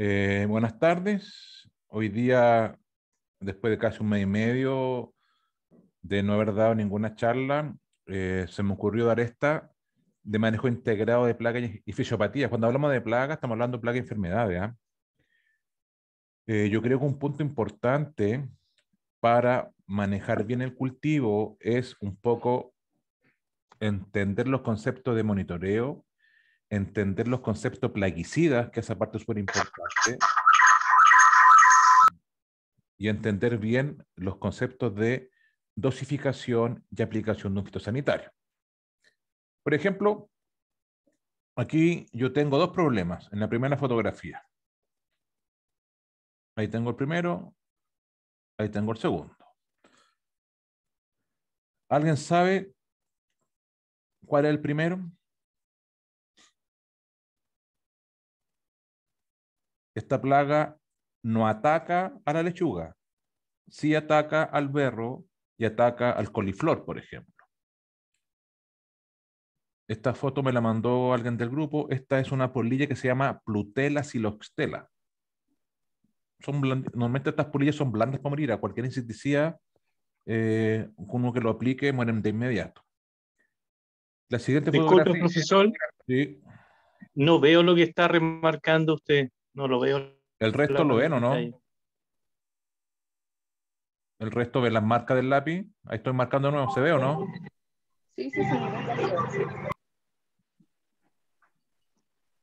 Eh, buenas tardes. Hoy día, después de casi un mes y medio de no haber dado ninguna charla, eh, se me ocurrió dar esta de manejo integrado de plagas y fisiopatías. Cuando hablamos de plagas, estamos hablando de plagas y enfermedades. ¿ah? Eh, yo creo que un punto importante para manejar bien el cultivo es un poco entender los conceptos de monitoreo entender los conceptos plaguicidas, que esa parte es súper importante, y entender bien los conceptos de dosificación y aplicación de un fitosanitario. Por ejemplo, aquí yo tengo dos problemas en la primera fotografía. Ahí tengo el primero, ahí tengo el segundo. ¿Alguien sabe cuál es el primero? Esta plaga no ataca a la lechuga, sí ataca al berro y ataca al coliflor, por ejemplo. Esta foto me la mandó alguien del grupo. Esta es una polilla que se llama Plutela siloxtela. Son Normalmente estas polillas son blandas para morir. A cualquier insecticida, eh, uno que lo aplique, mueren de inmediato. La siguiente profesor. No veo lo que está remarcando usted. No lo veo. El resto lo ven, ¿o no? El resto ve las marcas del lápiz. Ahí estoy marcando de nuevo. ¿Se ve o no? Sí, sí, sí.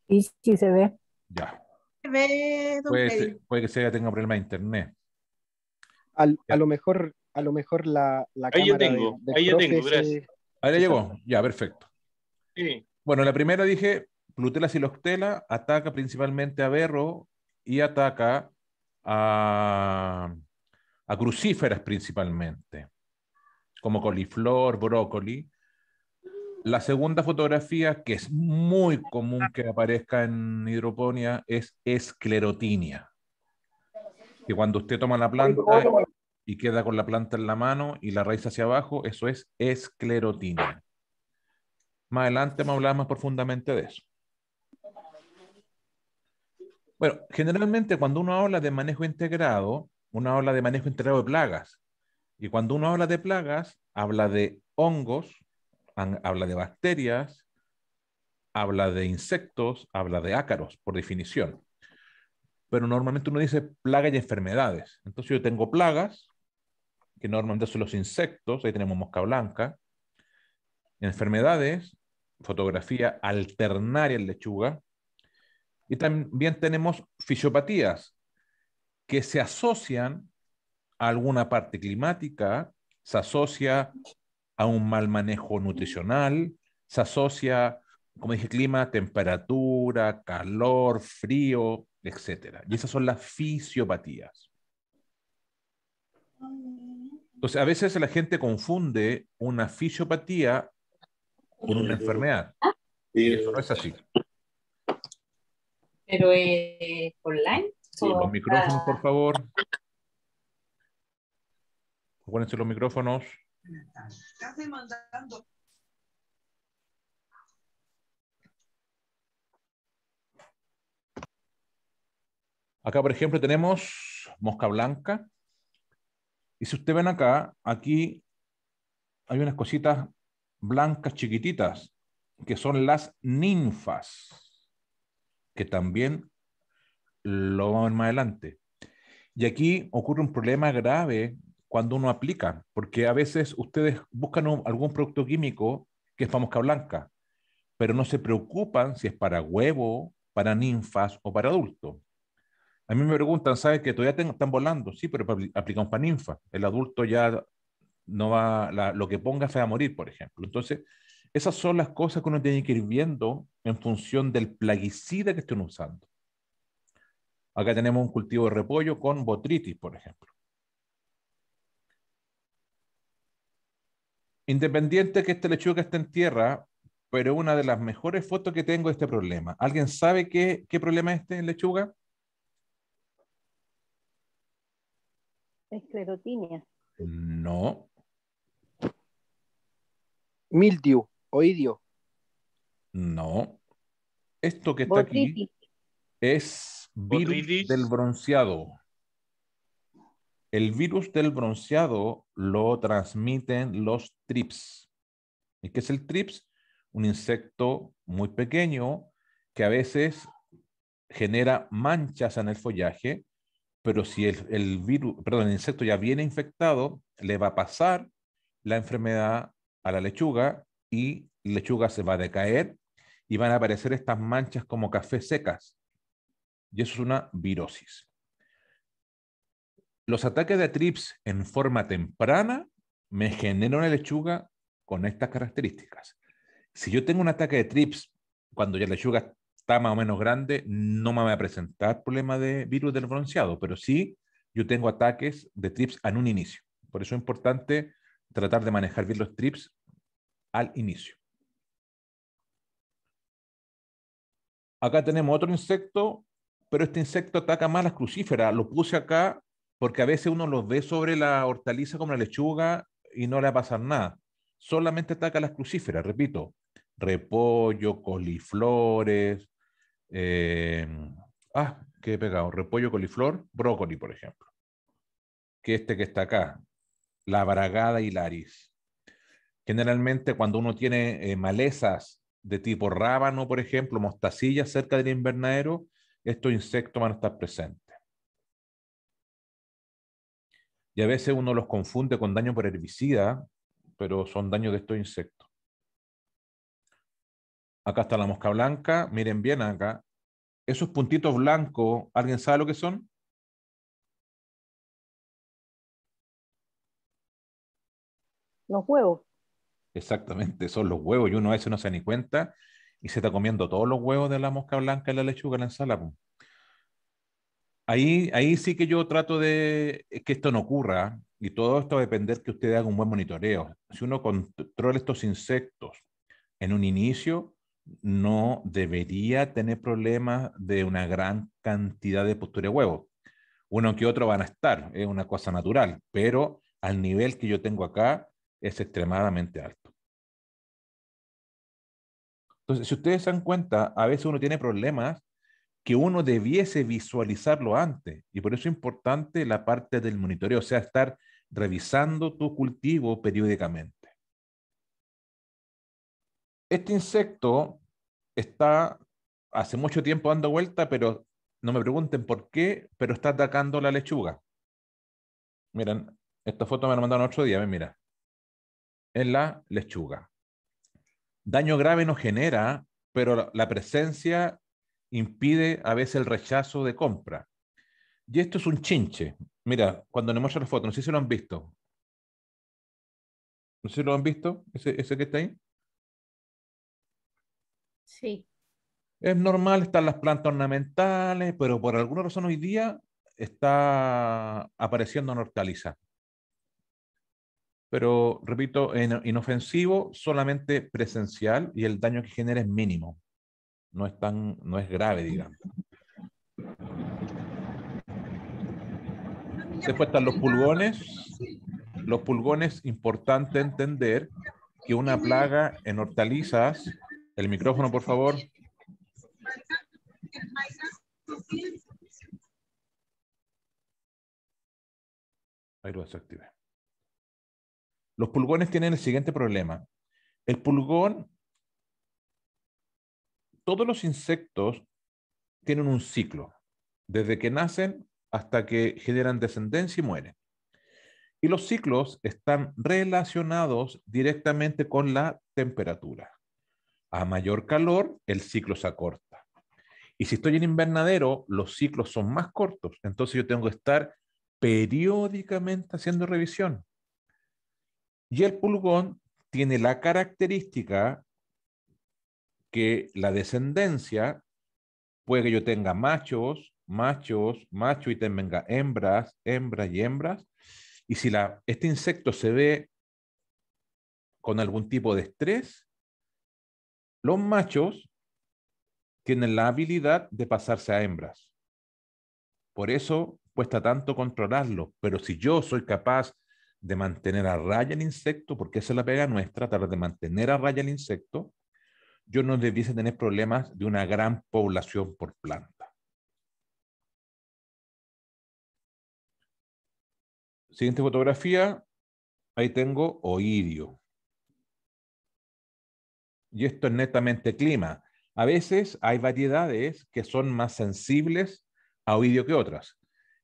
Y sí se ve. Ya. Se ve, puede, puede, que sea tenga problema de internet. a lo mejor, a lo mejor la, la ahí cámara tengo, ahí yo tengo, gracias. Ahí ya llegó, ya, perfecto. Sí. Bueno, la primera dije, Plutela siloctela ataca principalmente a berro y ataca a, crucíferas principalmente, como coliflor, brócoli. La segunda fotografía, que es muy común que aparezca en hidroponía, es esclerotinia. Que cuando usted toma la planta y queda con la planta en la mano y la raíz hacia abajo, eso es esclerotinia. Más adelante vamos a hablar más profundamente de eso. Pero generalmente cuando uno habla de manejo integrado, uno habla de manejo integrado de plagas. Y cuando uno habla de plagas, habla de hongos, habla de bacterias, habla de insectos, habla de ácaros, por definición. Pero normalmente uno dice plagas y enfermedades. Entonces yo tengo plagas, que normalmente son los insectos, ahí tenemos mosca blanca. Enfermedades, fotografía alternaria en lechuga, y también tenemos fisiopatías que se asocian a alguna parte climática, se asocia a un mal manejo nutricional, se asocia, como dije, clima, temperatura, calor, frío, etc. Y esas son las fisiopatías. Entonces, a veces la gente confunde una fisiopatía con una enfermedad. Y eso no es así. Pero eh, online. Sí, los micrófonos, por favor. Pónganse los micrófonos. Acá, por ejemplo, tenemos mosca blanca. Y si ustedes ven acá, aquí hay unas cositas blancas chiquititas, que son las ninfas que también lo vamos a ver más adelante. Y aquí ocurre un problema grave cuando uno aplica, porque a veces ustedes buscan algún producto químico que es para mosca blanca, pero no se preocupan si es para huevo, para ninfas o para adulto. A mí me preguntan, ¿sabes que todavía están volando? Sí, pero aplicamos para ninfas. El adulto ya no va, la, lo que ponga se va a morir, por ejemplo. Entonces, esas son las cosas que uno tiene que ir viendo en función del plaguicida que estén usando. Acá tenemos un cultivo de repollo con botritis, por ejemplo. Independiente que este lechuga esté en tierra, pero una de las mejores fotos que tengo de este problema. ¿Alguien sabe qué, problema es este en lechuga? Esclerotinia. No. Mildew. No. Esto que está aquí es virus del bronceado. El virus del bronceado lo transmiten los trips. ¿Y qué es el trips? Un insecto muy pequeño que a veces genera manchas en el follaje, pero si el, el, virus, perdón, el insecto ya viene infectado, le va a pasar la enfermedad a la lechuga y lechuga se va a decaer y van a aparecer estas manchas como café secas. Y eso es una virosis. Los ataques de trips en forma temprana me generan la lechuga con estas características. Si yo tengo un ataque de trips cuando ya la lechuga está más o menos grande, no me va a presentar problema de virus del bronceado, pero sí yo tengo ataques de trips en un inicio. Por eso es importante tratar de manejar bien los trips al inicio. Acá tenemos otro insecto, pero este insecto ataca más las crucíferas. Lo puse acá porque a veces uno los ve sobre la hortaliza como la lechuga y no le va nada. Solamente ataca las crucíferas, repito, repollo, coliflores, eh, ah, qué he pegado, repollo, coliflor, brócoli, por ejemplo. Que este que está acá, la bragada y la Generalmente cuando uno tiene eh, malezas de tipo rábano, por ejemplo, mostacillas cerca del invernadero, estos insectos van a estar presentes. Y a veces uno los confunde con daño por herbicida, pero son daños de estos insectos. Acá está la mosca blanca, miren bien acá. Esos puntitos blancos, ¿alguien sabe lo que son? Los huevos. Exactamente, son los huevos y uno a veces no se ni cuenta y se está comiendo todos los huevos de la mosca blanca y la lechuga en la ensalada. Ahí, ahí sí que yo trato de que esto no ocurra y todo esto va a depender que usted haga un buen monitoreo. Si uno controla estos insectos en un inicio, no debería tener problemas de una gran cantidad de postura de huevos. Uno que otro van a estar, es una cosa natural, pero al nivel que yo tengo acá es extremadamente alto. Entonces, si ustedes se dan cuenta, a veces uno tiene problemas que uno debiese visualizarlo antes. Y por eso es importante la parte del monitoreo, o sea, estar revisando tu cultivo periódicamente. Este insecto está hace mucho tiempo dando vuelta, pero no me pregunten por qué, pero está atacando la lechuga. Miren, esta foto me la mandaron otro día, ven, mira. Es la lechuga. Daño grave no genera, pero la presencia impide a veces el rechazo de compra. Y esto es un chinche. Mira, cuando nos muestra la foto, no sé si lo han visto. No sé si lo han visto, ese, ese que está ahí. Sí. Es normal, están las plantas ornamentales, pero por alguna razón hoy día está apareciendo una hortaliza pero repito, inofensivo, solamente presencial y el daño que genera es mínimo. No es tan, no es grave, digamos. Después están los pulgones. Los pulgones, importante entender que una plaga en hortalizas, el micrófono por favor. Ahí lo desactivé. Los pulgones tienen el siguiente problema. El pulgón, todos los insectos tienen un ciclo, desde que nacen hasta que generan descendencia y mueren. Y los ciclos están relacionados directamente con la temperatura. A mayor calor, el ciclo se acorta. Y si estoy en invernadero, los ciclos son más cortos. Entonces yo tengo que estar periódicamente haciendo revisión. Y el pulgón tiene la característica que la descendencia puede que yo tenga machos, machos, machos y tenga hembras, hembras y hembras. Y si la, este insecto se ve con algún tipo de estrés, los machos tienen la habilidad de pasarse a hembras. Por eso cuesta tanto controlarlo, pero si yo soy capaz de mantener a raya el insecto, porque esa es la pega nuestra, tratar de mantener a raya el insecto, yo no debiese tener problemas de una gran población por planta. Siguiente fotografía, ahí tengo oidio. Y esto es netamente clima. A veces hay variedades que son más sensibles a oidio que otras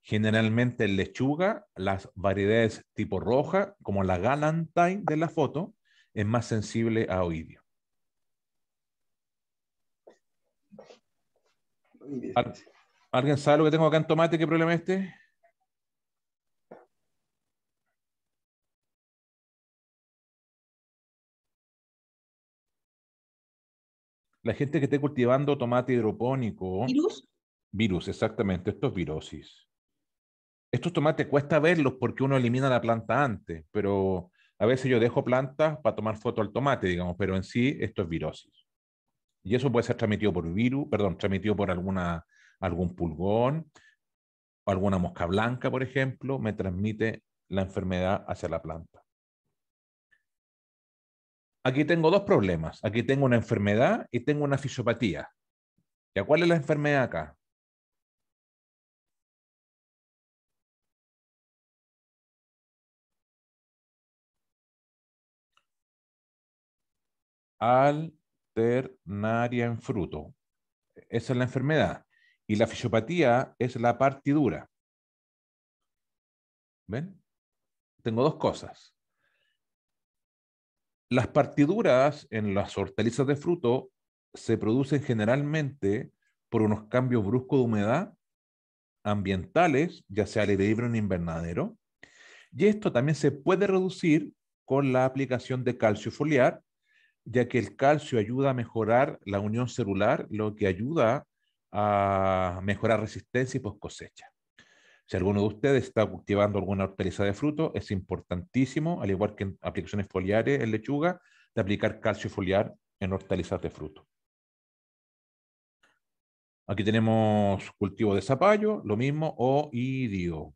generalmente en lechuga, las variedades tipo roja, como la Galantine de la foto, es más sensible a oidio. ¿Alguien sabe lo que tengo acá en tomate? ¿Qué problema es este? La gente que esté cultivando tomate hidropónico. ¿Virus? Virus, exactamente. Esto es virosis estos tomates cuesta verlos porque uno elimina la planta antes, pero a veces yo dejo plantas para tomar foto al tomate, digamos, pero en sí esto es virosis. Y eso puede ser transmitido por virus, perdón, transmitido por alguna, algún pulgón, o alguna mosca blanca, por ejemplo, me transmite la enfermedad hacia la planta. Aquí tengo dos problemas. Aquí tengo una enfermedad y tengo una fisiopatía. ¿Ya cuál es la enfermedad acá? alternaria en fruto. Esa es la enfermedad. Y la fisiopatía es la partidura. ¿Ven? Tengo dos cosas. Las partiduras en las hortalizas de fruto se producen generalmente por unos cambios bruscos de humedad ambientales, ya sea al aire libre en invernadero. Y esto también se puede reducir con la aplicación de calcio foliar ya que el calcio ayuda a mejorar la unión celular, lo que ayuda a mejorar resistencia y post cosecha. Si alguno de ustedes está cultivando alguna hortaliza de fruto, es importantísimo, al igual que en aplicaciones foliares en lechuga, de aplicar calcio foliar en hortalizas de fruto. Aquí tenemos cultivo de zapallo, lo mismo, o idio.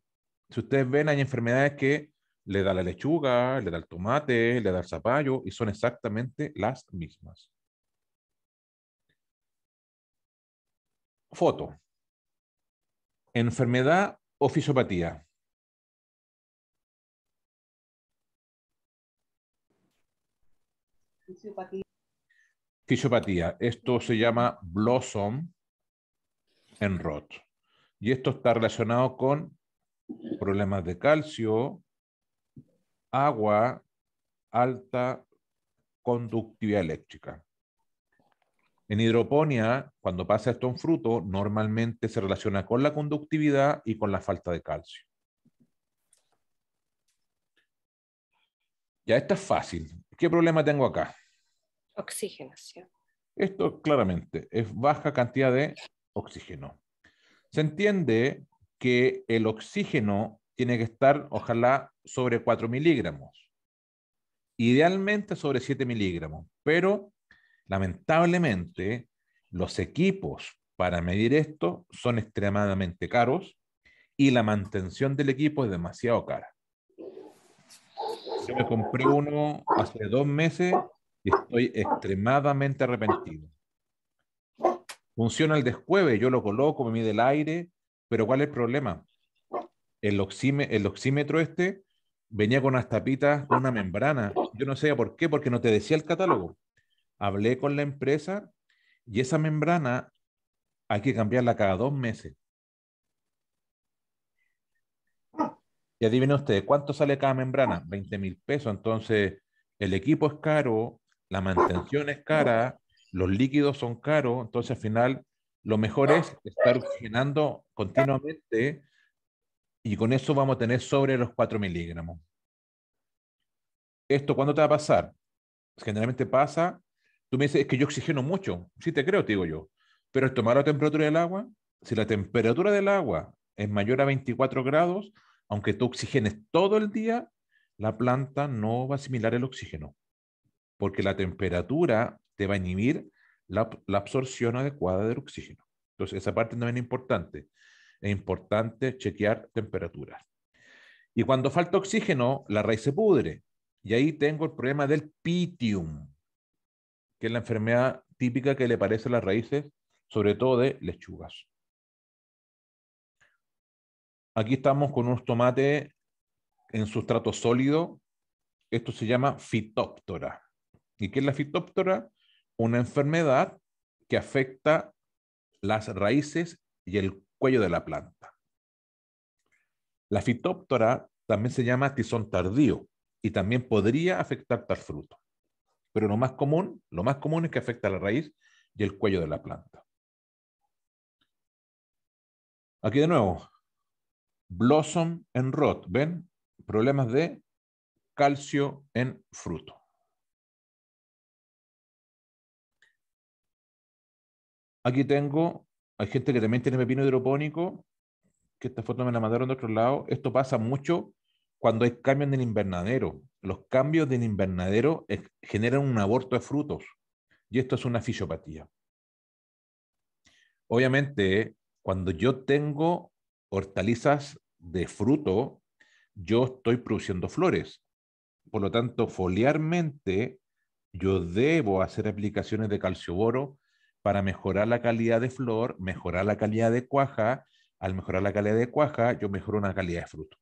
Si ustedes ven, hay enfermedades que le da la lechuga, le da el tomate, le da el zapallo y son exactamente las mismas. Foto. Enfermedad o fisiopatía. Fisiopatía. Fisiopatía. Esto se llama Blossom en rot Y esto está relacionado con problemas de calcio, agua, alta conductividad eléctrica. En hidroponía, cuando pasa esto en fruto, normalmente se relaciona con la conductividad y con la falta de calcio. Ya, está es fácil. ¿Qué problema tengo acá? Oxigenación. Esto claramente es baja cantidad de oxígeno. Se entiende que el oxígeno tiene que estar, ojalá, sobre 4 miligramos. Idealmente sobre 7 miligramos, pero lamentablemente los equipos para medir esto son extremadamente caros y la mantención del equipo es demasiado cara. Yo me compré uno hace dos meses y estoy extremadamente arrepentido. Funciona el descueve, yo lo coloco, me mide el aire, pero ¿cuál es el problema? el, oxímetro este venía con unas tapitas, con una membrana. Yo no sé por qué, porque no te decía el catálogo. Hablé con la empresa y esa membrana hay que cambiarla cada dos meses. Y adivinen ustedes, ¿cuánto sale cada membrana? 20 mil pesos. Entonces, el equipo es caro, la mantención es cara, los líquidos son caros. Entonces, al final, lo mejor es estar oxigenando continuamente y con eso vamos a tener sobre los 4 miligramos. ¿Esto cuándo te va a pasar? Generalmente pasa, tú me dices, es que yo oxigeno mucho, sí te creo, te digo yo, pero el tomar la temperatura del agua, si la temperatura del agua es mayor a 24 grados, aunque tú oxigenes todo el día, la planta no va a asimilar el oxígeno, porque la temperatura te va a inhibir la, absorción adecuada del oxígeno. Entonces, esa parte también es importante es importante chequear temperaturas. Y cuando falta oxígeno, la raíz se pudre. Y ahí tengo el problema del pitium, que es la enfermedad típica que le parece a las raíces, sobre todo de lechugas. Aquí estamos con unos tomate en sustrato sólido. Esto se llama fitóptora. ¿Y qué es la fitóptora? Una enfermedad que afecta las raíces y el cuello de la planta. La fitóptora también se llama tizón tardío y también podría afectar tal fruto. Pero lo más común, lo más común es que afecta a la raíz y el cuello de la planta. Aquí de nuevo, blossom en rot, ¿ven? Problemas de calcio en fruto. Aquí tengo hay gente que también tiene pepino hidropónico, que esta foto me la mandaron de otro lado. Esto pasa mucho cuando hay cambios en el invernadero. Los cambios en el invernadero generan un aborto de frutos. Y esto es una fisiopatía. Obviamente, cuando yo tengo hortalizas de fruto, yo estoy produciendo flores. Por lo tanto, foliarmente, yo debo hacer aplicaciones de calcioboro para mejorar la calidad de flor, mejorar la calidad de cuaja. Al mejorar la calidad de cuaja, yo mejoro una calidad de fruto.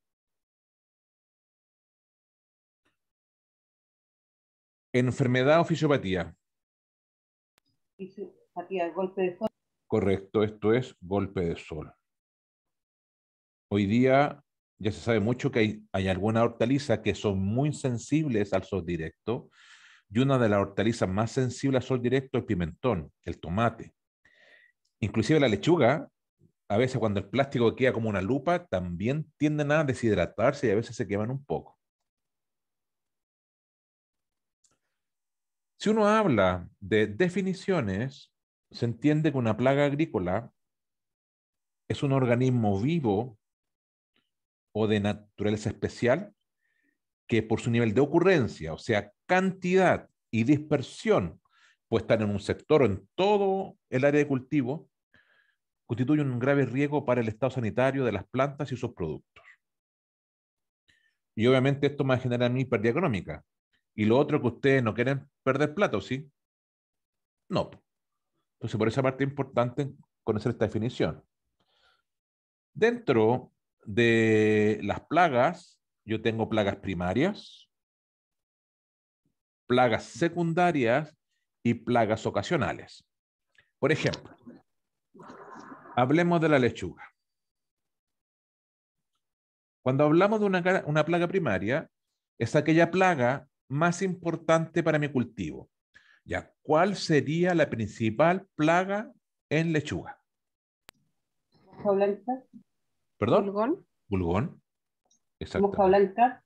Enfermedad o fisiopatía. Fisiopatía, golpe de sol. Correcto, esto es golpe de sol. Hoy día ya se sabe mucho que hay, algunas hortalizas que son muy sensibles al sol directo, y una de las hortalizas más sensibles al sol directo, el pimentón, el tomate. Inclusive la lechuga, a veces cuando el plástico queda como una lupa, también tienden a deshidratarse y a veces se queman un poco. Si uno habla de definiciones, se entiende que una plaga agrícola es un organismo vivo o de naturaleza especial que por su nivel de ocurrencia, o sea, cantidad y dispersión, puede estar en un sector o en todo el área de cultivo, constituye un grave riesgo para el estado sanitario de las plantas y sus productos. Y obviamente esto me genera a generar mi pérdida económica. Y lo otro que ustedes no quieren perder plata, ¿sí? No. Entonces, por esa parte es importante conocer esta definición. Dentro de las plagas, yo tengo plagas primarias, plagas secundarias y plagas ocasionales. Por ejemplo, hablemos de la lechuga. Cuando hablamos de una, plaga primaria, es aquella plaga más importante para mi cultivo. Ya, ¿cuál sería la principal plaga en lechuga? ¿Perdón? Bulgón. Bulgón. Mosca blanca.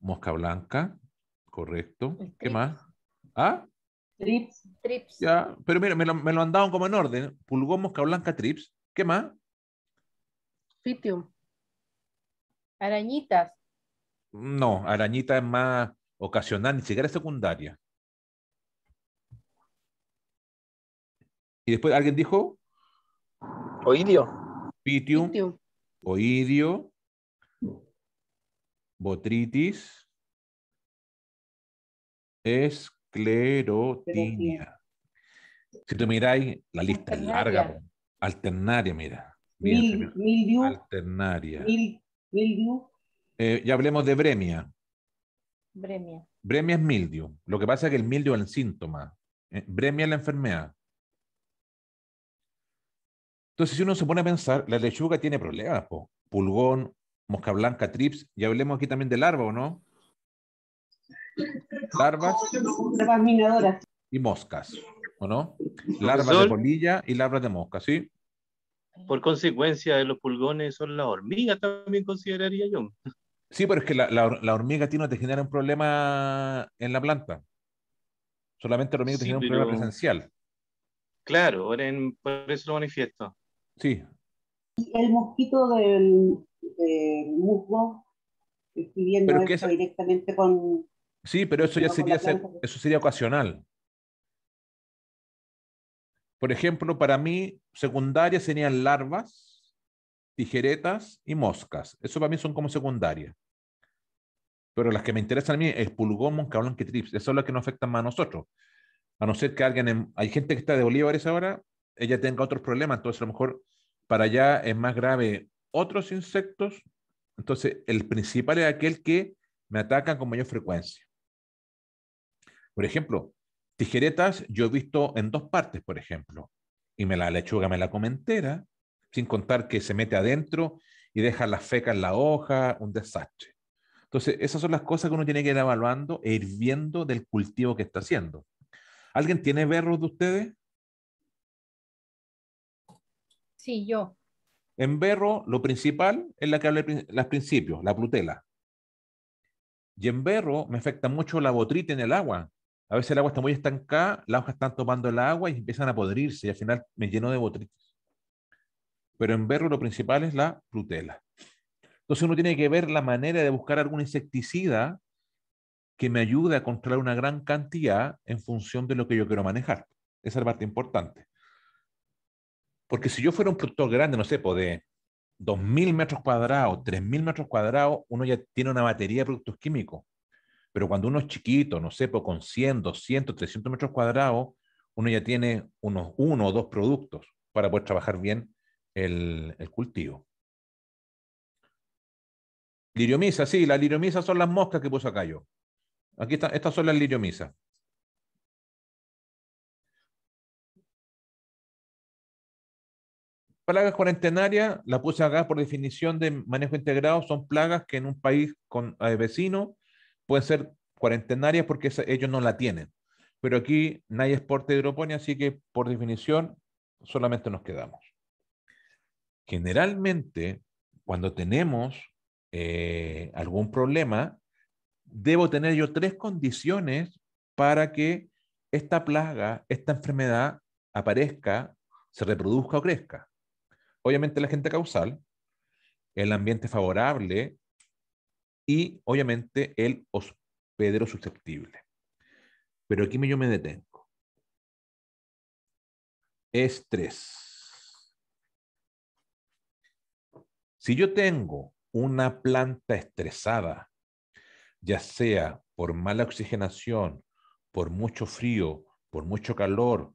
Mosca blanca, correcto. ¿Qué más? ¿Ah? Trips. Trips. Ya, pero mira, me lo, me han como en orden. Pulgón, mosca blanca, trips. ¿Qué más? Pitium. Arañitas. No, arañita es más ocasional, ni siquiera es secundaria. Y después alguien dijo. Oidio. Pitium. Pitium. Oidio botritis, esclerotinia. Si tú miráis, la lista es larga. Alternaria, mira. alternaria. Eh, ya hablemos de bremia. Bremia. Bremia es mildio. Lo que pasa es que el mildio es el síntoma. Eh, bremia es la enfermedad. Entonces, si uno se pone a pensar, la lechuga tiene problemas, pulgón, Mosca Blanca, Trips, y hablemos aquí también de larva, no? Larvas. Larvas minadoras. Y moscas, ¿o no? Larvas de polilla y larvas de mosca, ¿sí? Por consecuencia, de los pulgones son la hormiga también consideraría yo. Sí, pero es que la, hormiga tiene te genera un problema en la planta. Solamente la hormiga tiene te genera un problema presencial. Claro, en, por eso lo manifiesto. Sí. el mosquito del, musgo. directamente con. Sí, pero eso ya sería, eso sería ocasional. Por ejemplo, para mí, secundaria serían larvas, tijeretas y moscas. Eso para mí son como secundaria. Pero las que me interesan a mí es pulgón, hablan que trips. eso son las que nos afectan más a nosotros. A no ser que alguien, hay gente que está de bolívares ahora, ella tenga otros problemas. Entonces, a lo mejor para allá es más grave otros insectos. Entonces, el principal es aquel que me ataca con mayor frecuencia. Por ejemplo, tijeretas yo he visto en dos partes, por ejemplo, y me la lechuga me la come entera, sin contar que se mete adentro y deja las fecas en la hoja, un desastre. Entonces, esas son las cosas que uno tiene que ir evaluando e ir viendo del cultivo que está haciendo. ¿Alguien tiene berros de ustedes? Sí, yo. En berro, lo principal es la que habla los principios, la plutela. Y en berro me afecta mucho la botrita en el agua. A veces el agua está muy estancada, las hojas están tomando el agua y empiezan a podrirse y al final me lleno de botritis. Pero en berro lo principal es la plutela. Entonces uno tiene que ver la manera de buscar algún insecticida que me ayude a controlar una gran cantidad en función de lo que yo quiero manejar. Esa es la parte importante. Porque si yo fuera un productor grande, no sé, pues de 2.000 metros cuadrados, 3.000 metros cuadrados, uno ya tiene una batería de productos químicos. Pero cuando uno es chiquito, no sé, con 100, 200, 300 metros cuadrados, uno ya tiene unos uno o dos productos para poder trabajar bien el, el cultivo. Liriomisa, sí, las liriomisas son las moscas que puso acá yo. Aquí están, estas son las liriomisas. plagas cuarentenarias, la puse acá por definición de manejo integrado, son plagas que en un país con, eh, vecino pueden ser cuarentenarias porque ellos no la tienen. Pero aquí no exporte de hidroponía, así que por definición solamente nos quedamos. Generalmente, cuando tenemos eh, algún problema, debo tener yo tres condiciones para que esta plaga, esta enfermedad aparezca, se reproduzca o crezca obviamente la gente causal, el ambiente favorable y obviamente el hospedero susceptible. Pero aquí yo me detengo. Estrés. Si yo tengo una planta estresada, ya sea por mala oxigenación, por mucho frío, por mucho calor,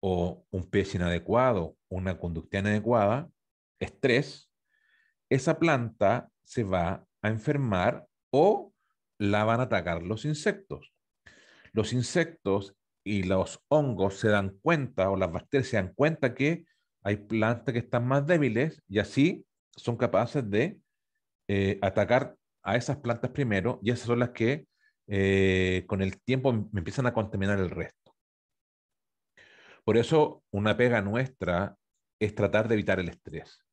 o un pez inadecuado, una conducta inadecuada, estrés, esa planta se va a enfermar o la van a atacar los insectos. Los insectos y los hongos se dan cuenta o las bacterias se dan cuenta que hay plantas que están más débiles y así son capaces de eh, atacar a esas plantas primero y esas son las que eh, con el tiempo empiezan a contaminar el resto. Por eso una pega nuestra es tratar de evitar el estrés.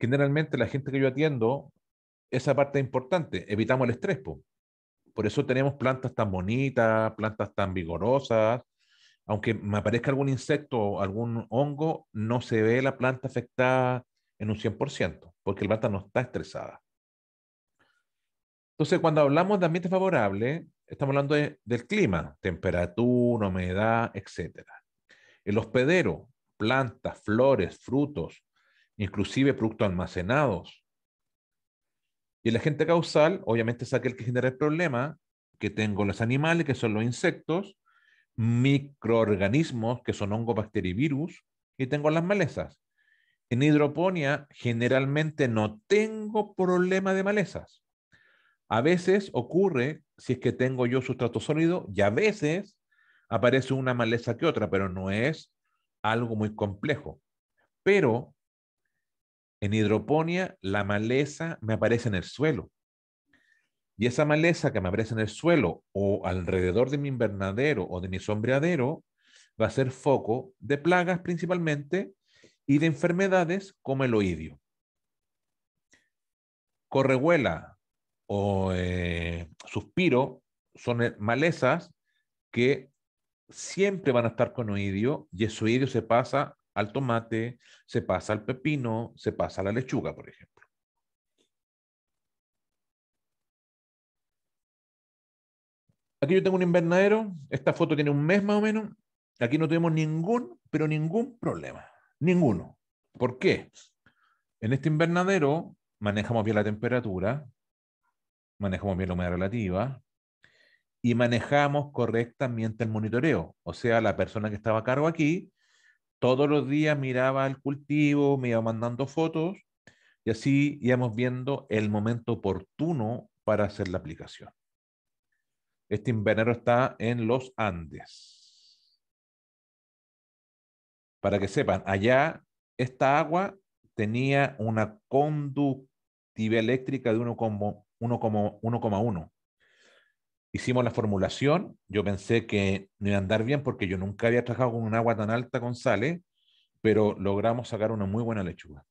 Generalmente la gente que yo atiendo, esa parte es importante, evitamos el estrés. Por eso tenemos plantas tan bonitas, plantas tan vigorosas. Aunque me aparezca algún insecto o algún hongo, no se ve la planta afectada en un 100%, porque la planta no está estresada. Entonces, cuando hablamos de ambiente favorable, estamos hablando del clima, temperatura, humedad, etcétera. El hospedero, plantas, flores, frutos, inclusive productos almacenados. Y el agente causal, obviamente, es aquel que genera el problema que tengo los animales, que son los insectos, microorganismos, que son hongo bacterias y virus, y tengo las malezas. En hidroponía, generalmente no tengo problema de malezas. A veces ocurre si es que tengo yo sustrato sólido y a veces aparece una maleza que otra, pero no es algo muy complejo. Pero en hidroponía la maleza me aparece en el suelo. Y esa maleza que me aparece en el suelo o alrededor de mi invernadero o de mi sombreadero va a ser foco de plagas principalmente y de enfermedades como el oidio. Correhuela o eh, suspiro son eh, malezas que siempre van a estar con oidio y ese oidio se pasa al tomate, se pasa al pepino, se pasa a la lechuga, por ejemplo. Aquí yo tengo un invernadero, esta foto tiene un mes más o menos, aquí no tenemos ningún, pero ningún problema, ninguno. ¿Por qué? En este invernadero manejamos bien la temperatura, manejamos bien la humedad relativa, y manejamos correctamente el monitoreo. O sea, la persona que estaba a cargo aquí todos los días miraba el cultivo, me iba mandando fotos y así íbamos viendo el momento oportuno para hacer la aplicación. Este invernadero está en los Andes. Para que sepan, allá esta agua tenía una conductividad eléctrica de 1,1 hicimos la formulación. Yo pensé que no iba a andar bien porque yo nunca había trabajado con un agua tan alta con sales, pero logramos sacar una muy buena lechuga.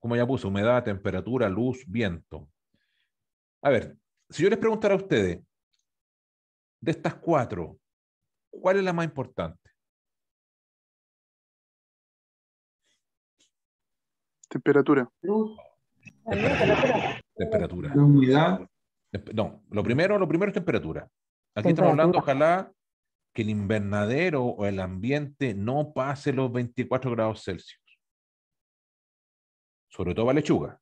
Como ya puse, humedad, temperatura, luz, viento. A ver, si yo les preguntara a ustedes, de estas cuatro, ¿cuál es la más importante? Temperatura. Luz. Temperatura. No, lo primero, lo primero es temperatura. Aquí estamos hablando, ojalá, que el invernadero o el ambiente no pase los 24 grados Celsius. Sobre todo la lechuga.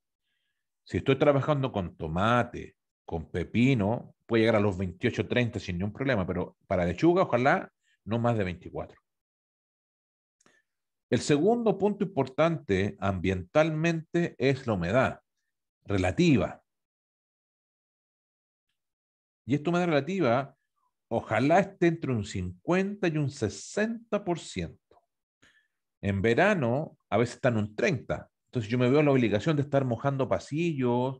Si estoy trabajando con tomate, con pepino, puede llegar a los 28, 30 sin ningún problema, pero para lechuga, ojalá, no más de 24. El segundo punto importante ambientalmente es la humedad relativa. Y esta humedad relativa, ojalá esté entre un 50 y un 60%. En verano, a veces está en un 30%. Entonces yo me veo la obligación de estar mojando pasillos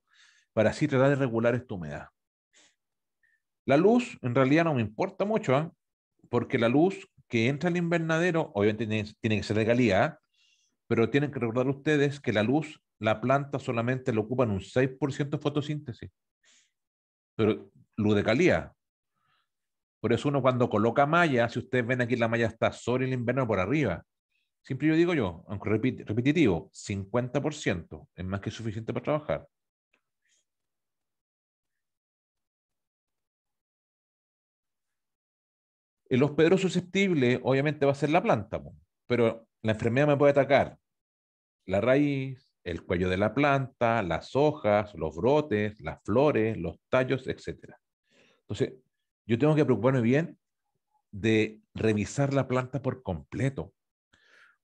para así tratar de regular esta humedad. La luz en realidad no me importa mucho, ¿ah? porque la luz que entra al invernadero, obviamente tiene, tiene que ser de calidad, pero tienen que recordar ustedes que la luz la planta solamente le ocupan un 6% de fotosíntesis. Pero luz de calidad. Por eso uno cuando coloca malla, si ustedes ven aquí la malla está sobre el invierno por arriba. Siempre yo digo yo, aunque repetitivo, 50% es más que suficiente para trabajar. El hospedero susceptible obviamente va a ser la planta, pero la enfermedad me puede atacar la raíz, el cuello de la planta, las hojas, los brotes, las flores, los tallos, etc. Entonces, yo tengo que preocuparme bien de revisar la planta por completo.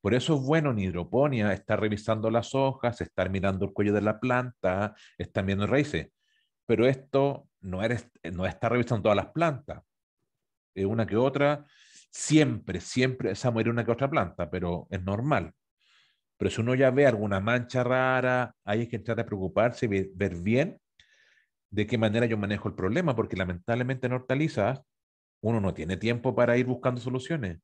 Por eso es bueno en hidroponía estar revisando las hojas, estar mirando el cuello de la planta, estar viendo raíces. Pero esto no, eres, no está revisando todas las plantas. Es una que otra. Siempre, siempre, se muere una que otra planta, pero es normal. Pero si uno ya ve alguna mancha rara, hay que entrar a preocuparse y ver bien de qué manera yo manejo el problema, porque lamentablemente en hortalizas uno no tiene tiempo para ir buscando soluciones.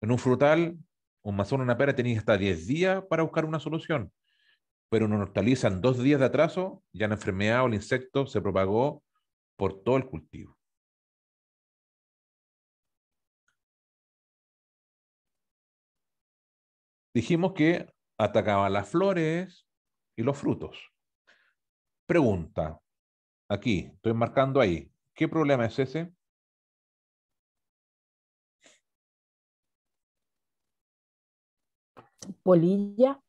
En un frutal, un mazón, una pera, tenéis hasta 10 días para buscar una solución. Pero en una hortaliza, en dos días de atraso, ya la enfermedad o el insecto se propagó por todo el cultivo. dijimos que atacaba las flores y los frutos. Pregunta, aquí, estoy marcando ahí, ¿qué problema es ese? Polilla.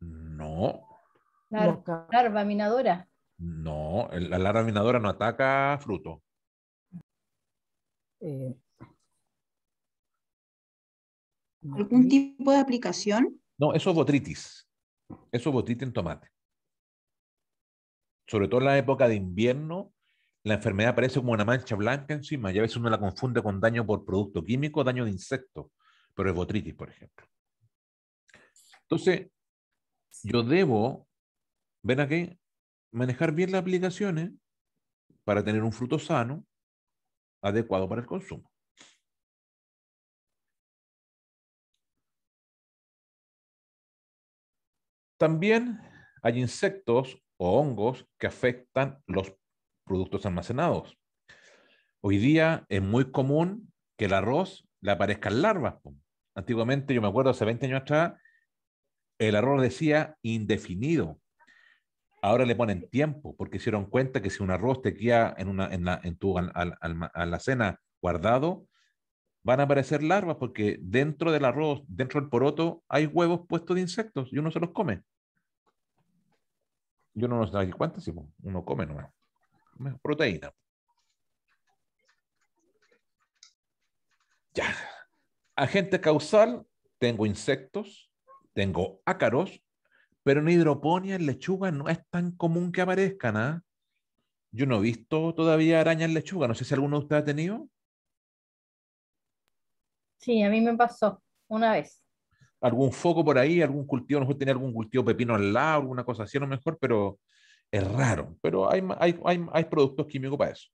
No. Larva, minadora. No, la larva minadora no ataca fruto. Eh, ¿Algún tipo de aplicación? No, eso es botritis. Eso es botritis en tomate. Sobre todo en la época de invierno, la enfermedad aparece como una mancha blanca encima y a veces uno la confunde con daño por producto químico, daño de insecto, pero es botritis, por ejemplo. Entonces, yo debo, ven aquí, manejar bien las aplicaciones para tener un fruto sano, adecuado para el consumo. También hay insectos o hongos que afectan los productos almacenados. Hoy día es muy común que el arroz le aparezcan larvas. Antiguamente, yo me acuerdo, hace 20 años atrás, el arroz decía indefinido. Ahora le ponen tiempo, porque hicieron cuenta que si un arroz te queda en, la, en tu guardado, van a aparecer larvas porque dentro del arroz, dentro del poroto, hay huevos puestos de insectos y uno se los come. Yo no sé cuántas, si uno come nomás. Proteína. Ya. Agente causal, tengo insectos, tengo ácaros, pero en hidroponía, en lechuga, no es tan común que aparezcan. ¿ah? Yo no he visto todavía arañas en lechuga. No sé si alguno de ustedes ha tenido. Sí, a mí me pasó una vez. Algún foco por ahí, algún cultivo, No sé mejor tenía algún cultivo pepino al lado, alguna cosa así a lo mejor, pero es raro. Pero hay, hay, productos químicos para eso.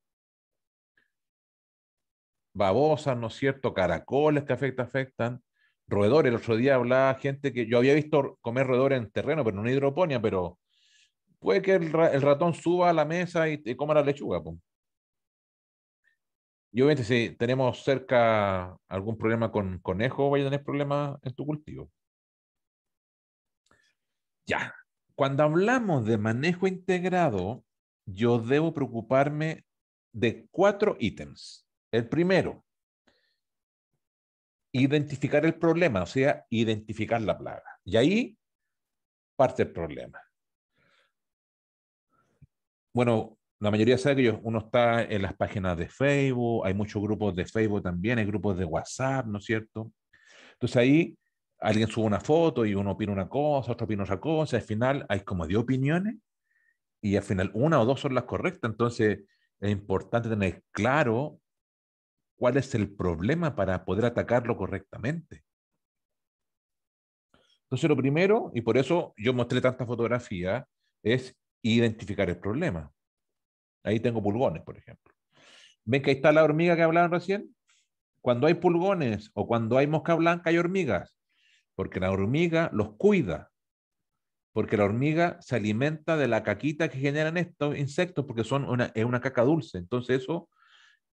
Babosas, ¿no es cierto? Caracoles que afecta, afectan. Roedores, el otro día hablaba gente que yo había visto comer roedores en terreno, pero no hidroponía, pero puede que el, ratón suba a la mesa y, coma la lechuga. ¿pues? Y obviamente si tenemos cerca algún problema con conejo, vaya a tener problemas en tu cultivo. Ya, cuando hablamos de manejo integrado, yo debo preocuparme de cuatro ítems. El primero, identificar el problema, o sea, identificar la plaga. Y ahí parte el problema. Bueno, la mayoría sabe que uno está en las páginas de Facebook, hay muchos grupos de Facebook también, hay grupos de WhatsApp, ¿no es cierto? Entonces ahí alguien sube una foto y uno opina una cosa, otro opina otra cosa, al final hay como de opiniones y al final una o dos son las correctas, entonces es importante tener claro cuál es el problema para poder atacarlo correctamente. Entonces lo primero, y por eso yo mostré tanta fotografía, es identificar el problema. Ahí tengo pulgones, por ejemplo. ¿Ven que ahí está la hormiga que hablaban recién? Cuando hay pulgones o cuando hay mosca blanca hay hormigas, porque la hormiga los cuida, porque la hormiga se alimenta de la caquita que generan estos insectos, porque son una, es una caca dulce. Entonces eso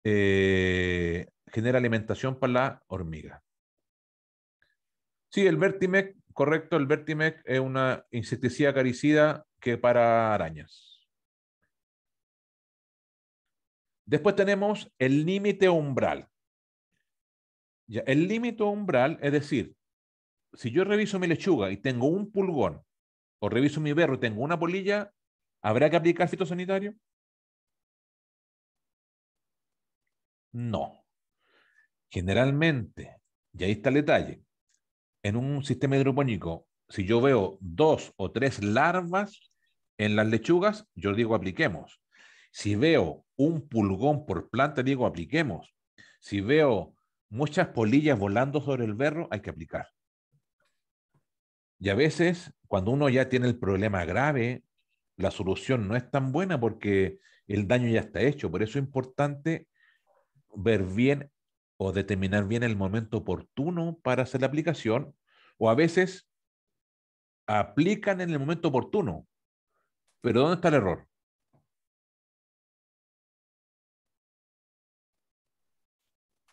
eh, genera alimentación para la hormiga. Sí, el Vertimec, correcto, el Vertimec es una insecticida caricida que para arañas. Después tenemos el límite umbral. el límite umbral, es decir, si yo reviso mi lechuga y tengo un pulgón, o reviso mi berro y tengo una polilla, ¿habrá que aplicar fitosanitario? No. Generalmente, y ahí está el detalle, en un sistema hidropónico, si yo veo dos o tres larvas en las lechugas, yo digo apliquemos. Si veo un pulgón por planta, digo, apliquemos. Si veo muchas polillas volando sobre el berro, hay que aplicar. Y a veces, cuando uno ya tiene el problema grave, la solución no es tan buena porque el daño ya está hecho. Por eso es importante ver bien o determinar bien el momento oportuno para hacer la aplicación. O a veces aplican en el momento oportuno. Pero ¿dónde está el error?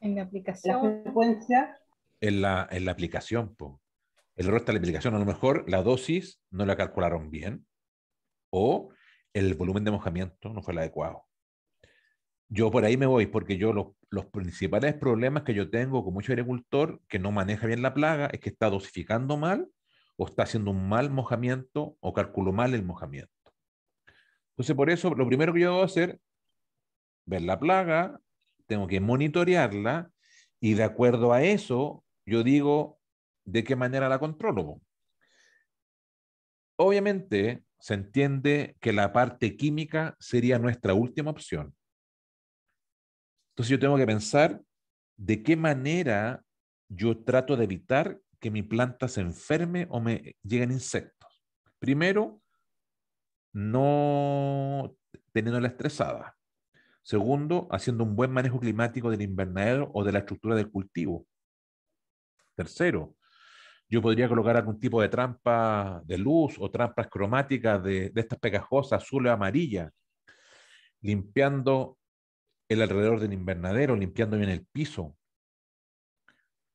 En la aplicación. La frecuencia. En la, en la aplicación, po. El error está en la aplicación. A lo mejor la dosis no la calcularon bien o el volumen de mojamiento no fue el adecuado. Yo por ahí me voy porque yo los, los principales problemas que yo tengo con mucho agricultor que no maneja bien la plaga es que está dosificando mal o está haciendo un mal mojamiento o calculó mal el mojamiento. Entonces, por eso, lo primero que yo a hacer, ver la plaga, tengo que monitorearla y de acuerdo a eso yo digo de qué manera la controlo. Obviamente se entiende que la parte química sería nuestra última opción. Entonces yo tengo que pensar de qué manera yo trato de evitar que mi planta se enferme o me lleguen insectos. Primero, no teniéndola estresada. Segundo, haciendo un buen manejo climático del invernadero o de la estructura del cultivo. Tercero, yo podría colocar algún tipo de trampa de luz o trampas cromáticas de, estas pegajosas azules o amarillas, limpiando el alrededor del invernadero, limpiando bien el piso,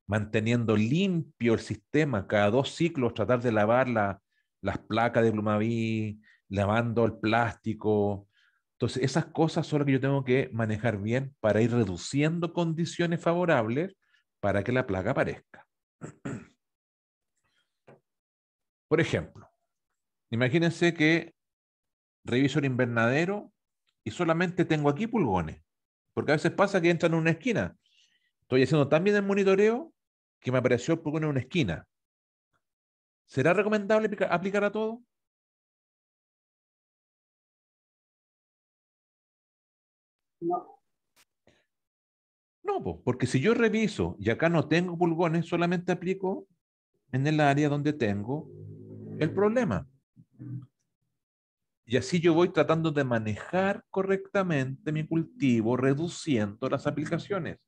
manteniendo limpio el sistema, cada dos ciclos tratar de lavar las placas de plumaví, lavando el plástico, entonces, esas cosas son las que yo tengo que manejar bien para ir reduciendo condiciones favorables para que la plaga aparezca. Por ejemplo, imagínense que reviso el invernadero y solamente tengo aquí pulgones, porque a veces pasa que entran en una esquina. Estoy haciendo tan bien el monitoreo que me apareció el pulgón en una esquina. ¿Será recomendable aplicar a todo? No. porque si yo reviso y acá no tengo pulgones, solamente aplico en el área donde tengo el problema. Y así yo voy tratando de manejar correctamente mi cultivo, reduciendo las aplicaciones.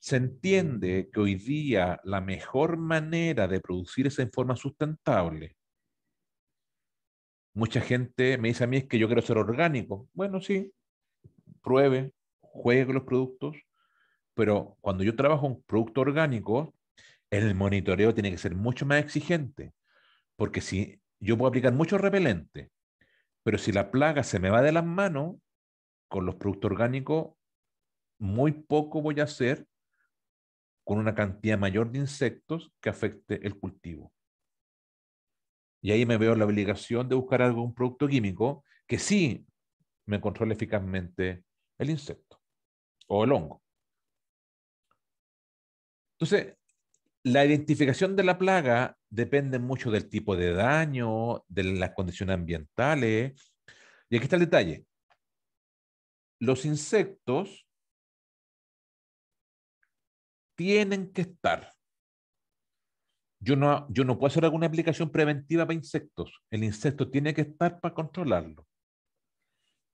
Se entiende que hoy día la mejor manera de producir es en forma sustentable. Mucha gente me dice a mí es que yo quiero ser orgánico. Bueno, sí, pruebe, juegue con los productos, pero cuando yo trabajo un producto orgánico, el monitoreo tiene que ser mucho más exigente, porque si yo puedo aplicar mucho repelente, pero si la plaga se me va de las manos, con los productos orgánicos, muy poco voy a hacer con una cantidad mayor de insectos que afecte el cultivo. Y ahí me veo la obligación de buscar algún producto químico que sí me controle eficazmente el insecto o el hongo. Entonces, la identificación de la plaga depende mucho del tipo de daño, de las condiciones ambientales. Y aquí está el detalle. Los insectos tienen que estar. Yo no, yo no puedo hacer alguna aplicación preventiva para insectos. El insecto tiene que estar para controlarlo.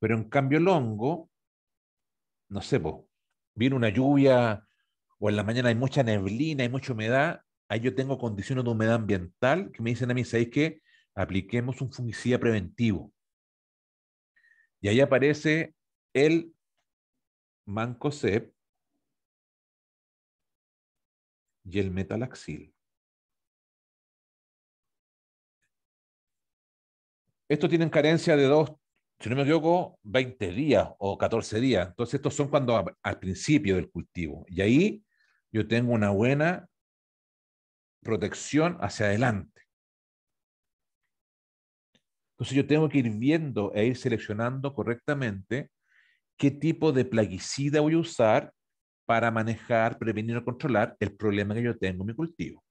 Pero en cambio el hongo no sé, viene una lluvia o en la mañana hay mucha neblina, hay mucha humedad, ahí yo tengo condiciones de humedad ambiental que me dicen a mí, ¿sabéis qué? Apliquemos un fungicida preventivo. Y ahí aparece el mancozeb y el metalaxil. Estos tienen carencia de dos si no me equivoco, 20 días o 14 días. Entonces, estos son cuando al principio del cultivo. Y ahí yo tengo una buena protección hacia adelante. Entonces, yo tengo que ir viendo e ir seleccionando correctamente qué tipo de plaguicida voy a usar para manejar, prevenir o controlar el problema que yo tengo en mi cultivo.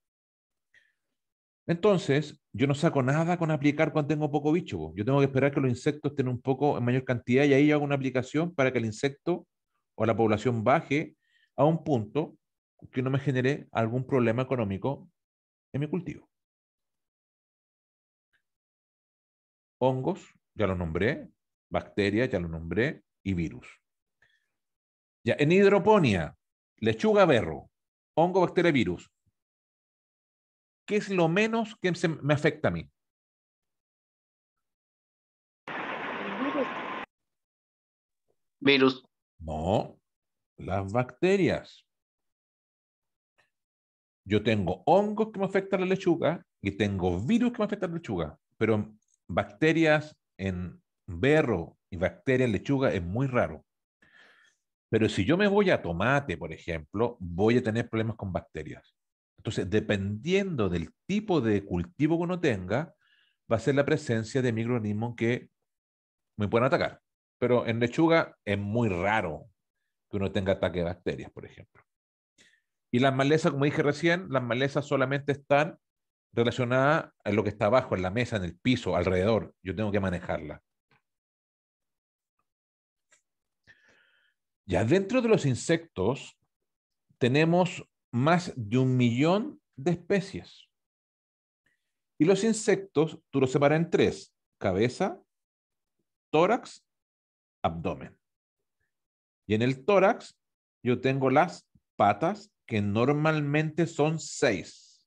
Entonces, yo no saco nada con aplicar cuando tengo poco bicho. Yo tengo que esperar que los insectos estén un poco en mayor cantidad y ahí yo hago una aplicación para que el insecto o la población baje a un punto que no me genere algún problema económico en mi cultivo. Hongos, ya lo nombré, bacterias, ya lo nombré, y virus. Ya, en hidroponía, lechuga berro, hongo, bacteria, virus. ¿Qué es lo menos que me afecta a mí? Virus. No, las bacterias. Yo tengo hongos que me afectan a la lechuga y tengo virus que me afectan a la lechuga, pero bacterias en berro y bacterias en lechuga es muy raro. Pero si yo me voy a tomate, por ejemplo, voy a tener problemas con bacterias. Entonces, dependiendo del tipo de cultivo que uno tenga, va a ser la presencia de microorganismos que me pueden atacar. Pero en lechuga es muy raro que uno tenga ataque de bacterias, por ejemplo. Y las malezas, como dije recién, las malezas solamente están relacionadas a lo que está abajo, en la mesa, en el piso, alrededor. Yo tengo que manejarla. Ya dentro de los insectos tenemos más de un millón de especies. Y los insectos, tú los separas en tres, cabeza, tórax, abdomen. Y en el tórax yo tengo las patas, que normalmente son seis.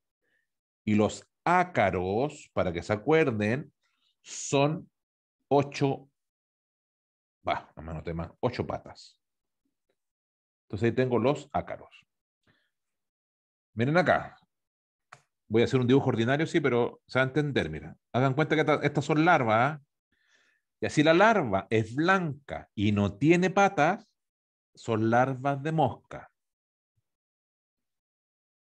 Y los ácaros, para que se acuerden, son ocho, no a mano tema, ocho patas. Entonces ahí tengo los ácaros. Miren acá. Voy a hacer un dibujo ordinario, sí, pero se va a entender, mira. Hagan cuenta que estas son larvas. ¿ah? Y así la larva es blanca y no tiene patas, son larvas de mosca.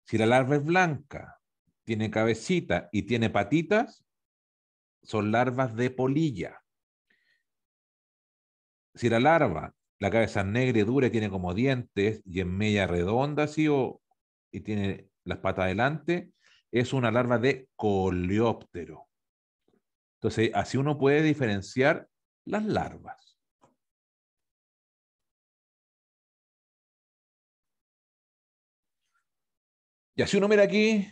Si la larva es blanca, tiene cabecita y tiene patitas, son larvas de polilla. Si la larva, la cabeza es negra y dura tiene como dientes y en media redonda sí o, y tiene las patas adelante, es una larva de coleóptero. Entonces, así uno puede diferenciar las larvas. Y así uno mira aquí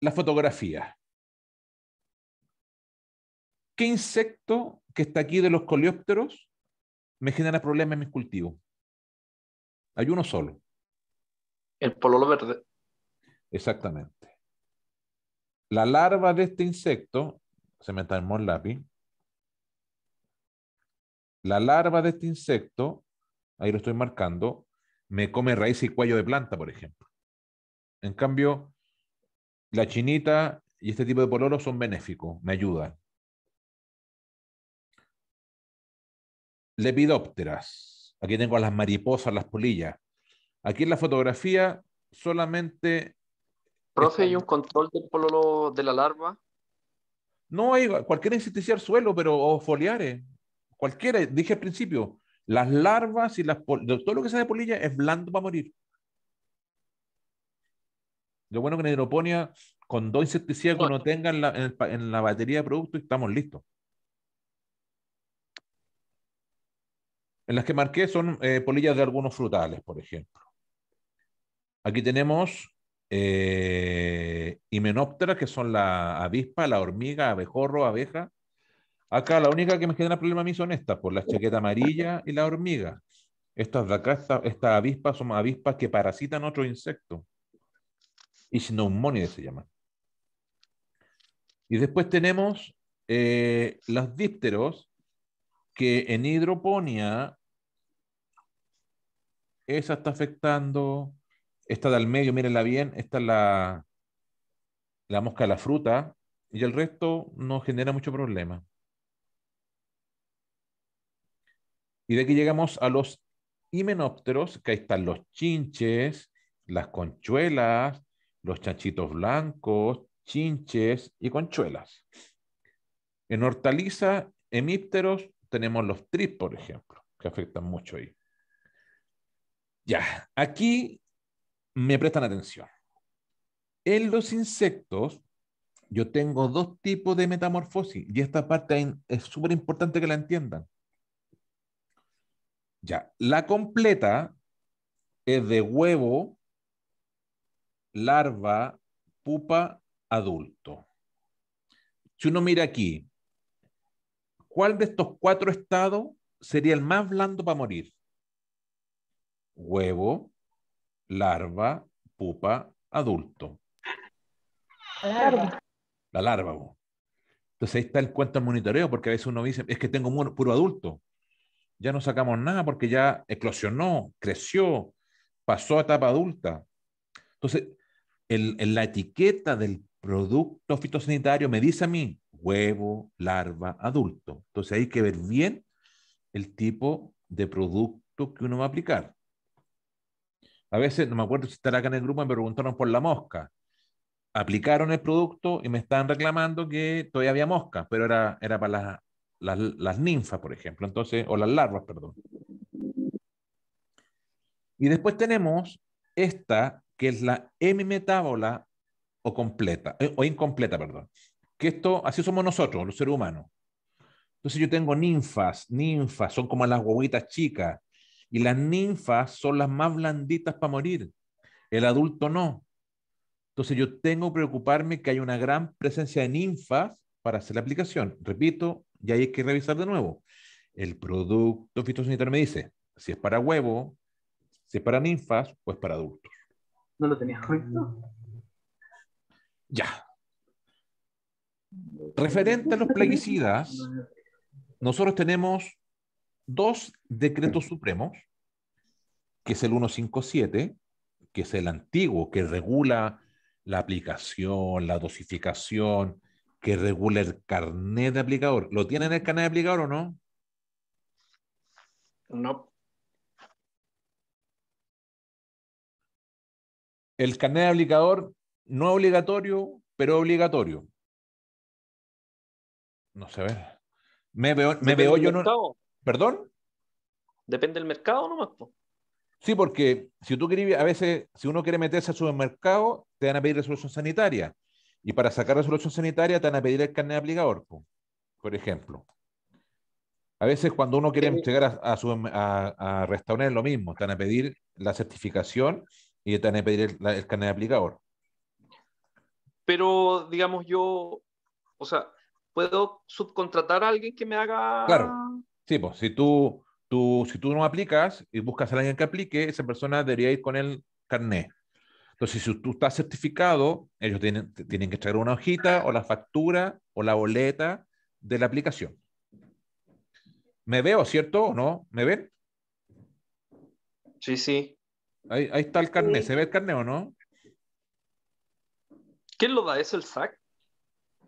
la fotografía. ¿Qué insecto que está aquí de los coleópteros me genera problemas en mis cultivos? Hay uno solo. El pololo verde. Exactamente. La larva de este insecto, se me está el lápiz. La larva de este insecto, ahí lo estoy marcando, me come raíz y cuello de planta, por ejemplo. En cambio, la chinita y este tipo de pololos son benéficos, me ayudan. Lepidópteras. Aquí tengo a las mariposas, las polillas. Aquí en la fotografía solamente... Profe, hay un control del pololo de la larva? No, hay cualquier insecticida al suelo, pero o foliares, cualquiera, dije al principio, las larvas y las todo lo que sea de polilla es blando para morir. Lo bueno que en hidroponía, con dos insecticidas que uno tenga en la, batería de producto, estamos listos. En las que marqué son eh, polillas de algunos frutales, por ejemplo. Aquí tenemos eh, que son la avispa, la hormiga, abejorro, abeja. Acá la única que me genera problema a mí son estas, por la chaqueta amarilla y la hormiga. Estas de acá, estas esta avispas, son avispas que parasitan otro insecto. insectos. Isneumonides se llama. Y después tenemos eh, las dípteros, que en hidroponia esa está afectando esta del medio, mírenla bien, esta es la, la mosca de la fruta y el resto no genera mucho problema. Y de aquí llegamos a los himenópteros, que ahí están los chinches, las conchuelas, los chanchitos blancos, chinches y conchuelas. En hortaliza, hemípteros, tenemos los trips por ejemplo, que afectan mucho ahí. Ya, aquí me prestan atención. En los insectos, yo tengo dos tipos de metamorfosis y esta parte es súper importante que la entiendan. Ya, la completa es de huevo, larva, pupa, adulto. Si uno mira aquí, ¿cuál de estos cuatro estados sería el más blando para morir? Huevo, larva, pupa, adulto. La larva. La larva. Entonces ahí está el cuento del monitoreo, porque a veces uno dice, es que tengo un puro adulto. Ya no sacamos nada porque ya eclosionó, creció, pasó a etapa adulta. Entonces, la etiqueta del producto fitosanitario me dice a mí, huevo, larva, adulto. Entonces hay que ver bien el tipo de producto que uno va a aplicar. A veces, no me acuerdo si estará acá en el grupo, me preguntaron por la mosca. Aplicaron el producto y me estaban reclamando que todavía había mosca, pero era, era para las, ninfas, por ejemplo, entonces, o las larvas, perdón. Y después tenemos esta, que es la M o completa, eh, o incompleta, perdón. Que esto, así somos nosotros, los seres humanos. Entonces yo tengo ninfas, ninfas, son como las guaguitas chicas, y las ninfas son las más blanditas para morir. El adulto no. Entonces yo tengo que preocuparme que hay una gran presencia de ninfas para hacer la aplicación. Repito, y ahí hay que revisar de nuevo. El producto fitosanitario me dice, si es para huevo, si es para ninfas, o es pues para adultos. ¿No lo tenía. correcto? Ya. Referente a los plaguicidas, nosotros tenemos dos decretos supremos, que es el 157, que es el antiguo, que regula la aplicación, la dosificación, que regula el carnet de aplicador. ¿Lo tienen el carnet de aplicador o no? No. El carnet de aplicador no es obligatorio, pero obligatorio. No se ve. Me veo, me, veo yo no. ¿Perdón? Depende del mercado ¿no? Po. Sí, porque si tú quieres... a veces, si uno quiere meterse al supermercado, te van a pedir resolución sanitaria. Y para sacar resolución sanitaria, te van a pedir el carnet de aplicador, por ejemplo. A veces cuando uno quiere llegar a, a, su, lo mismo, te van a pedir la certificación y te van a pedir el, el carnet de aplicador. Pero, digamos, yo, o sea, puedo subcontratar a alguien que me haga... Claro Sí, pues si tú, tú, si tú no aplicas y buscas a alguien que aplique, esa persona debería ir con el carnet. Entonces, si tú estás certificado, ellos tienen, tienen que traer una hojita o la factura o la boleta de la aplicación. ¿Me veo, cierto o no? ¿Me ven? Sí, sí. Ahí, está el carnet. ¿Se ve el carnet o no? ¿Quién lo da? ¿Es el SAC?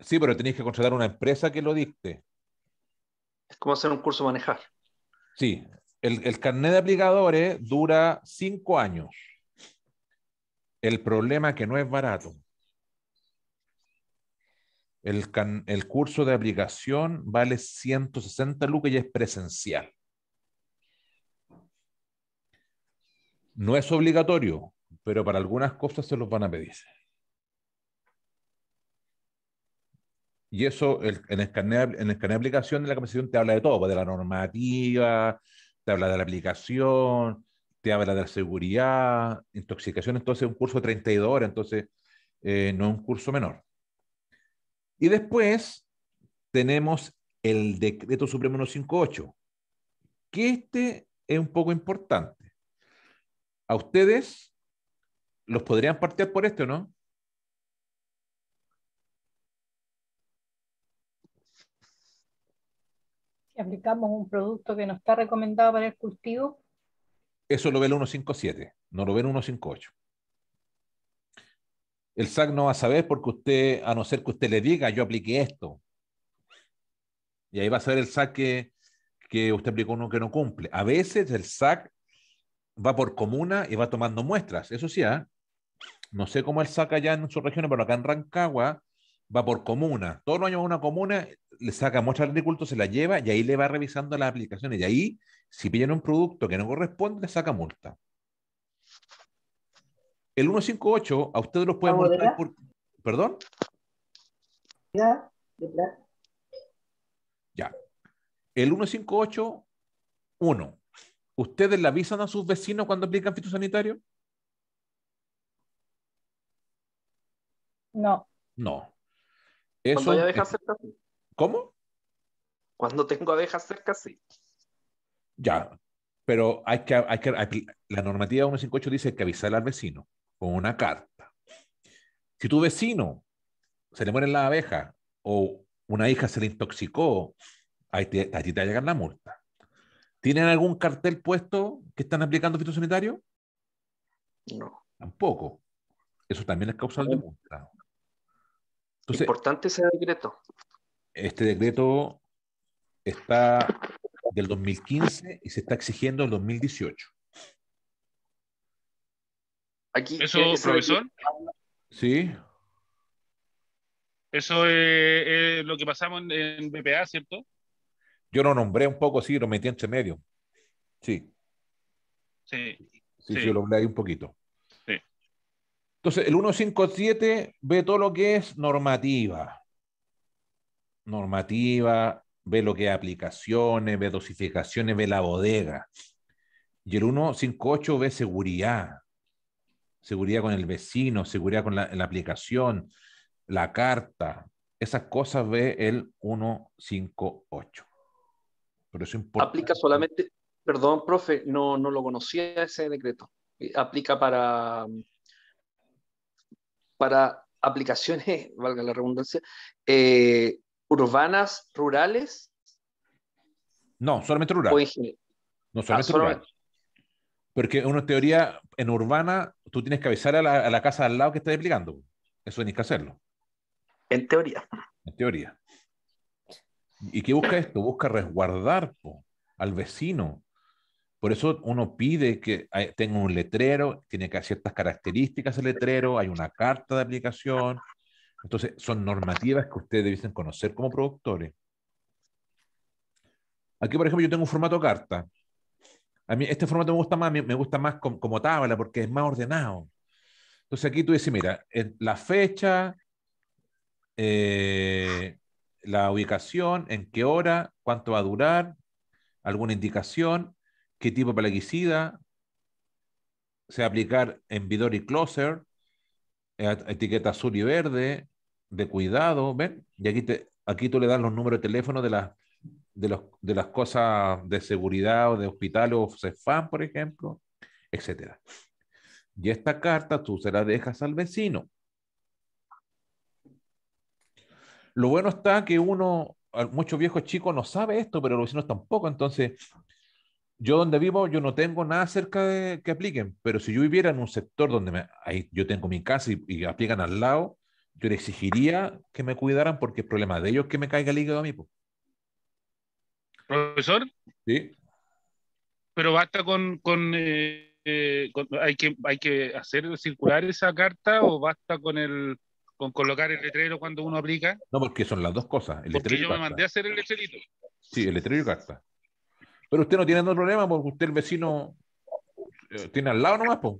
Sí, pero tenéis que contratar una empresa que lo dicte cómo hacer un curso manejar. Sí, el, carnet de aplicadores dura cinco años. El problema es que no es barato. El, el, curso de aplicación vale 160 lucas y es presencial. No es obligatorio, pero para algunas cosas se los van a pedir. Y eso, en, el en de aplicación de la capacitación te habla de todo, pues, de la normativa, te habla de la aplicación, te habla de la seguridad, intoxicación, entonces es un curso de 32 horas, entonces eh, no es un curso menor. Y después tenemos el decreto supremo 158, que este es un poco importante. A ustedes los podrían partir por este, o ¿no? aplicamos un producto que no está recomendado para el cultivo? Eso lo ve el 157, no lo ve el 158. El SAC no va a saber porque usted, a no ser que usted le diga, yo apliqué esto. Y ahí va a saber el SAC que, usted aplicó uno que no cumple. A veces el SAC va por comuna y va tomando muestras. Eso sí, ¿ah? no sé cómo el SAC allá en su región, pero acá en Rancagua va por comuna, todos los años a una comuna, le saca muestra al agricultor, se la lleva y ahí le va revisando las aplicaciones. Y ahí, si pillan un producto que no corresponde, le saca multa. El 158 a ustedes los pueden multar ¿Perdón? Ya, ya. El 158, 1. ¿Ustedes le avisan a sus vecinos cuando aplican fitosanitario? No. No. Eso, Cuando abejas cerca, ¿Cómo? Cuando tengo abejas cerca, sí. Ya, pero hay que, la normativa 158 dice que avisar al vecino con una carta. Si tu vecino se le mueren las abejas o una hija se le intoxicó, ahí te, te va a llegar la multa. ¿Tienen algún cartel puesto que están aplicando fitosanitario? No. Tampoco. Eso también es causal de multa. ¿Es Importante ese decreto. Este decreto está del 2015 y se está exigiendo el 2018. Aquí, ¿Eso, profesor? Sí. Eso es, lo que pasamos en, BPA, ¿cierto? Yo lo nombré un poco, así, lo metí entre medio. Sí. Sí. Sí, yo lo nombré ahí un poquito. Entonces, el 157 ve todo lo que es normativa. Normativa, ve lo que es aplicaciones, ve dosificaciones, ve la bodega. Y el 158 ve seguridad. Seguridad con el vecino, seguridad con la, aplicación, la carta. Esas cosas ve el 158. Pero eso importa. Aplica solamente, perdón, profe, no, no lo conocía ese decreto. Eh, aplica para para aplicaciones, valga la redundancia, eh, urbanas, rurales? No, solamente rurales. No, ah, solamente rurales. Porque una teoría en urbana, tú tienes que avisar a la, a la casa al lado que estás explicando. Eso tienes que hacerlo. En teoría. En teoría. ¿Y qué busca esto? Busca resguardar al vecino por eso uno pide que eh, tenga un letrero, tiene que ciertas características el letrero, hay una carta de aplicación. Entonces, son normativas que ustedes debiesen conocer como productores. Aquí, por ejemplo, yo tengo un formato carta. A mí este formato me gusta más, me gusta más como, tabla porque es más ordenado. Entonces aquí tú dices, mira, la fecha, eh, la ubicación, en qué hora, cuánto va a durar, alguna indicación, qué tipo de plaguicida se aplicar en Vidor y Closer, eh, etiqueta azul y verde, de cuidado, ¿ven? Y aquí, te, aquí tú le das los números de teléfono de, las de, las cosas de seguridad o de hospital o CEFAM, por ejemplo, etc. Y esta carta tú se la dejas al vecino. Lo bueno está que uno, muchos viejos chicos no sabe esto, pero los vecinos tampoco, entonces yo donde vivo, yo no tengo nada cerca de, que apliquen, pero si yo viviera en un sector donde yo tengo mi casa y, y, aplican al lado, yo le exigiría que me cuidaran porque es problema de ellos que me caiga el hígado a mí. Profesor. Sí. Pero basta con, eh, eh, con, hay, que, hay que hacer circular esa carta o basta con el con colocar el letrero cuando uno aplica. No, porque son las dos cosas. El porque yo me mandé a hacer el letrerito. Sí, el letrero y carta. Pero usted no tiene ningún problema porque usted el vecino eh, tiene al lado nomás, pues.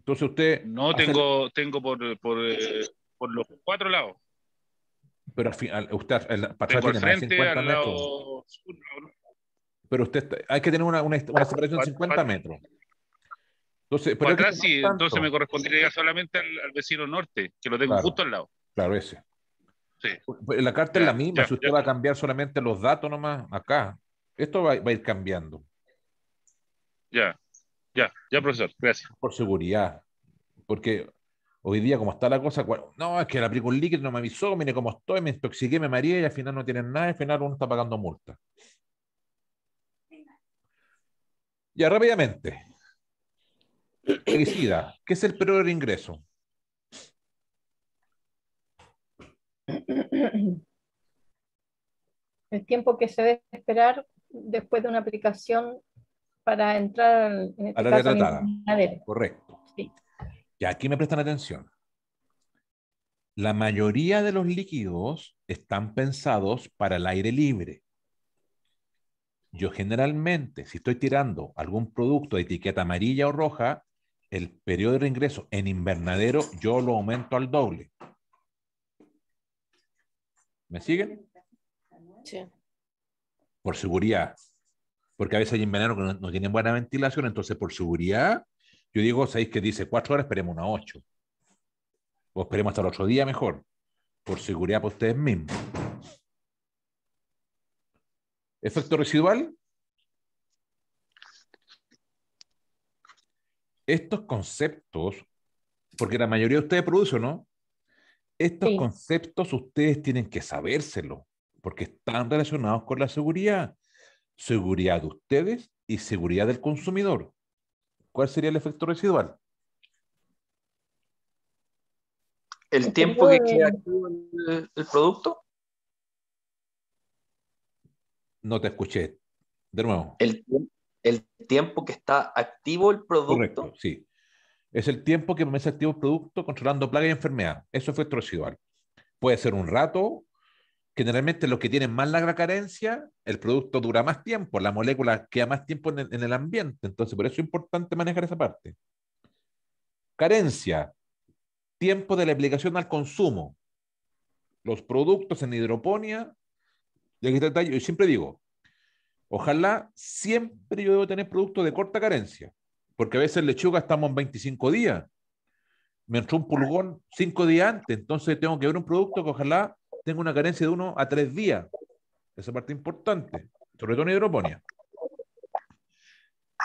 Entonces usted... No, tengo, tengo eh, por, los cuatro lados. Pero al final, usted para atrás tiene 50 metros. Pero usted hay que tener una, separación de 50 metros. Entonces, atrás sí, entonces me correspondería solamente al, vecino norte, que lo tengo justo al lado. Claro, ese. Sí. Pues, la carta es la misma, si usted va a cambiar solamente los datos nomás acá, esto va, a ir cambiando. Ya, ya, ya, profesor, gracias. Por seguridad, porque hoy día como está la cosa, no, es que la aplicó un líquido, no me avisó, mire cómo estoy, me intoxiqué, me mareé y al final no tienen nada, al final uno está pagando multa. Ya, rápidamente. ¿qué es el peor ingreso? El tiempo que se debe esperar después de una aplicación para entrar en este invernadero. Correcto. Y aquí me prestan atención. La mayoría de los líquidos están pensados para el aire libre. Yo generalmente, si estoy tirando algún producto de etiqueta amarilla o roja, el periodo de reingreso en invernadero yo lo aumento al doble. ¿Me siguen? Sí. Por seguridad. Porque a veces hay invierno que no, tienen buena ventilación, entonces por seguridad, yo digo, sabéis que dice cuatro horas, esperemos una ocho. O esperemos hasta el otro día mejor. Por seguridad para ustedes mismos. Efecto residual. Estos conceptos, porque la mayoría de ustedes producen, ¿no? Estos conceptos ustedes tienen que sabérselo, porque están relacionados con la seguridad. Seguridad de ustedes y seguridad del consumidor. ¿Cuál sería el efecto residual? ¿El, tiempo que queda activo el producto? No te escuché. De nuevo. El, el tiempo que está activo el producto. Correcto, sí es el tiempo que permanece activo el producto controlando plaga y enfermedad. Eso es efecto residual. Puede ser un rato. Generalmente los que tienen más larga carencia, el producto dura más tiempo, la molécula queda más tiempo en el, ambiente. Entonces, por eso es importante manejar esa parte. Carencia, tiempo de la aplicación al consumo. Los productos en hidroponía, y aquí yo siempre digo, ojalá siempre yo debo tener productos de corta carencia porque a veces lechuga estamos en 25 días. Me entró un pulgón 5 días antes, entonces tengo que ver un producto que ojalá tenga una carencia de uno a tres días. Esa parte importante, sobre todo en hidroponía.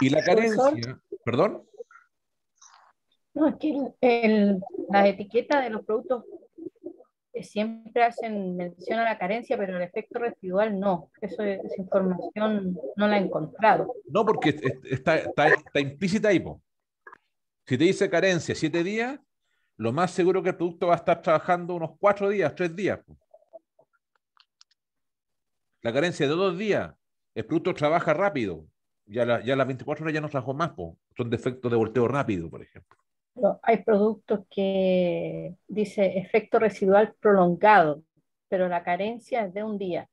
Y la carencia, perdón. No, es que la de los productos siempre hacen mención a la carencia, pero el efecto residual no. Eso, esa información no la he encontrado. No, porque está, implícita ahí. Si te dice carencia siete días, lo más seguro que el producto va a estar trabajando unos cuatro días, tres días. La carencia de dos días, el producto trabaja rápido. Ya, ya las 24 horas ya no trabajó más. Son defectos de volteo rápido, por ejemplo hay productos que dice efecto residual prolongado, pero la carencia es de un día,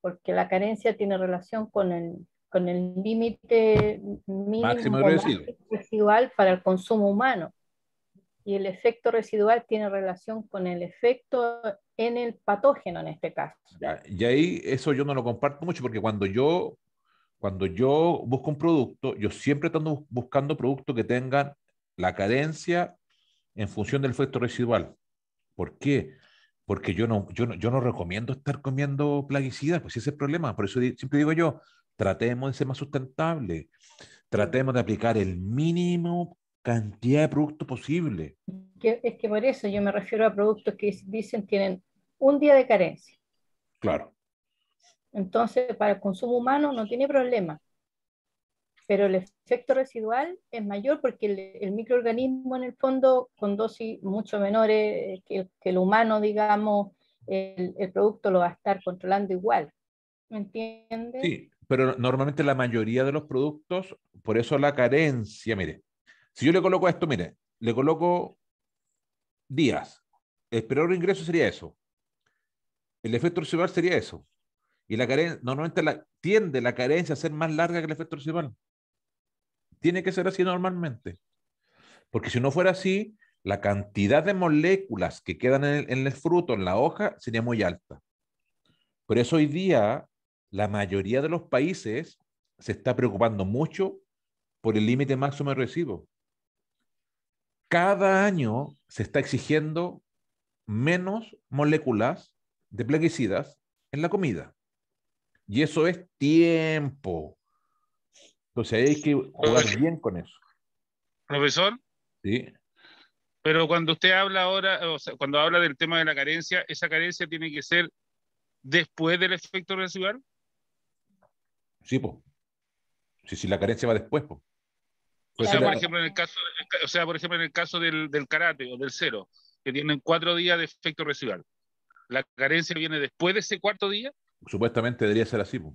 porque la carencia tiene relación con el con el límite mínimo residual. para el consumo humano. Y el efecto residual tiene relación con el efecto en el patógeno en este caso. Y ahí eso yo no lo comparto mucho porque cuando yo, cuando yo busco un producto, yo siempre estando buscando productos que tengan la cadencia en función del efecto residual. ¿Por qué? Porque yo no, yo no, yo no recomiendo estar comiendo plaguicidas, pues ese es el problema. Por eso siempre digo yo, tratemos de ser más sustentables, tratemos de aplicar el mínimo cantidad de producto posible. es que por eso yo me refiero a productos que dicen tienen un día de carencia. Claro. Entonces, para el consumo humano no tiene problema, pero el efecto residual es mayor porque el, microorganismo en el fondo, con dosis mucho menores que, el humano, digamos, el, producto lo va a estar controlando igual. ¿Me entiendes? Sí, pero normalmente la mayoría de los productos, por eso la carencia, mire, si yo le coloco esto, mire, le coloco días, el periodo ingreso sería eso, el efecto residual sería eso, y la carencia, normalmente tiende la carencia a ser más larga que el efecto residual. Tiene que ser así normalmente. Porque si no fuera así, la cantidad de moléculas que quedan en el, fruto, en la hoja, sería muy alta. Por eso hoy día la mayoría de los países se está preocupando mucho por el límite máximo de residuos. Cada año se está exigiendo menos moléculas de plaguicidas en la comida. Y eso es tiempo. Entonces hay que jugar bien con eso. Profesor. Sí. Pero cuando usted habla ahora, cuando habla del tema de la carencia, ¿esa carencia tiene que ser después del efecto residual? Sí, pues. Sí, sí, la carencia va después, pues. O sea, por ejemplo, en el caso, por ejemplo, en el caso del, del karate o del cero, que tienen cuatro días de efecto residual, ¿la carencia viene después de ese cuarto día? Supuestamente debería ser así. pues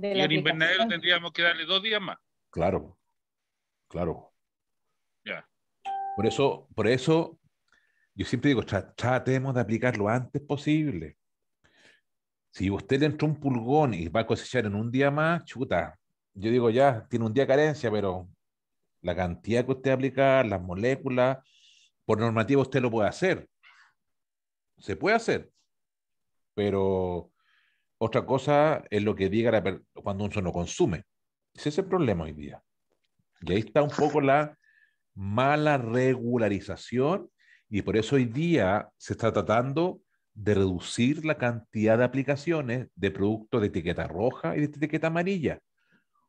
y el invernadero tendríamos que darle dos días más. Claro, claro. Ya. Por eso, por eso, yo siempre digo, tratemos de aplicar lo antes posible. Si usted le entró un pulgón y va a cosechar en un día más, chuta, yo digo ya, tiene un día carencia, pero la cantidad que usted aplica, las moléculas, por normativa usted lo puede hacer. Se puede hacer, pero otra cosa es lo que diga cuando uno no consume. Ese es el problema hoy día. Y ahí está un poco la mala regularización y por eso hoy día se está tratando de reducir la cantidad de aplicaciones de productos de etiqueta roja y de etiqueta amarilla.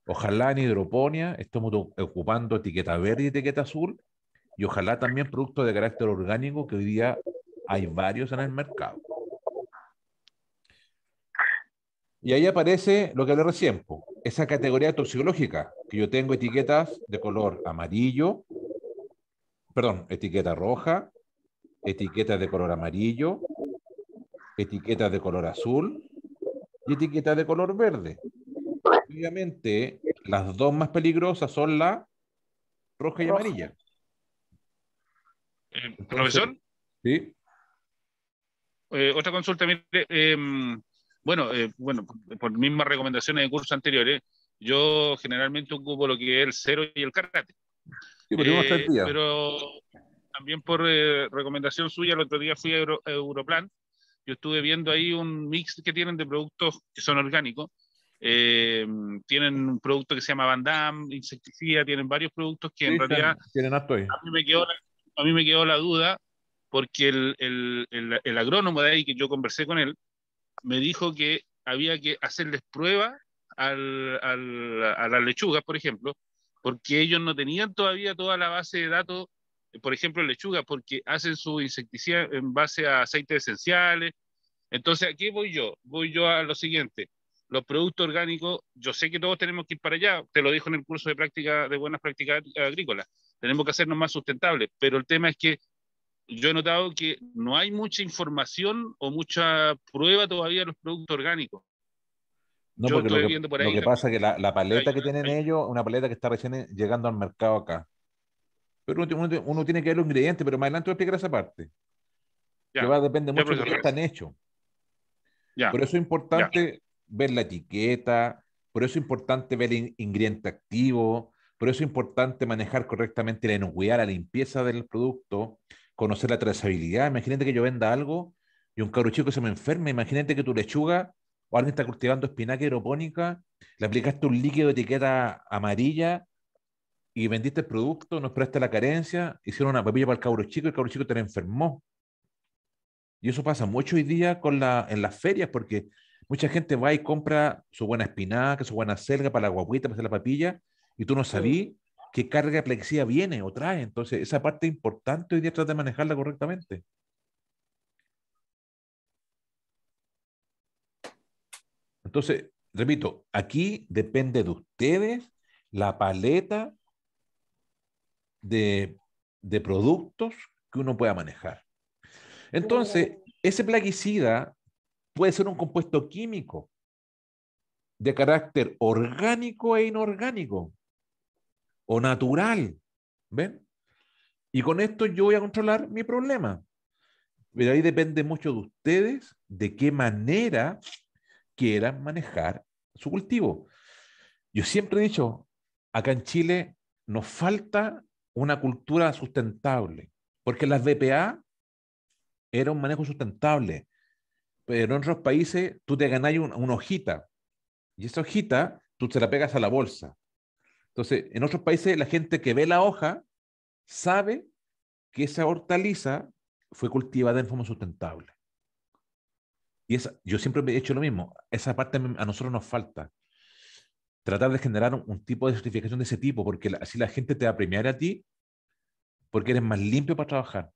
Ojalá en hidroponía estemos ocupando etiqueta verde y etiqueta azul y ojalá también productos de carácter orgánico que hoy día hay varios en el mercado. Y ahí aparece lo que le recién, esa categoría toxicológica, que yo tengo etiquetas de color amarillo, perdón, etiqueta roja, etiquetas de color amarillo, etiquetas de color azul y etiqueta de color verde. Obviamente, las dos más peligrosas son la roja y amarilla. Eh, ¿Profesor? Sí. Eh, otra consulta, mire, em, bueno, eh, bueno, por mismas recomendaciones de cursos anteriores, yo generalmente ocupo lo que es el cero y el karate. Eh, pero también por eh, recomendación suya, el otro día fui a, Europlan. Yo estuve viendo ahí un mix que tienen de productos que son orgánicos. tienen un producto que se llama Bandam, insecticida, tienen varios productos que en realidad tienen a, mí me quedó la, a mí me quedó la duda porque el agrónomo de ahí que yo conversé con él me dijo que había que hacerles prueba al, al, a las lechugas, por ejemplo, porque ellos no tenían todavía toda la base de datos, por ejemplo, lechugas, porque hacen su insecticida en base a aceites esenciales. Entonces, aquí voy yo, voy yo a lo siguiente. Los productos orgánicos, yo sé que todos tenemos que ir para allá, te lo dijo en el curso de práctica de buenas prácticas agrícolas, tenemos que hacernos más sustentables, pero el tema es que yo he notado que no hay mucha información o mucha prueba todavía de los productos orgánicos. yo estoy lo que, por ahí lo que pasa es que la, paleta que tienen ellos, una paleta que está recién eh, llegando al mercado acá. Pero uno, tiene que ver los ingredientes, pero más adelante voy a explicar esa parte. depende mucho de lo que están hechos. Por eso es importante ver la etiqueta, por eso es importante ver el ingrediente activo, por eso es importante manejar correctamente la inocuidad, la limpieza del producto, conocer la trazabilidad. Imagínate que yo venda algo y un cabro chico se me enferme. Imagínate que tu lechuga o alguien está cultivando espinaca aeropónica, le aplicaste un líquido de etiqueta amarilla y vendiste el producto, nos presta la carencia, hicieron una papilla para el cabro chico y el cabro chico te la enfermó. Y eso pasa mucho hoy día con la, en las ferias porque mucha gente va y compra su buena espinaca, su buena selga para la guaguita, para hacer la papilla y tú no sabí qué carga de plaguicida viene o trae. Entonces, esa parte importante hoy día trata de manejarla correctamente. Entonces, repito, aquí depende de ustedes la paleta de, de productos que uno pueda manejar. Entonces, ese plaguicida puede ser un compuesto químico de carácter orgánico e inorgánico o natural. ¿Ven? Y con esto yo voy a controlar mi problema. Pero ahí depende mucho de ustedes de qué manera quieran manejar su cultivo. Yo siempre he dicho, acá en Chile nos falta una cultura sustentable, porque las BPA era un manejo sustentable, pero en otros países tú te ganáis una, una hojita y esa hojita tú te la pegas a la bolsa entonces, en otros países la gente que ve la hoja sabe que esa hortaliza fue cultivada en forma sustentable. Y esa, yo siempre he hecho lo mismo. Esa parte a nosotros nos falta. Tratar de generar un, tipo de certificación de ese tipo, porque así la gente te va a premiar a ti porque eres más limpio para trabajar.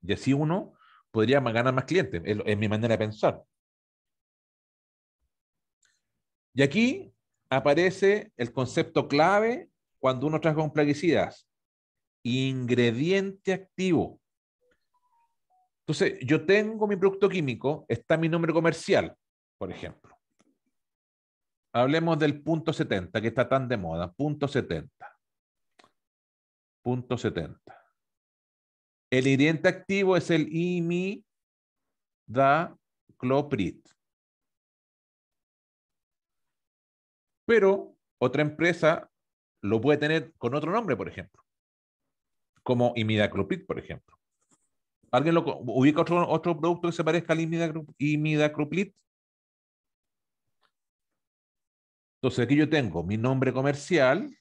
Y así uno podría ganar más clientes. es mi manera de pensar. Y aquí aparece el concepto clave cuando uno trabaja con plaguicidas, ingrediente activo. Entonces, yo tengo mi producto químico, está mi nombre comercial, por ejemplo. Hablemos del punto 70, que está tan de moda, punto 70. Punto 70. El ingrediente activo es el imidacloprid. pero otra empresa lo puede tener con otro nombre, por ejemplo, como imidacloprid, por ejemplo. ¿Alguien ubica otro, otro producto que se parezca al imidacloprid? Entonces aquí yo tengo mi nombre comercial,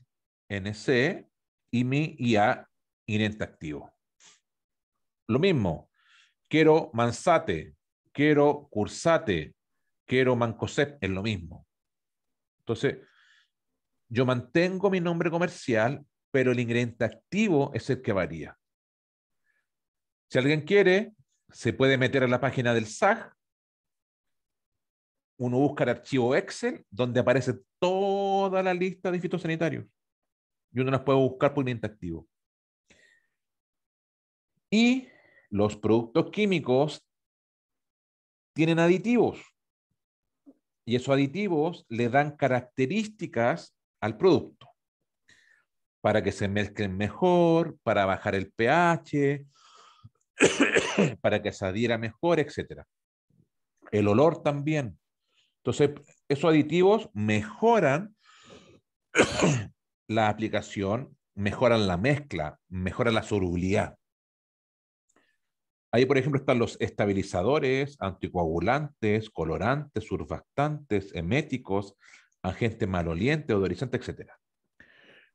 NC, y mi IA inente activo. Lo mismo, quiero Mansate, quiero Cursate, quiero Mancosep, es lo mismo. Entonces, yo mantengo mi nombre comercial, pero el ingrediente activo es el que varía. Si alguien quiere, se puede meter a la página del SAG. Uno busca el archivo Excel, donde aparece toda la lista de fitosanitarios. Y uno las puede buscar por ingrediente activo. Y los productos químicos tienen aditivos y esos aditivos le dan características al producto para que se mezclen mejor, para bajar el pH, para que se adhiera mejor, etc. El olor también. Entonces, esos aditivos mejoran la aplicación, mejoran la mezcla, mejoran la solubilidad. Ahí, por ejemplo, están los estabilizadores, anticoagulantes, colorantes, surfactantes, eméticos, agentes maloliente, odorizantes, etc.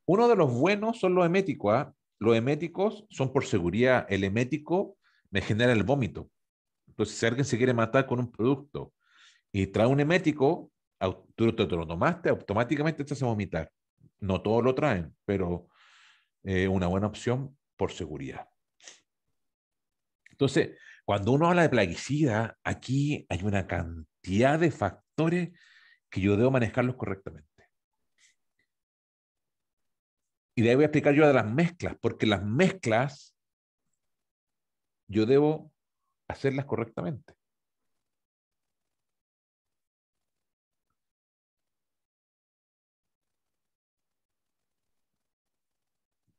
Uno de los buenos son los eméticos. ¿ah? Los eméticos son por seguridad. El emético me genera el vómito. Entonces, si alguien se quiere matar con un producto y trae un emético, tú te lo tomaste, automáticamente te hace vomitar. No todos lo traen, pero eh, una buena opción por seguridad. Entonces, cuando uno habla de plaguicida, aquí hay una cantidad de factores que yo debo manejarlos correctamente. Y de ahí voy a explicar yo de las mezclas, porque las mezclas yo debo hacerlas correctamente.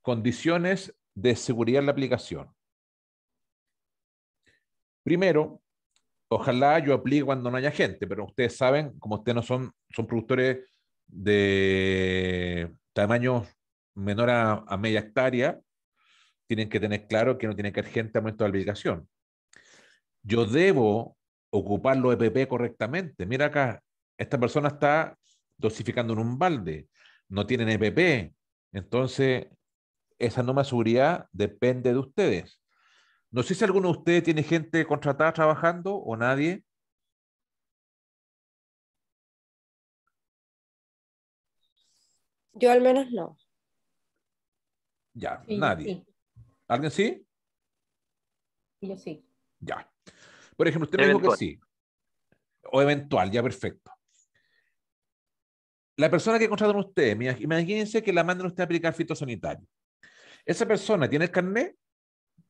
Condiciones de seguridad en la aplicación. Primero, ojalá yo aplique cuando no haya gente, pero ustedes saben, como ustedes no son, son productores de tamaño menor a, media hectárea, tienen que tener claro que no tiene que haber gente a momento de aplicación. Yo debo ocupar los EPP correctamente. Mira acá, esta persona está dosificando en un balde, no tienen EPP. Entonces, esa norma seguridad depende de ustedes. No sé si alguno de ustedes tiene gente contratada trabajando o nadie. Yo al menos no. Ya, nadie. ¿Alguien sí? Yo sí. Ya. Por ejemplo, usted me dijo que sí. O eventual, ya perfecto. La persona que contrataron ustedes, imagínense que la mandan usted a aplicar fitosanitario. ¿Esa persona tiene el carnet?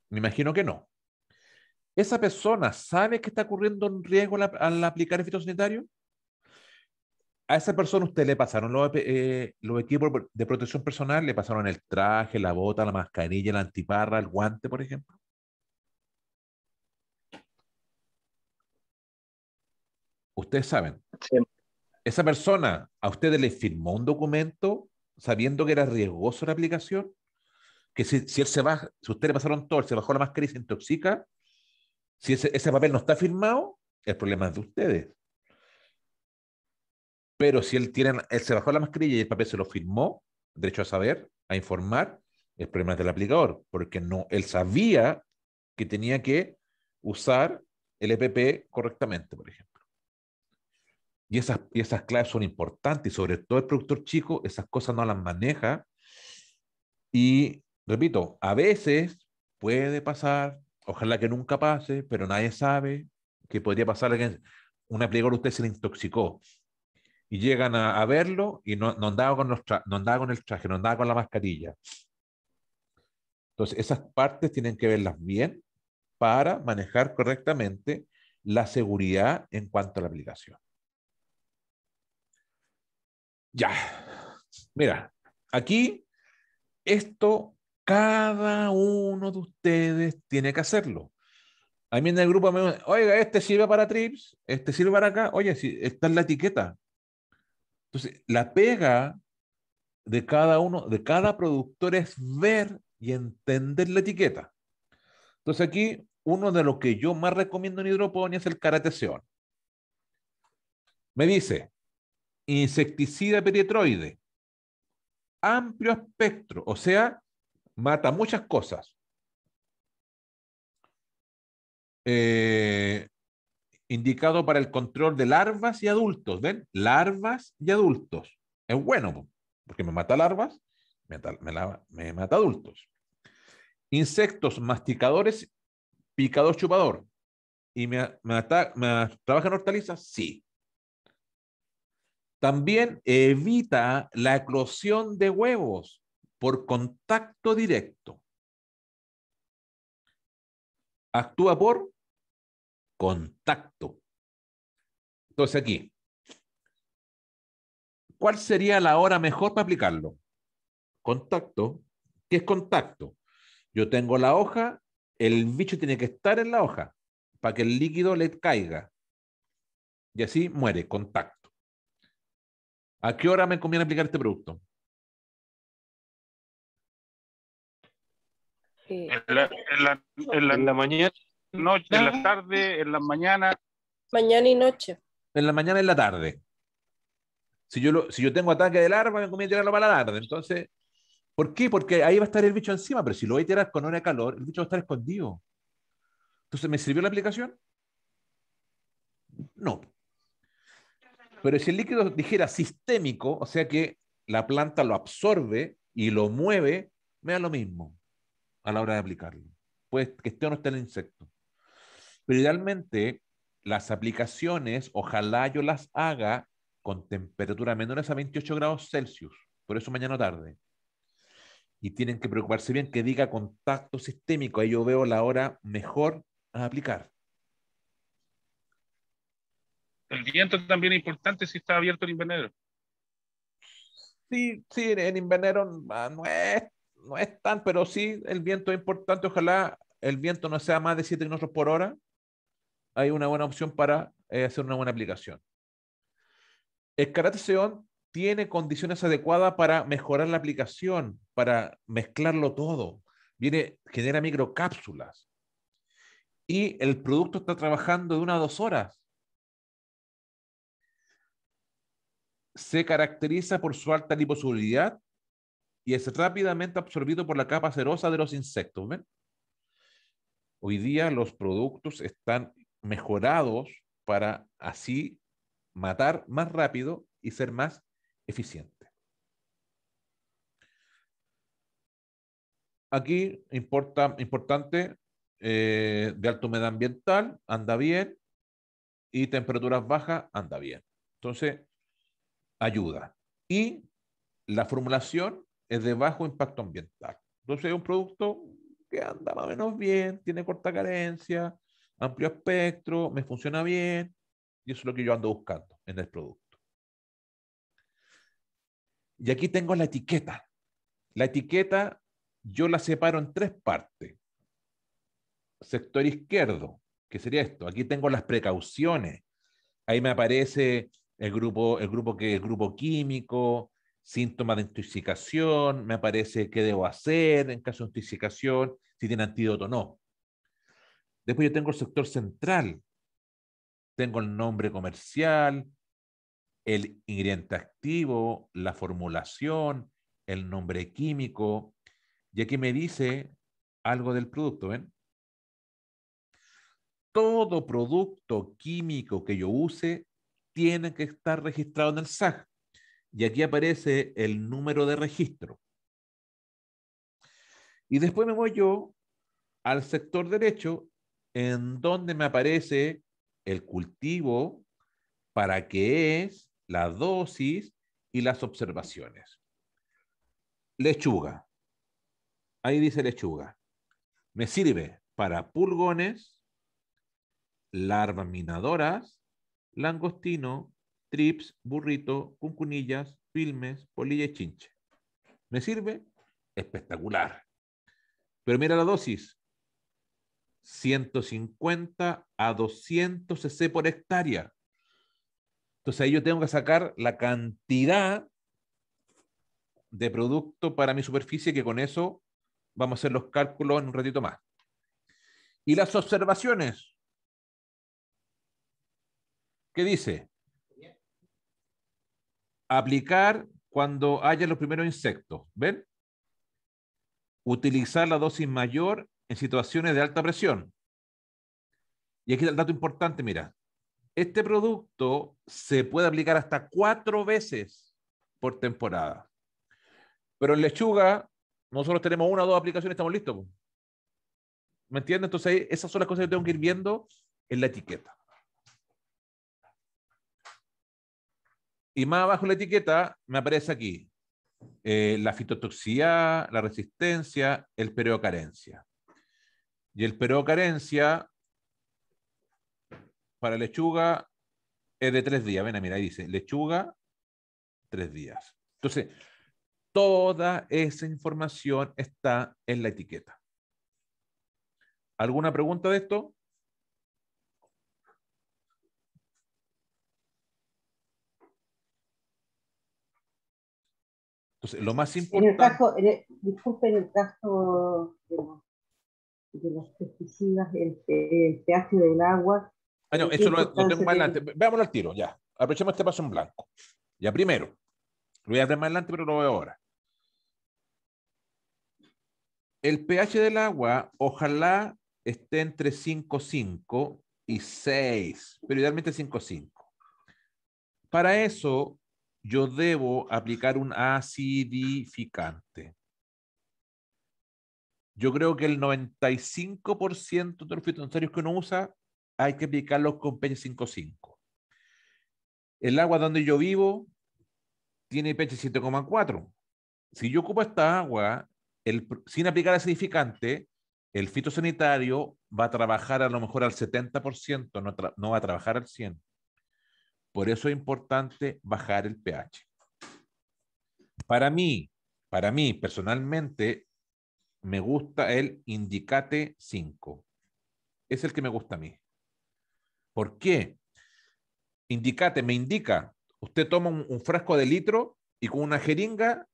Me imagino que no. ¿Esa persona sabe que está ocurriendo un riesgo al, aplicar el fitosanitario? a esa persona usted le pasaron los, eh, equipos de protección personal, le pasaron el traje, la bota, la mascarilla, la antiparra, el guante, por ejemplo. Ustedes saben. ¿Esa persona a ustedes le firmó un documento sabiendo que era riesgoso la aplicación? que si, si él se va si usted le pasaron todo, él se bajó la mascarilla y se intoxica, si ese, ese papel no está firmado, el problema es de ustedes. Pero si él, tiene, él se bajó la mascarilla y el papel se lo firmó, derecho a saber, a informar, el problema es del aplicador, porque no, él sabía que tenía que usar el EPP correctamente, por ejemplo. Y esas, y esas claves son importantes, y sobre todo el productor chico, esas cosas no las maneja y Repito, a veces puede pasar, ojalá que nunca pase, pero nadie sabe que podría pasar que una aplicador usted se le intoxicó y llegan a, verlo y no, no andaba con los no andaba con el traje, no andaba con la mascarilla. Entonces, esas partes tienen que verlas bien para manejar correctamente la seguridad en cuanto a la aplicación. Ya, mira, aquí esto cada uno de ustedes tiene que hacerlo. A mí en el grupo me dicen, oiga, este sirve para trips, este sirve para acá, oye, si está la etiqueta. Entonces, la pega de cada uno, de cada productor es ver y entender la etiqueta. Entonces aquí, uno de los que yo más recomiendo en hidroponía es el carateseón. Me dice, insecticida peritroide, amplio espectro, o sea, mata muchas cosas. Eh, indicado para el control de larvas y adultos, ¿ven? Larvas y adultos. Es bueno, porque me mata larvas, me, mata adultos. Insectos, masticadores, picador, chupador. ¿Y me, trabaja me trabajan hortalizas? Sí. También evita la eclosión de huevos por contacto directo. Actúa por contacto. Entonces aquí, ¿cuál sería la hora mejor para aplicarlo? Contacto. ¿Qué es contacto? Yo tengo la hoja, el bicho tiene que estar en la hoja para que el líquido le caiga. Y así muere, contacto. ¿A qué hora me conviene aplicar este producto? en, la, mañana, noche, en la ah. tarde, en la mañana. Mañana y noche. En la mañana y en la tarde. Si yo, si yo tengo ataque del árbol me conviene tirarlo para la tarde. Entonces, ¿por qué? Porque ahí va a estar el bicho encima, pero si lo voy a tirar con hora de calor, el bicho va a estar escondido. Entonces, ¿me sirvió la aplicación? No. Pero si el líquido dijera sistémico, o sea que la planta lo absorbe y lo mueve, me da lo mismo a la hora de aplicarlo. Pues que esté o no esté el insecto. Pero idealmente, las aplicaciones, ojalá yo las haga con temperatura menores a 28 grados Celsius. Por eso mañana tarde. Y tienen que preocuparse bien que diga contacto sistémico. Ahí yo veo la hora mejor a aplicar. El viento también es importante si está abierto el invernadero. Sí, sí, en invernadero ah, no es no es tan, pero sí el viento es importante. Ojalá el viento no sea más de 7 minutos por hora. Hay una buena opción para eh, hacer una buena aplicación. El tiene condiciones adecuadas para mejorar la aplicación, para mezclarlo todo. Viene, genera microcápsulas. Y el producto está trabajando de una a dos horas. Se caracteriza por su alta liposubilidad y es rápidamente absorbido por la capa cerosa de los insectos. Hoy día los productos están mejorados para así matar más rápido y ser más eficiente. Aquí importa, importante eh, de alta humedad ambiental, anda bien, y temperaturas bajas, anda bien. Entonces, ayuda. Y la formulación es de bajo impacto ambiental. Entonces es un producto que anda más o menos bien, tiene corta carencia, amplio espectro, me funciona bien y eso es lo que yo ando buscando en el producto. Y aquí tengo la etiqueta. La etiqueta yo la separo en tres partes. Sector izquierdo, que sería esto. Aquí tengo las precauciones. Ahí me aparece el grupo, el grupo que el grupo químico, Síntoma de intoxicación, me aparece qué debo hacer en caso de intoxicación, si tiene antídoto o no. Después yo tengo el sector central, tengo el nombre comercial, el ingrediente activo, la formulación, el nombre químico, y aquí me dice algo del producto, ¿ven? Todo producto químico que yo use tiene que estar registrado en el SAC. Y aquí aparece el número de registro. Y después me voy yo al sector derecho, en donde me aparece el cultivo, para qué es, la dosis y las observaciones. Lechuga. Ahí dice lechuga. Me sirve para pulgones, larvas minadoras, langostino, trips, burrito, cuncunillas, filmes, polilla y chinche. ¿Me sirve? Espectacular. Pero mira la dosis. 150 a 200 cc por hectárea. Entonces ahí yo tengo que sacar la cantidad de producto para mi superficie que con eso vamos a hacer los cálculos en un ratito más. Y las observaciones. ¿Qué dice? aplicar cuando haya los primeros insectos, ¿ven? Utilizar la dosis mayor en situaciones de alta presión. Y aquí el dato importante, mira, este producto se puede aplicar hasta cuatro veces por temporada. Pero en lechuga, nosotros tenemos una o dos aplicaciones, estamos listos. ¿Me entiendes? Entonces, esas son las cosas que tengo que ir viendo en la etiqueta. Y más abajo la etiqueta me aparece aquí eh, la fitotoxicidad, la resistencia, el periodo de carencia. Y el periodo de carencia para lechuga es de tres días. Ven, mira, ahí dice lechuga, tres días. Entonces, toda esa información está en la etiqueta. ¿Alguna pregunta de esto? Pues, lo más importante... En el caso, en el, caso de, los, pesticidas, el, pH del agua... Ah, eso lo, tengo más adelante. al tiro, ya. Aprovechemos este paso en blanco. Ya primero, lo voy a hacer más adelante, pero lo veo ahora. El pH del agua, ojalá esté entre 5,5 y 6, pero idealmente 5,5. Para eso, yo debo aplicar un acidificante. Yo creo que el 95% de los fitosanitarios que uno usa hay que aplicarlos con pH 5.5. El agua donde yo vivo tiene pH 7.4. Si yo ocupo esta agua sin aplicar acidificante, el fitosanitario va a trabajar a lo mejor al 70%, no va a trabajar al 100%. Por eso es importante bajar el pH. Para mí, para mí personalmente, me gusta el Indicate 5. Es el que me gusta a mí. ¿Por qué? Indicate, me indica. Usted toma un, frasco de litro y con una jeringa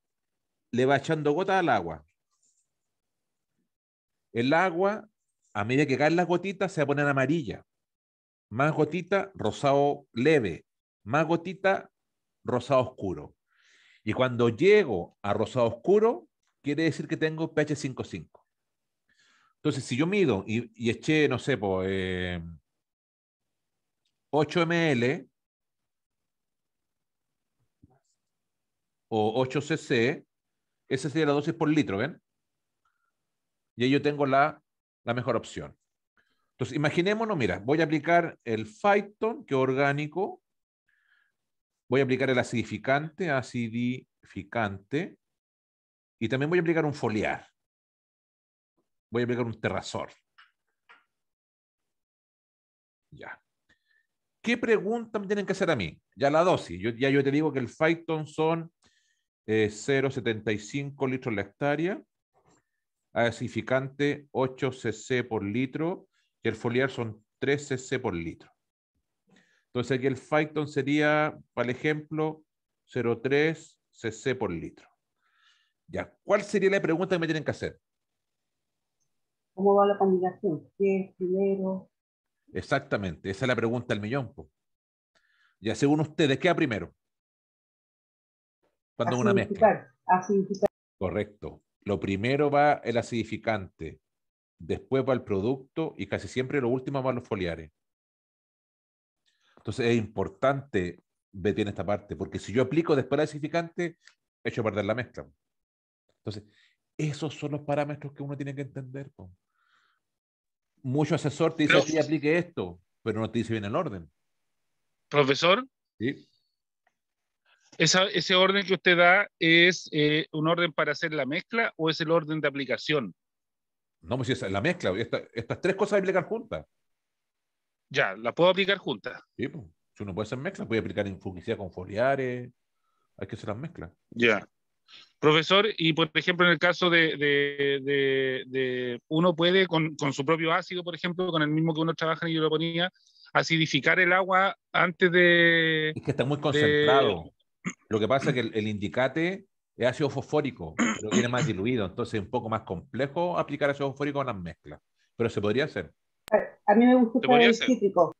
le va echando gotas al agua. El agua, a medida que caen las gotitas, se va a poner amarilla. Más gotita, rosado leve más gotita, rosado oscuro. Y cuando llego a rosado oscuro, quiere decir que tengo pH 5.5. Entonces, si yo mido y, eché, no sé, por 8 eh, ml o 8 cc, esa sería la dosis por litro, ¿ven? Y ahí yo tengo la, la mejor opción. Entonces, imaginémonos, mira, voy a aplicar el Phyton, que es orgánico, Voy a aplicar el acidificante, acidificante. Y también voy a aplicar un foliar. Voy a aplicar un terrazor. Ya. ¿Qué pregunta me tienen que hacer a mí? Ya la dosis. ya yo te digo que el Phyton son 0,75 eh, litros la hectárea. Acidificante 8 cc por litro. Y el foliar son 3 cc por litro. Entonces aquí el Python sería, para el ejemplo, 0,3 cc por litro. Ya, ¿cuál sería la pregunta que me tienen que hacer? ¿Cómo va la combinación? ¿Qué primero? Exactamente, esa es la pregunta del millón. Ya, según ustedes, ¿qué va primero? Cuando una mezcla. Acidificar. Correcto. Lo primero va el acidificante, después va el producto y casi siempre lo último van los foliares. Entonces es importante ver bien esta parte, porque si yo aplico después significante, he hecho perder la mezcla. Entonces, esos son los parámetros que uno tiene que entender. Mucho asesor te dice aplique esto, pero no te dice bien el orden. Profesor. Sí. Esa, ¿Ese orden que usted da es eh, un orden para hacer la mezcla o es el orden de aplicación? No, pues es la mezcla. estas tres cosas hay que aplicar juntas. Ya, ¿la puedo aplicar junta. Sí, pues. uno puede hacer mezcla, puede aplicar en fungicidas con foliares. Hay que hacer las mezclas. Ya. Profesor, y por ejemplo, en el caso de, uno puede con, su propio ácido, por ejemplo, con el mismo que uno trabaja en ponía acidificar el agua antes de. Es que está muy concentrado. Lo que pasa es que el, indicate es ácido fosfórico, pero viene más diluido, entonces es un poco más complejo aplicar ácido fosfórico en las mezclas, pero se podría hacer. A mí me gusta el cítrico.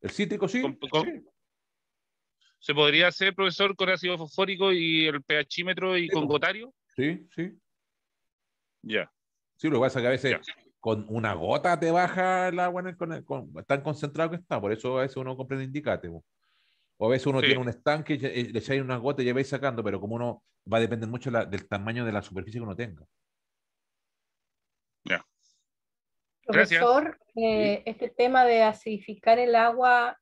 ¿El cítrico, sí? ¿Se podría hacer, profesor, con ácido fosfórico y el pHímetro y con gotario? Sí, sí. Ya. Sí, lo que pasa es que a veces con una gota te baja el agua tan concentrado que está. Por eso a veces uno compra el indicate. O a veces uno tiene un estanque, eh, le echáis una gota y ya vais sacando, pero como uno va a depender mucho del tamaño de la superficie que uno tenga. Ya. Profesor, eh, este tema de acidificar el agua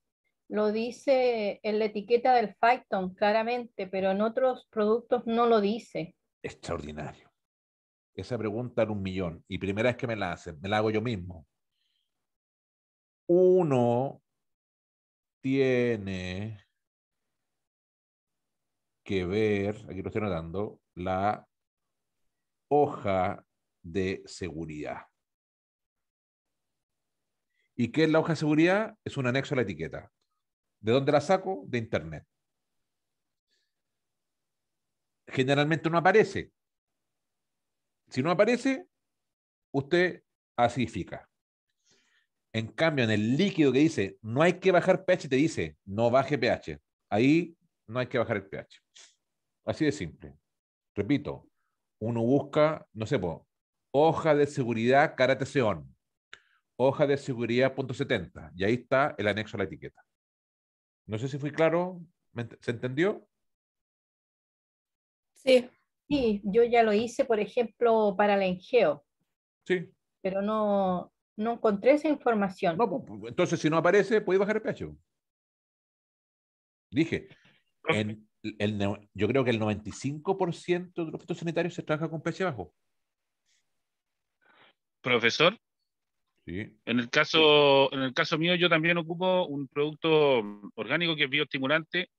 lo dice en la etiqueta del Phyton claramente, pero en otros productos no lo dice. Extraordinario. Esa pregunta en un millón y primera vez que me la hacen, me la hago yo mismo. Uno tiene que ver, aquí lo estoy notando, la hoja de seguridad. ¿Y qué es la hoja de seguridad? Es un anexo a la etiqueta. ¿De dónde la saco? De Internet. Generalmente no aparece. Si no aparece, usted acidifica. En cambio, en el líquido que dice no hay que bajar pH, te dice no baje pH. Ahí no hay que bajar el pH. Así de simple. Repito, uno busca, no sé, hoja de seguridad karate seón hoja de seguridad punto 70. Y ahí está el anexo a la etiqueta. No sé si fui claro. ¿Se entendió? Sí. Sí, yo ya lo hice, por ejemplo, para el engeo. Sí. Pero no, encontré esa información. Pues, pues, entonces, si no aparece, puede bajar el pecho. Dije, yo creo que el 95% de los sanitarios se trabaja con pecho bajo. Profesor, en, el caso, en el caso mío, yo también ocupo un producto orgánico que es bioestimulante,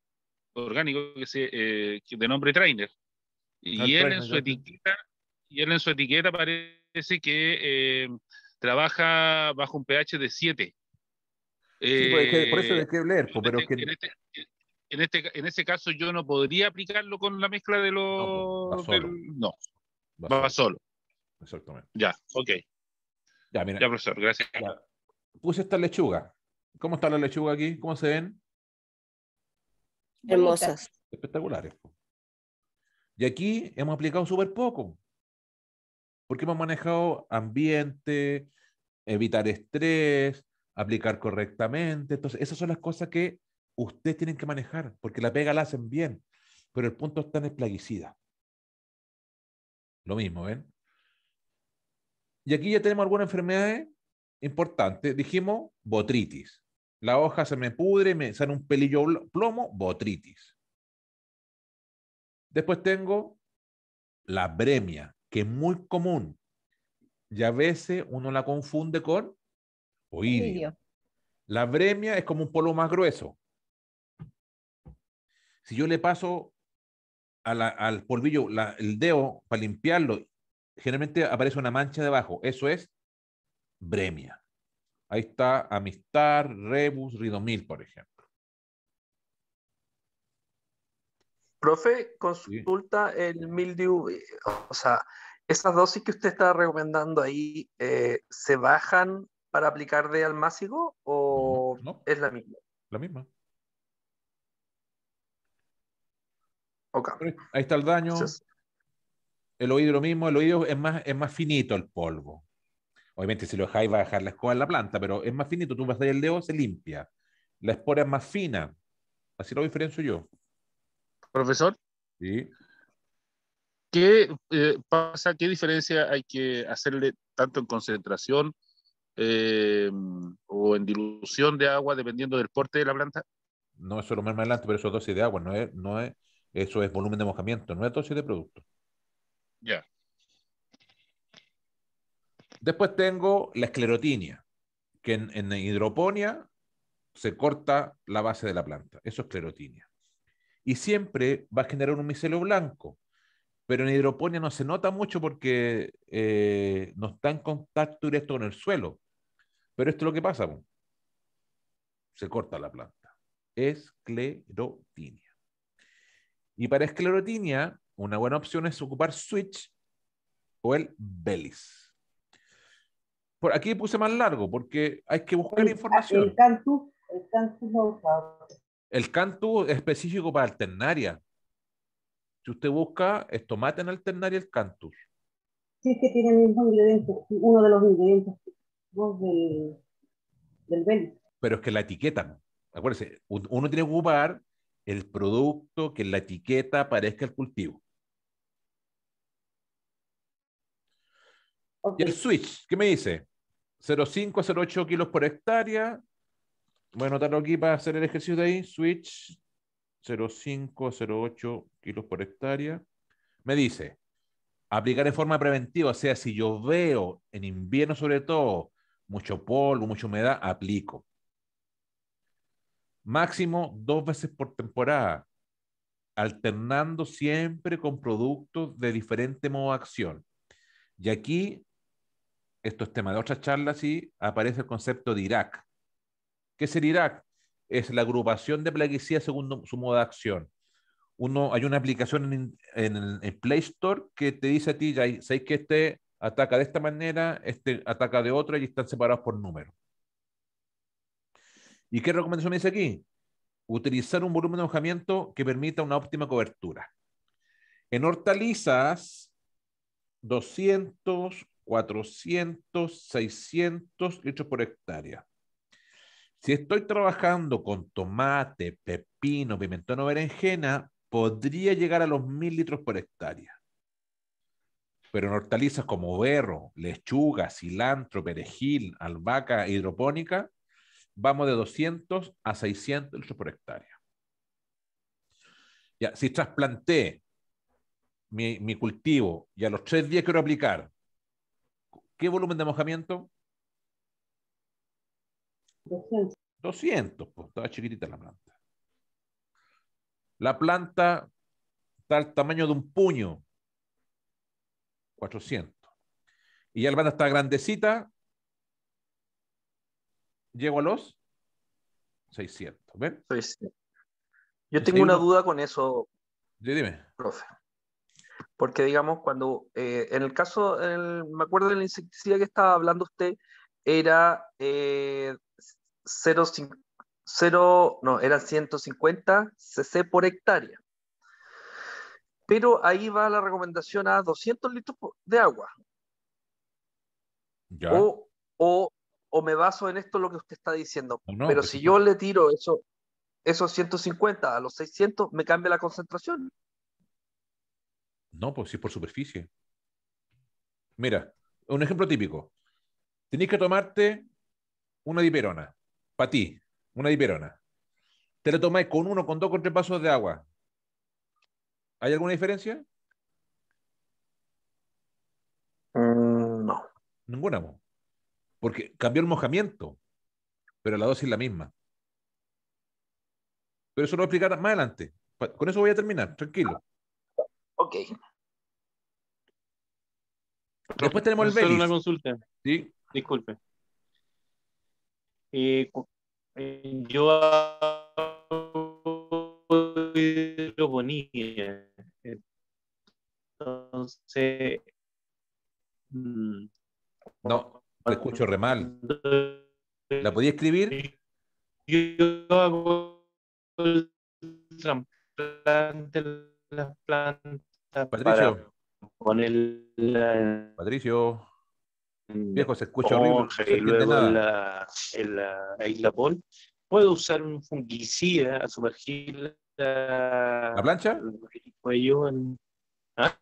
orgánico, que se, eh, de nombre Trainer. Ah, y él, en su etiqueta, y en su etiqueta parece que eh, trabaja bajo un pH de 7. sí, pues, por eso de eh, que leer, pues, este, este, En este, en ese caso yo no podría aplicarlo con la mezcla de pues, los... No, va solo. solo. Exactamente. Ya, ok. Ya, mira. Ya, profesor, gracias. Puse esta lechuga. ¿Cómo está la lechuga aquí? ¿Cómo se ven? Hermosas. Espectaculares. Y aquí hemos aplicado súper poco. Porque hemos manejado ambiente, evitar estrés, aplicar correctamente. Entonces, esas son las cosas que ustedes tienen que manejar, porque la pega la hacen bien. Pero el punto está en el plaguicida. Lo mismo, ¿ven? Y aquí ya tenemos algunas enfermedades importantes. Dijimos botritis. La hoja se me pudre, me sale un pelillo plomo, botritis. Después tengo la bremia, que es muy común. Y a veces uno la confunde con oidio. La bremia es como un polvo más grueso. Si yo le paso al polvillo el dedo para limpiarlo generalmente aparece una mancha debajo. Eso es Bremia. Ahí está Amistar, Rebus, Ridomil, por ejemplo. Profe, consulta el mildew, eh, o sea, esas dosis que usted está recomendando ahí, eh, ¿se bajan para aplicar de almácigo o es la misma? La misma. Ahí está el daño el oído lo mismo, el oído es más, es más finito el polvo. Obviamente si lo dejáis va a dejar la escoba en la planta, pero es más finito, tú vas a el dedo, se limpia. La espora es más fina. Así lo diferencio yo. Profesor. Sí. ¿Qué eh, pasa? ¿Qué diferencia hay que hacerle tanto en concentración em, o en dilución de agua dependiendo del porte de la planta? No, eso es lo más adelante, pero eso es dosis de agua, no es, no es, eso es volumen de mojamiento, no es dosis de producto. Después tengo la esclerotinia, que en, en, hidroponía se corta la base de la planta. Eso es esclerotinia. Y siempre va a generar un micelio blanco, pero en hidroponía no se nota mucho porque eh, no está en contacto directo con el suelo. Pero esto es lo que pasa. Se corta la planta. Esclerotinia. Y para esclerotinia una buena opción es ocupar Switch o el Belis. Por aquí puse más largo porque hay que buscar información. El Cantu, el Cantu El específico para alternaria. Si usted busca estomate en alternaria, el Cantus. Sí, es que tiene el mismo ingrediente, uno de los ingredientes del, del Belis. Pero es que la no. Acuérdese, uno tiene que ocupar el producto que en la etiqueta aparezca el cultivo. Y el switch, ¿qué me dice? 0,5 a 0,8 kilos por hectárea. Voy a anotarlo aquí para hacer el ejercicio de ahí. Switch 0,5 a 0,8 kilos por hectárea. Me dice, aplicar en forma preventiva, o sea, si yo veo en invierno sobre todo mucho polvo, mucha humedad, aplico. Máximo dos veces por temporada, alternando siempre con productos de diferente modo de acción. Y aquí esto es tema de otras charlas, sí, aparece el concepto de Irak. ¿Qué es el Irak? Es la agrupación de plaguicidas según su modo de acción. Uno, hay una aplicación en, el Play Store que te dice a ti, ya sabéis que este ataca de esta manera, este ataca de otra y están separados por número. ¿Y qué recomendación me dice aquí? Utilizar un volumen de alojamiento que permita una óptima cobertura. En hortalizas, 200 400, 600 litros por hectárea. Si estoy trabajando con tomate, pepino, pimentón o berenjena, podría llegar a los 1000 litros por hectárea. Pero en hortalizas como berro, lechuga, cilantro, perejil, albahaca hidropónica, vamos de 200 a 600 litros por hectárea. Ya, si trasplanté mi, mi cultivo y a los tres días quiero aplicar ¿Qué volumen de mojamiento? 200. 200, pues estaba chiquitita la planta. La planta está al tamaño de un puño, 400. Y ya la planta está grandecita, llego a los 600. ¿Ven? 600. Yo tengo una duda con eso. Sí, dime. Profe. Porque, digamos, cuando, eh, en el caso, me acuerdo de la insecticida que estaba hablando usted, era 0, eh, no, era 150 cc por hectárea. Pero ahí va la recomendación a 200 litros de agua. O, me baso en esto lo que usted está diciendo. Pero pues si yo pues. le tiro eso, esos 150 a los 600, me cambia la concentración. No, pues si es por superficie. Mira, un ejemplo típico. Tenéis que tomarte una diperona, para ti, una diperona. Te la tomáis con uno, con dos, con tres vasos de agua. ¿Hay alguna diferencia? Mm, no. Ninguna. Porque cambió el mojamiento, pero la dosis es la misma. Pero eso lo voy a explicar más adelante. Con eso voy a terminar, tranquilo. Después tenemos el Solo una consulta. Sí. Disculpe. Eh, eh, yo hago ponía Entonces. Mm, no, te escucho re mal. ¿La podía escribir? Yo hago el las plantas Ah, Patricio. Patricio. Mm, Viejo, se escucha horrible. y luego la, isla Paul. Puedo usar un fungicida a sumergir la, plancha. ¿Lo ¿ah?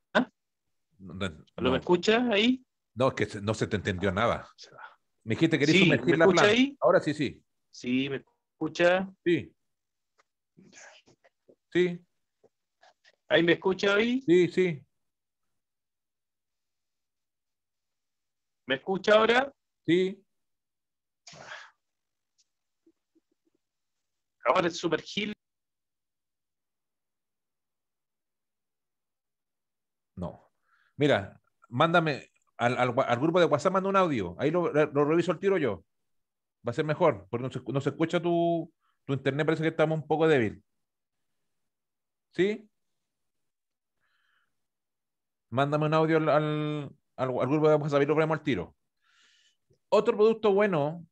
me escuchas ahí? No, es que no se te entendió nada. Me dijiste que querías sumergir la plancha. Ahí? Ahora sí, sí. Sí, ¿me escucha? Sí. Sí. ¿Ahí me escucha ahí? Sí, sí. ¿Me escucha ahora? Sí. Ahora es Super gil. No. Mira, mándame al, grupo de WhatsApp, manda un audio. Ahí lo, lo reviso al tiro yo. Va a ser mejor, porque no se, escucha tu, tu internet, parece que estamos un poco débil. ¿Sí? Mándame un audio al, al, grupo de WhatsApp y lo ponemos al tiro. Otro producto bueno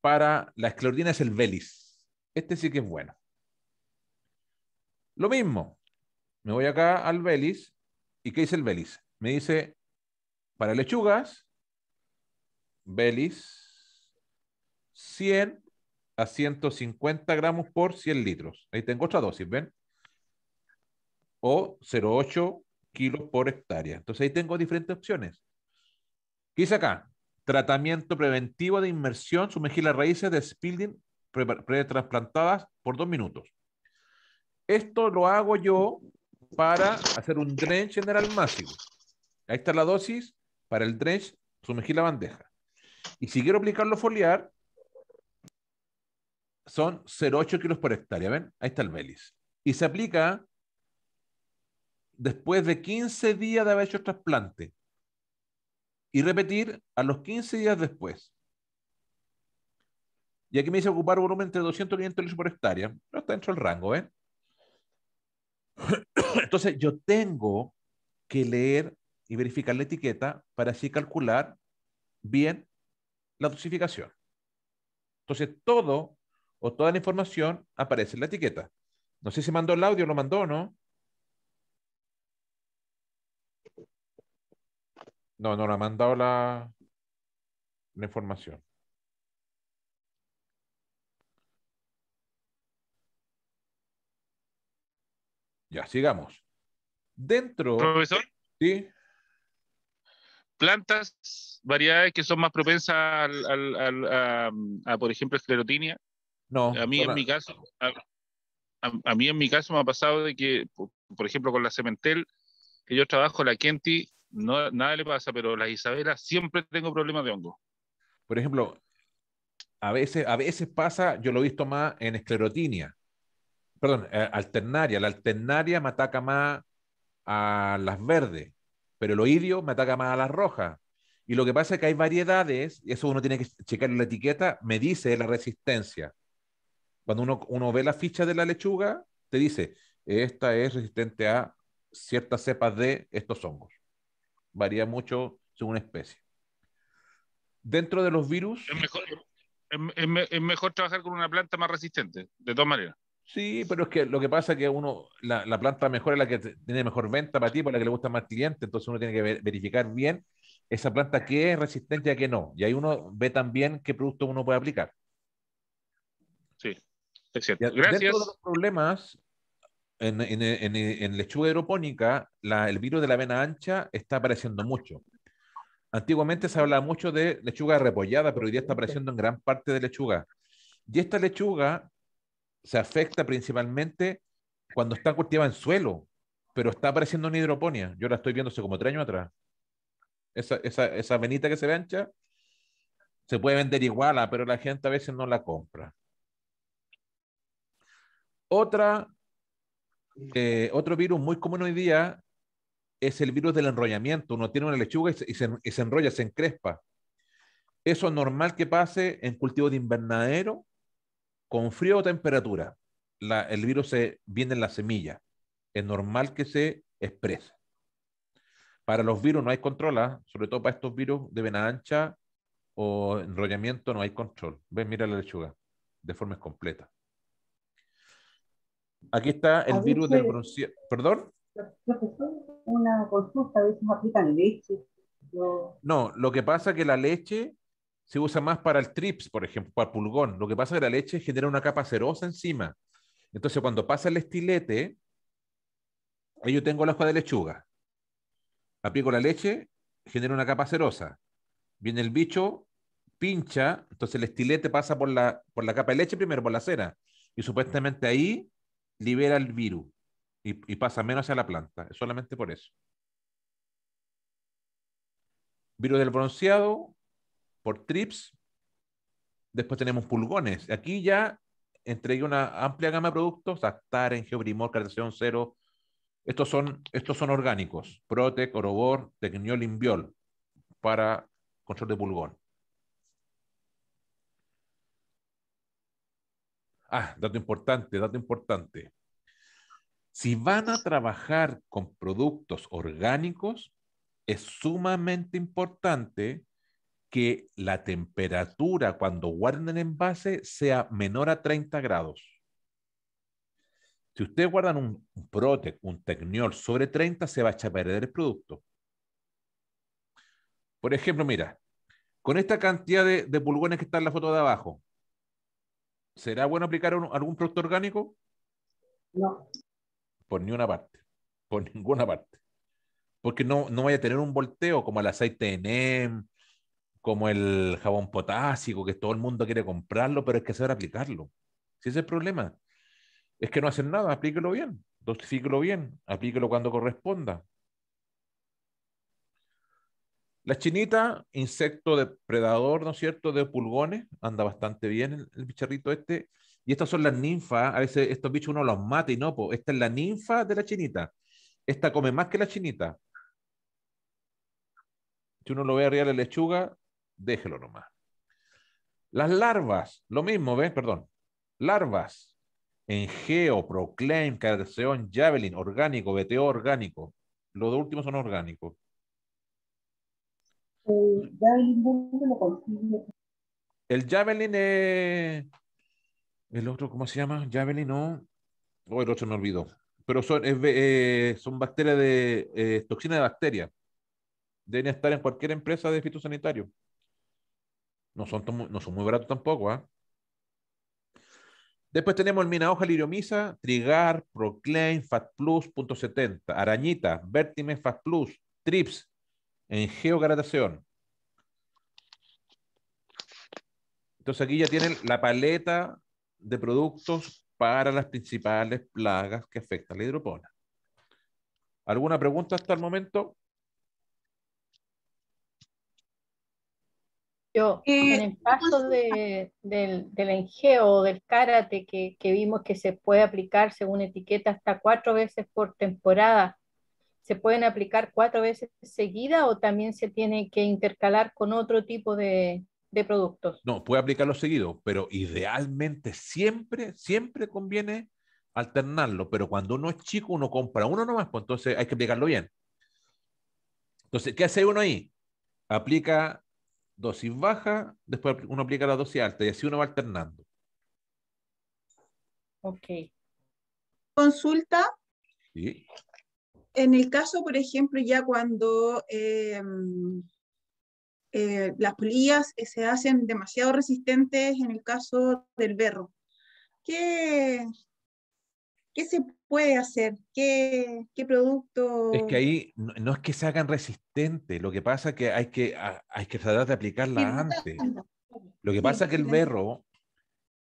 para la esclerotina es el Velis. Este sí que es bueno. Lo mismo. Me voy acá al Velis. ¿Y qué dice el Velis? Me dice, para lechugas, Velis, 100 a 150 gramos por 100 litros. Ahí tengo otra dosis, ¿ven? O 0,8 kilos por hectárea. Entonces ahí tengo diferentes opciones. ¿Qué dice acá? Tratamiento preventivo de inmersión, sumergir las raíces de spilling pretrasplantadas por dos minutos. Esto lo hago yo para hacer un drench en el Ahí está la dosis para el drench, sumergir la bandeja. Y si quiero aplicarlo foliar, son 0,8 kilos por hectárea, ¿ven? Ahí está el melis. Y se aplica después de 15 días de haber hecho el trasplante y repetir a los 15 días después. Y aquí me dice ocupar volumen entre 200 y 500 litros por hectárea. No está dentro del rango, ¿eh? Entonces, yo tengo que leer y verificar la etiqueta para así calcular bien la dosificación. Entonces, todo o toda la información aparece en la etiqueta. No sé si mandó el audio, lo mandó o no. No, no nos han mandado la, información. Ya, sigamos. Dentro. Profesor. Sí. Plantas, variedades que son más propensas a, por ejemplo, esclerotinia. No. A mí, en mi caso, a, mí en mi caso me ha pasado de que, por, ejemplo, con la cementel, que yo trabajo, la Kenti, no, nada le pasa, pero las Isabelas siempre tengo problemas de hongo. Por ejemplo, a veces, a veces pasa, yo lo he visto más en esclerotinia, perdón, eh, alternaria. La alternaria me ataca más a las verdes, pero el oidio me ataca más a las rojas. Y lo que pasa es que hay variedades, y eso uno tiene que checar en la etiqueta, me dice la resistencia. Cuando uno, uno ve la ficha de la lechuga, te dice, esta es resistente a ciertas cepas de estos hongos varía mucho según especie. Dentro de los virus... Es mejor, trabajar con una planta más resistente, de todas maneras. Sí, pero es que lo que pasa es que uno, la, planta mejor es la que tiene mejor venta para ti, para la que le gusta más cliente, entonces uno tiene que verificar bien esa planta que es resistente y a qué no. Y ahí uno ve también qué producto uno puede aplicar. Sí, es cierto. Gracias. Dentro de los problemas en, lechuga hidropónica, el virus de la avena ancha está apareciendo mucho. Antiguamente se hablaba mucho de lechuga repollada, pero hoy día está apareciendo en gran parte de lechuga. Y esta lechuga se afecta principalmente cuando está cultivada en suelo, pero está apareciendo en hidroponía. Yo la estoy viendo como tres años atrás. Esa, avenita que se ve ancha se puede vender igual, ah, pero la gente a veces no la compra. Otra eh, otro virus muy común hoy día es el virus del enrollamiento. Uno tiene una lechuga y se, enrolla, se encrespa. Eso es normal que pase en cultivo de invernadero con frío o temperatura. el virus se, viene en la semilla. Es normal que se exprese. Para los virus no hay control, ¿ah? sobre todo para estos virus de vena ancha o enrollamiento no hay control. Ven, mira la lechuga de forma completa. Aquí está el ah, virus del ¿Perdón? una consulta, a veces aplican leche. No, lo que pasa es que la leche se usa más para el trips, por ejemplo, para pulgón. Lo que pasa es que la leche genera una capa cerosa encima. Entonces, cuando pasa el estilete, ahí yo tengo la hoja de lechuga. Aplico la leche, genera una capa cerosa. Viene el bicho, pincha, entonces el estilete pasa por la, por la capa de leche primero, por la cera. Y supuestamente ahí libera el virus y, pasa menos hacia la planta, solamente por eso. Virus del bronceado, por trips, después tenemos pulgones. Aquí ya entregué una amplia gama de productos, Actar, geobrimor Cartación Cero. Estos son, estos son orgánicos, Protec, Orobor, Tecniol, Inviol. para control de pulgón. Ah, dato importante, dato importante. Si van a trabajar con productos orgánicos, es sumamente importante que la temperatura cuando guarden el envase sea menor a 30 grados. Si ustedes guardan un, un Protec, un Tecniol sobre 30, se va a echar a perder el producto. Por ejemplo, mira, con esta cantidad de, de pulgones que está en la foto de abajo, ¿será bueno aplicar algún producto orgánico? No. Por ninguna parte. Por ninguna parte. Porque no, no vaya a tener un volteo como el aceite de e como el jabón potásico, que todo el mundo quiere comprarlo, pero es que saber aplicarlo. Si ese es el problema. Es que no hacen nada, aplíquelo bien, dosifíquelo bien, aplíquelo cuando corresponda, la chinita, insecto depredador, ¿no es cierto?, de pulgones, anda bastante bien el, bicharrito este. Y estas son las ninfas, a veces estos bichos uno los mata y no, esta es la ninfa de la chinita. Esta come más que la chinita. Si uno lo ve arriba de la lechuga, déjelo nomás. Las larvas, lo mismo, ¿ves? Perdón. Larvas, Engeo, Proclaim, Carceón, Javelin, orgánico, BTO orgánico. Los últimos son orgánicos. El Javelin, El Javelin, eh, el otro, ¿cómo se llama? Javelin, no. Oh, el otro me olvidó. Pero son, eh, son bacterias de, eh, toxina de bacterias. Deben estar en cualquier empresa de fitosanitario. No son, no son muy baratos tampoco, ¿ah? Después tenemos el Minahoja Liriomisa, Trigar, Proclaim, Fat Plus, punto 70, Arañita, vertime, Fat Plus, Trips, en geo-caratación. Entonces aquí ya tienen la paleta de productos para las principales plagas que afectan la hidropona. ¿Alguna pregunta hasta el momento? Yo, en eh, el caso del, del, engeo, del karate, que, que, vimos que se puede aplicar según etiqueta hasta cuatro veces por temporada, se pueden aplicar cuatro veces seguida o también se tiene que intercalar con otro tipo de, productos? No, puede aplicarlo seguido, pero idealmente siempre, siempre conviene alternarlo, pero cuando uno es chico, uno compra uno nomás, pues entonces hay que aplicarlo bien. Entonces, ¿qué hace uno ahí? Aplica dosis baja, después uno aplica la dosis alta y así uno va alternando. Ok. Consulta. Sí en el caso, por ejemplo, ya cuando em, eh, las polillas eh, se hacen demasiado resistentes, en el caso del berro, ¿qué, qué se puede hacer? ¿Qué, ¿Qué, producto? Es que ahí no, es que se hagan resistentes, lo que pasa es que hay que, hay que tratar de aplicarla antes. lo que pasa es que el berro,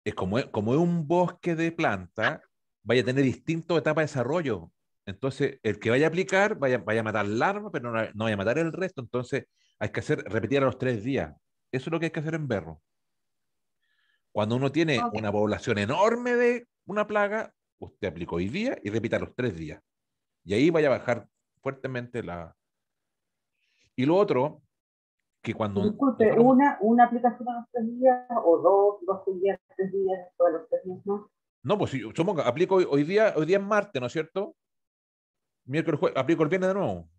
es como, es un bosque de planta, vaya a tener distintas etapas de desarrollo. Entonces, el que vaya a aplicar, vaya, vaya a matar larva, pero no, vaya a matar el resto. Entonces, hay que hacer, repetir a los tres días. Eso es lo que hay que hacer en berro. Cuando uno tiene una población enorme de una plaga, usted aplica hoy día y repita los tres días. Y ahí vaya a bajar fuertemente la. Y lo otro, que cuando. Disculpe, una, una aplicación a los tres días o dos, dos días, tres días, los ¿no? No, pues si yo aplico hoy, día, hoy día es martes, ¿no es cierto? miércoles, aplico el viernes de nuevo.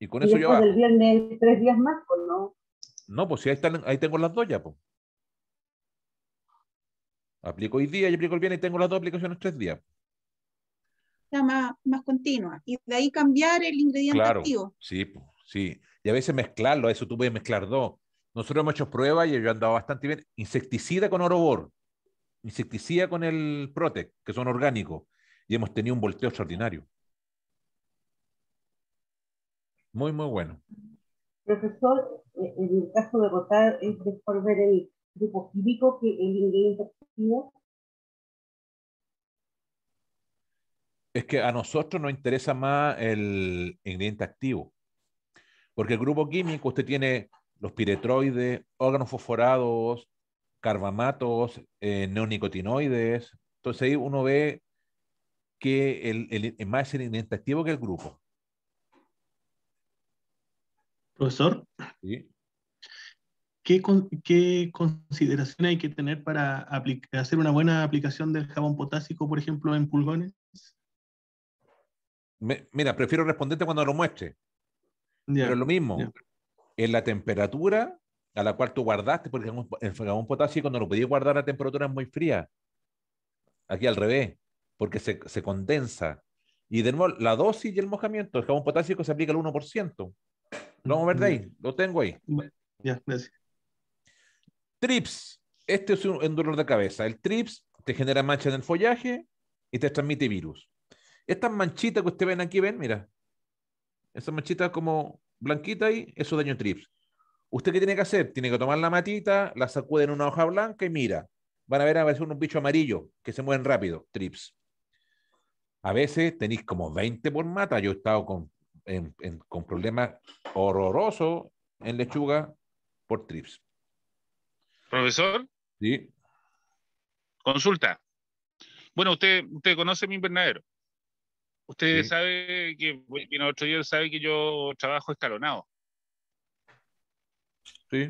Y con eso yo. el viernes tres días más o no? No, pues si ahí, tengo las dos ya, pues. Aplico hoy día y aplico el viernes y tengo las dos aplicaciones tres días. Ya más, más continua. Y de ahí cambiar el ingrediente claro, activo. Sí, pues, sí. Y a veces mezclarlo, eso tú puedes mezclar dos. Nosotros hemos hecho pruebas y yo he andado bastante bien. Insecticida con Orobor, insecticida con el Protec, que son orgánicos, y hemos tenido un volteo extraordinario. Muy, muy bueno. Profesor, eh, en el caso de votar, es mejor ver el grupo químico que el ingrediente activo. Es que a nosotros nos interesa más el ingrediente activo. Porque el grupo químico, usted tiene los piretroides, órganos fosforados, carbamatos, eh, neonicotinoides. Entonces ahí uno ve que el, el, más el que el grupo. Profesor, ¿qué, consideración hay que tener para hacer una buena aplicación del jabón potásico, por ejemplo, en pulgones? mira, prefiero responderte cuando lo muestre. Pero es lo mismo. En la temperatura a la cual tú guardaste, porque el jabón potásico no lo podías guardar a temperaturas muy fría Aquí al revés porque se, se condensa. Y de nuevo, la dosis y el mojamiento, el jabón potásico se aplica al 1%. Lo vamos a ver de mm, ahí, lo tengo ahí. Ya, Trips, este es un, dolor de cabeza. El trips te genera mancha en el follaje y te transmite virus. Estas manchitas que ustedes ven aquí, ven, mira. Esas manchitas como blanquita ahí, eso daño trips. ¿Usted qué tiene que hacer? Tiene que tomar la matita, la sacude en una hoja blanca y mira. Van a ver a veces unos bichos amarillos que se mueven rápido, trips a veces tenéis como 20 por mata. Yo he estado con, problemas horrorosos en lechuga por trips. Profesor. Sí. Consulta. Bueno, usted, usted conoce mi invernadero. Usted sabe que, bueno, otro día sabe que yo trabajo escalonado. Sí.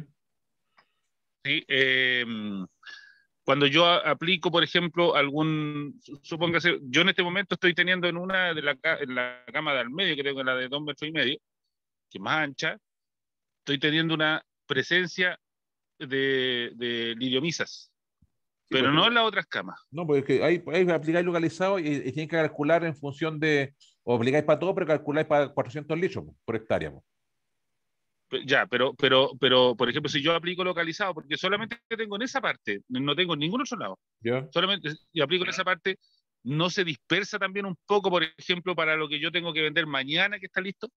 Sí. Em, cuando yo aplico, por ejemplo, algún, supóngase, yo en este momento estoy teniendo en una de la, en la cama del medio, creo que la de dos metros y medio, que es más ancha, estoy teniendo una presencia de, lidiomisas, pero no en las otras camas. No, porque ahí, aplicáis localizado y, tienen que calcular en función de, o aplicáis para todo, pero calculáis para 400 litros por hectárea. Ya, pero, pero, pero, por ejemplo, si yo aplico localizado, porque solamente tengo en esa parte, no tengo en ningún otro lado. Solamente yo aplico en esa parte, ¿no se dispersa también un poco, por ejemplo, para lo que yo tengo que vender mañana que está listo?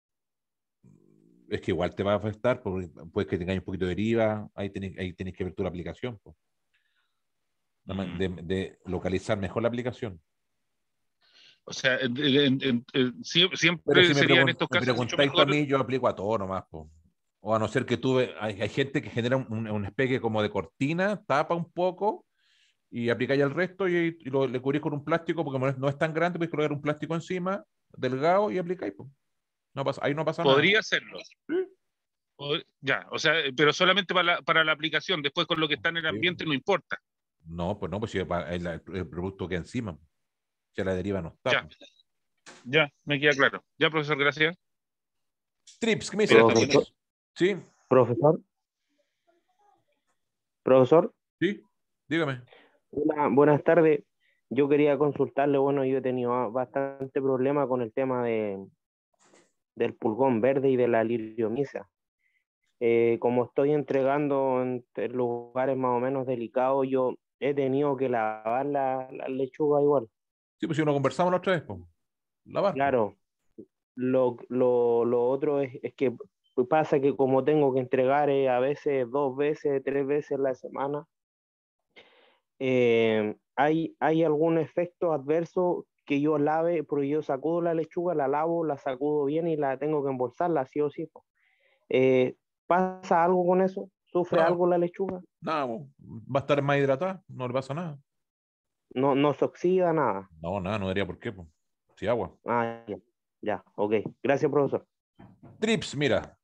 Es que igual te va a afectar, porque puedes que tengáis un poquito de deriva, ahí tenés ahí tenés que ver tu aplicación. Mm. De, localizar mejor la aplicación. O sea, en, en, siempre, estos casos. preguntáis para mí, yo aplico a todo nomás. pues o a no ser que tuve, hay, hay gente que genera un, un, espeque como de cortina, tapa un poco y aplicáis al resto y, lo, le cubrís con un plástico porque no es, tan grande, podéis colocar un plástico encima, delgado y aplicáis. No pasa, ahí no pasa nada. Podría hacerlo. ya, o sea, eh, pero solamente para la, aplicación, después con lo que está en el ambiente no importa. No, pues no, pues si el, producto que encima, se la deriva no está. Ya. me queda claro. Ya, profesor, gracias. Trips, ¿qué me dice? Sí. Profesor. Profesor. Sí, dígame. buenas tardes. Yo quería consultarle, bueno, yo he tenido bastante problema con el tema de, del pulgón verde y de la lirio Eh, como estoy entregando en lugares más o menos delicados, yo he tenido que lavar la, lechuga igual. Sí, pues si no conversamos la otra vez, pues, lavar. Claro. Lo, otro es, es que pues pasa que como tengo que entregar eh, a veces dos veces, tres veces la semana, em, hay, hay algún efecto adverso que yo lave, porque yo sacudo la lechuga, la lavo, la sacudo bien y la tengo que embolsarla, sí o sí. Eh, ¿Pasa algo con eso? ¿Sufre algo la lechuga? No, va a estar más hidratada, no le pasa nada. No, no se oxida nada. No, nada, no diría por qué. Si agua. Ah, ya, ya, ok. Gracias, profesor. Trips, mira,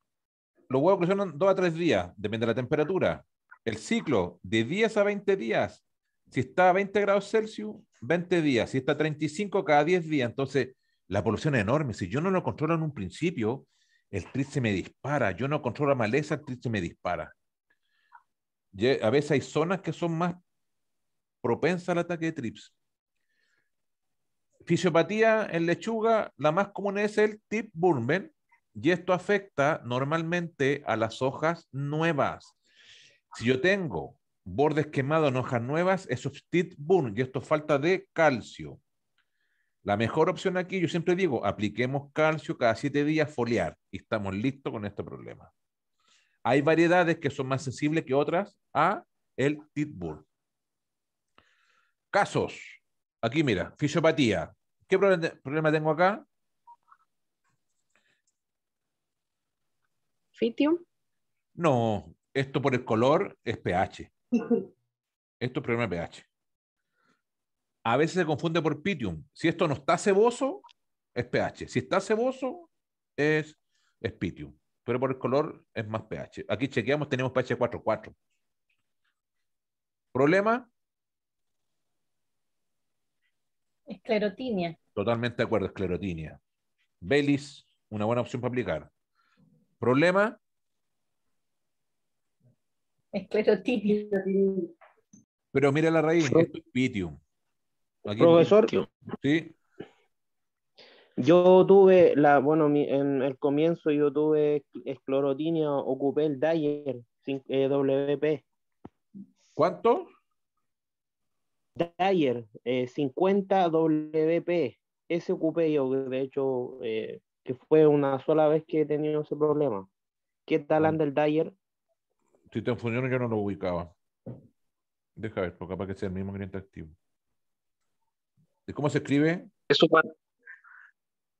los huevos eclosionan 2 a tres días, depende de la temperatura. El ciclo de 10 a 20 días. Si está a 20 grados Celsius, 20 días. Si está a 35 cada 10 días. Entonces, la polución es enorme. Si yo no lo controlo en un principio, el trips se me dispara. Yo no controlo la maleza, el trips se me dispara. E, a veces hay zonas que son más propensas al ataque de trips. Fisiopatía en lechuga, la más común es el tip burmen, y esto afecta normalmente a las hojas nuevas. Si yo tengo bordes quemados en hojas nuevas, eso es TITBURN burn y esto falta de calcio. La mejor opción aquí, yo siempre digo, apliquemos calcio cada siete días foliar y estamos listos con este problema. Hay variedades que son más sensibles que otras a el titbull. Casos. Aquí mira, fisiopatía. ¿Qué problema tengo acá? Pitium. No, esto por el color es pH. esto es problema de pH. A veces se confunde por pitium. Si esto no está ceboso, es pH. Si está ceboso, es, es pitium. Pero por el color es más pH. Aquí chequeamos, tenemos pH 4.4. ¿Problema? Esclerotinia. Totalmente de acuerdo, esclerotinia. Belis, una buena opción para aplicar. ¿Problema? Pero mira la raíz, Profesor. Sí. Yo tuve la, bueno, en el comienzo yo tuve esclerotinia, ocupé el Dyer eh, WP. ¿Cuánto? Dyer 50 eh, WP. Ese ocupé yo, de hecho, eh, que fue una sola vez que he tenido ese problema. ¿Qué tal mm. Ander Dyer? Si te funcionó, yo no lo ubicaba. Deja ver, porque capaz que sea el mismo cliente activo. ¿Y cómo se escribe? Eso,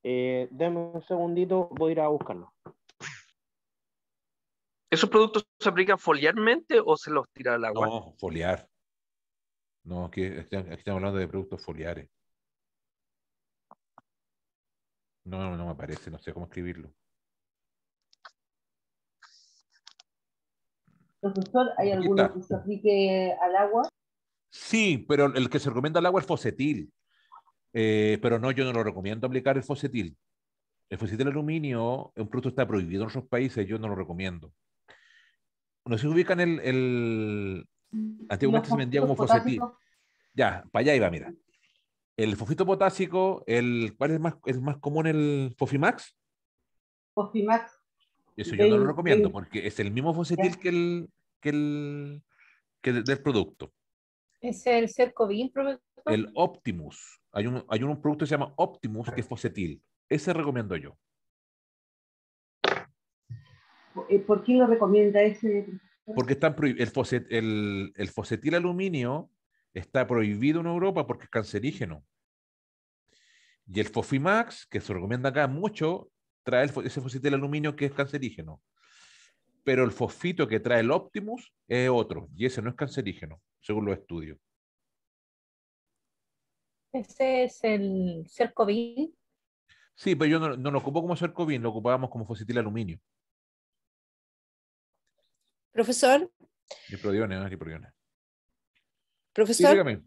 eh, deme un segundito, voy a ir a buscarlo. ¿Esos productos se aplican foliarmente o se los tira al agua? No, foliar. No, aquí estamos hablando de productos foliares. No, no me aparece, no sé cómo escribirlo. Profesor, ¿hay alguno que se aplique al agua? Sí, pero el que se recomienda al agua es fosetil. Eh, pero no, yo no lo recomiendo aplicar el fosetil. El fosetil aluminio es un producto que está prohibido en otros países, yo no lo recomiendo. No se ubican el. el... Mm. Antiguamente se vendía como fosetil. Ya, para allá iba, mira. El fosfito potásico, el, ¿cuál es más, más común el Fofimax? Fofimax. Eso yo no lo recomiendo porque es el mismo fosetil que el, el del producto. Es el Cercovin, El Optimus. Hay un, hay un producto que se llama Optimus que es fosetil. Ese recomiendo yo. Eh, ¿Por qué lo recomienda ese? Porque están el, el, el fosetil aluminio está prohibido en Europa porque es cancerígeno. Y el Fosfimax, que se recomienda acá mucho, trae ese fosfito de aluminio que es cancerígeno. Pero el fosfito que trae el Optimus es otro, y ese no es cancerígeno, según los estudios. ¿Ese es el cercovin? Sí, pero yo no, lo ocupo como cercovin, lo ocupábamos como fositil aluminio. Profesor. ¿no? Profesor,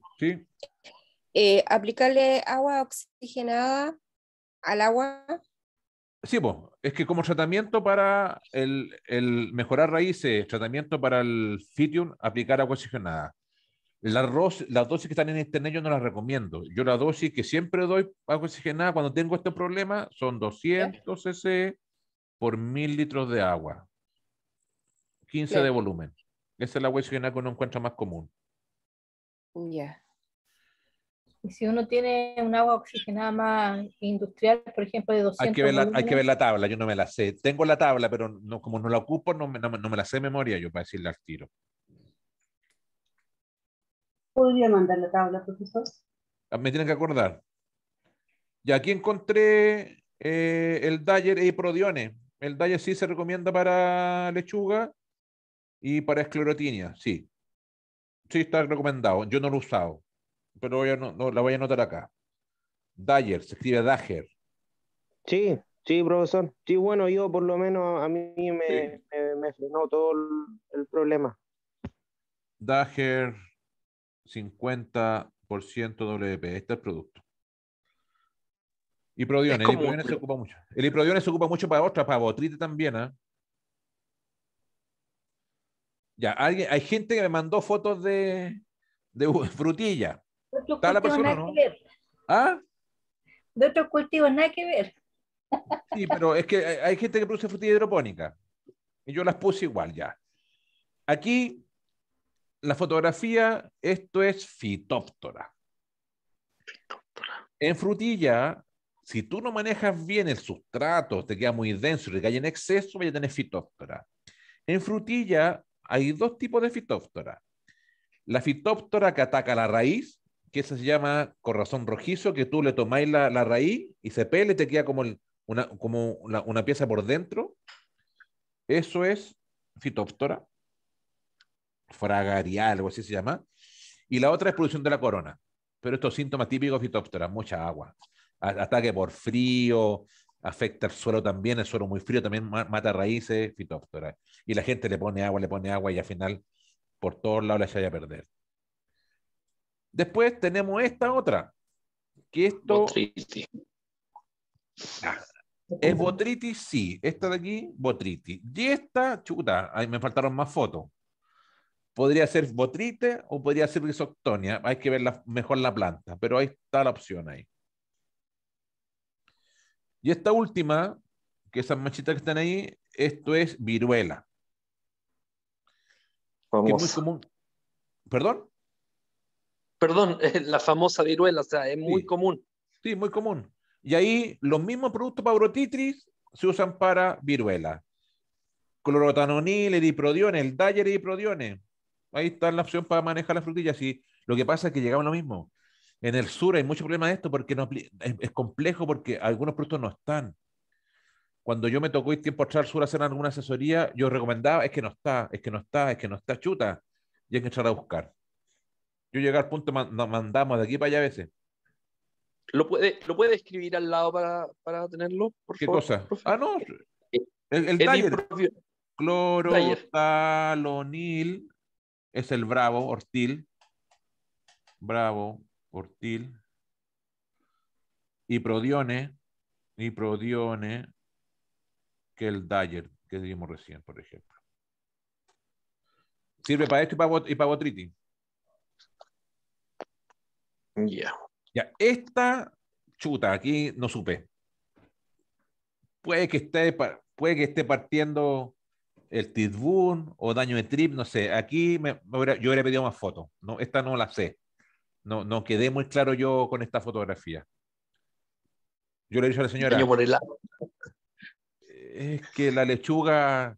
eh, aplicarle agua oxigenada al agua. Sí, es que como tratamiento para el, mejorar raíces, tratamiento para el fitium, aplicar agua oxigenada. Las, las dosis que están en internet yo no las recomiendo. Yo la dosis que siempre doy agua oxigenada cuando tengo este problema son 200 cc por mil litros de agua. 15 de volumen. Esa es la agua oxigenada que uno encuentra más común. Ya. Y si uno tiene un agua oxigenada más industrial, por ejemplo, de 200 hay que, ver la, hay que ver la tabla, yo no me la sé. Tengo la tabla, pero no, como no la ocupo, no me, la sé de memoria yo para decirle al tiro. ¿Podría mandar la tabla, profesor? Ah, me tienen que acordar. Y aquí encontré eh, el Dyer y Prodione. El Dyer sí se recomienda para lechuga y para esclerotinia, sí. Sí, está recomendado. Yo no lo he usado, pero no, la voy a anotar acá. Dyer, se escribe Dager. Sí, sí, profesor. Sí, bueno, yo por lo menos a mí me, frenó todo el, problema. dagger 50% WP. Este es el producto. Y Prodione, el Iprodione se ocupa mucho. El Iprodione se ocupa mucho para otra, para botrite también, ¿ah? Ya, hay gente que me mandó fotos de, frutilla. De otros ¿Está la persona no? ¿Ah? De otros cultivos, nada que ver. Sí, pero es que hay, gente que produce frutilla hidropónica. Y yo las puse igual ya. Aquí, la fotografía, esto es fitóptora. Fitóptora. En frutilla, si tú no manejas bien el sustrato, te queda muy denso y te cae en exceso, vaya a tener fitóptora. En frutilla, hay dos tipos de fitóftora. La fitóftora que ataca la raíz, que se llama corazón rojizo, que tú le tomáis la, raíz y se pele, te queda como, una, como una, pieza por dentro. Eso es fitóftora. Fragaria, algo así se llama. Y la otra es producción de la corona. Pero estos síntomas típicos de fitóftora, mucha agua, ataque por frío, afecta el suelo también, el suelo muy frío también mata raíces, fitóctoras Y la gente le pone agua, le pone agua y al final por todos lados la vaya a perder. Después tenemos esta otra, que esto... Botritis. Ah, es botritis, sí. Esta de aquí, botritis. Y esta, chuta, ahí me faltaron más fotos. Podría ser botrite o podría ser bisoctonia. Hay que ver mejor la planta, pero ahí está la opción ahí. Y esta última, que esas manchitas que están ahí, esto es viruela. Que es muy común. ¿Perdón? Perdón, la famosa viruela, o sea, es muy común. Sí, muy común. Y ahí los mismos productos para urotitris se usan para viruela. Clorotanonil, ediprodione, el Dyer ediprodione. Ahí está la opción para manejar las frutillas. Y lo que pasa es que llegamos a lo mismo. En el sur hay mucho problema de esto porque es, complejo porque algunos productos no están. Cuando yo me tocó ir tiempo atrás al sur a hacer alguna asesoría, yo recomendaba, es que no está, es que no está, es que no está chuta, y hay que entrar a buscar. Yo llegué al punto, nos mandamos de aquí para allá a veces. ¿Lo puede, ¿Lo puede escribir al lado para, tenerlo? ¿Qué cosa? Ah, no. Eh, el, el, el Clorotalonil es el bravo, ortil. Bravo, Ortil, y Prodione, y Prodione, que el Dyer que dijimos recién, por ejemplo. Sirve para esto y para, y Ya. Ya, esta chuta, aquí no supe. Puede que esté, puede que esté partiendo el Tidboon o daño de trip, no sé. Aquí yo hubiera pedido más fotos. No, esta no la sé. No, no quedé muy claro yo con esta fotografía. Yo le dije a la señora. Es que la lechuga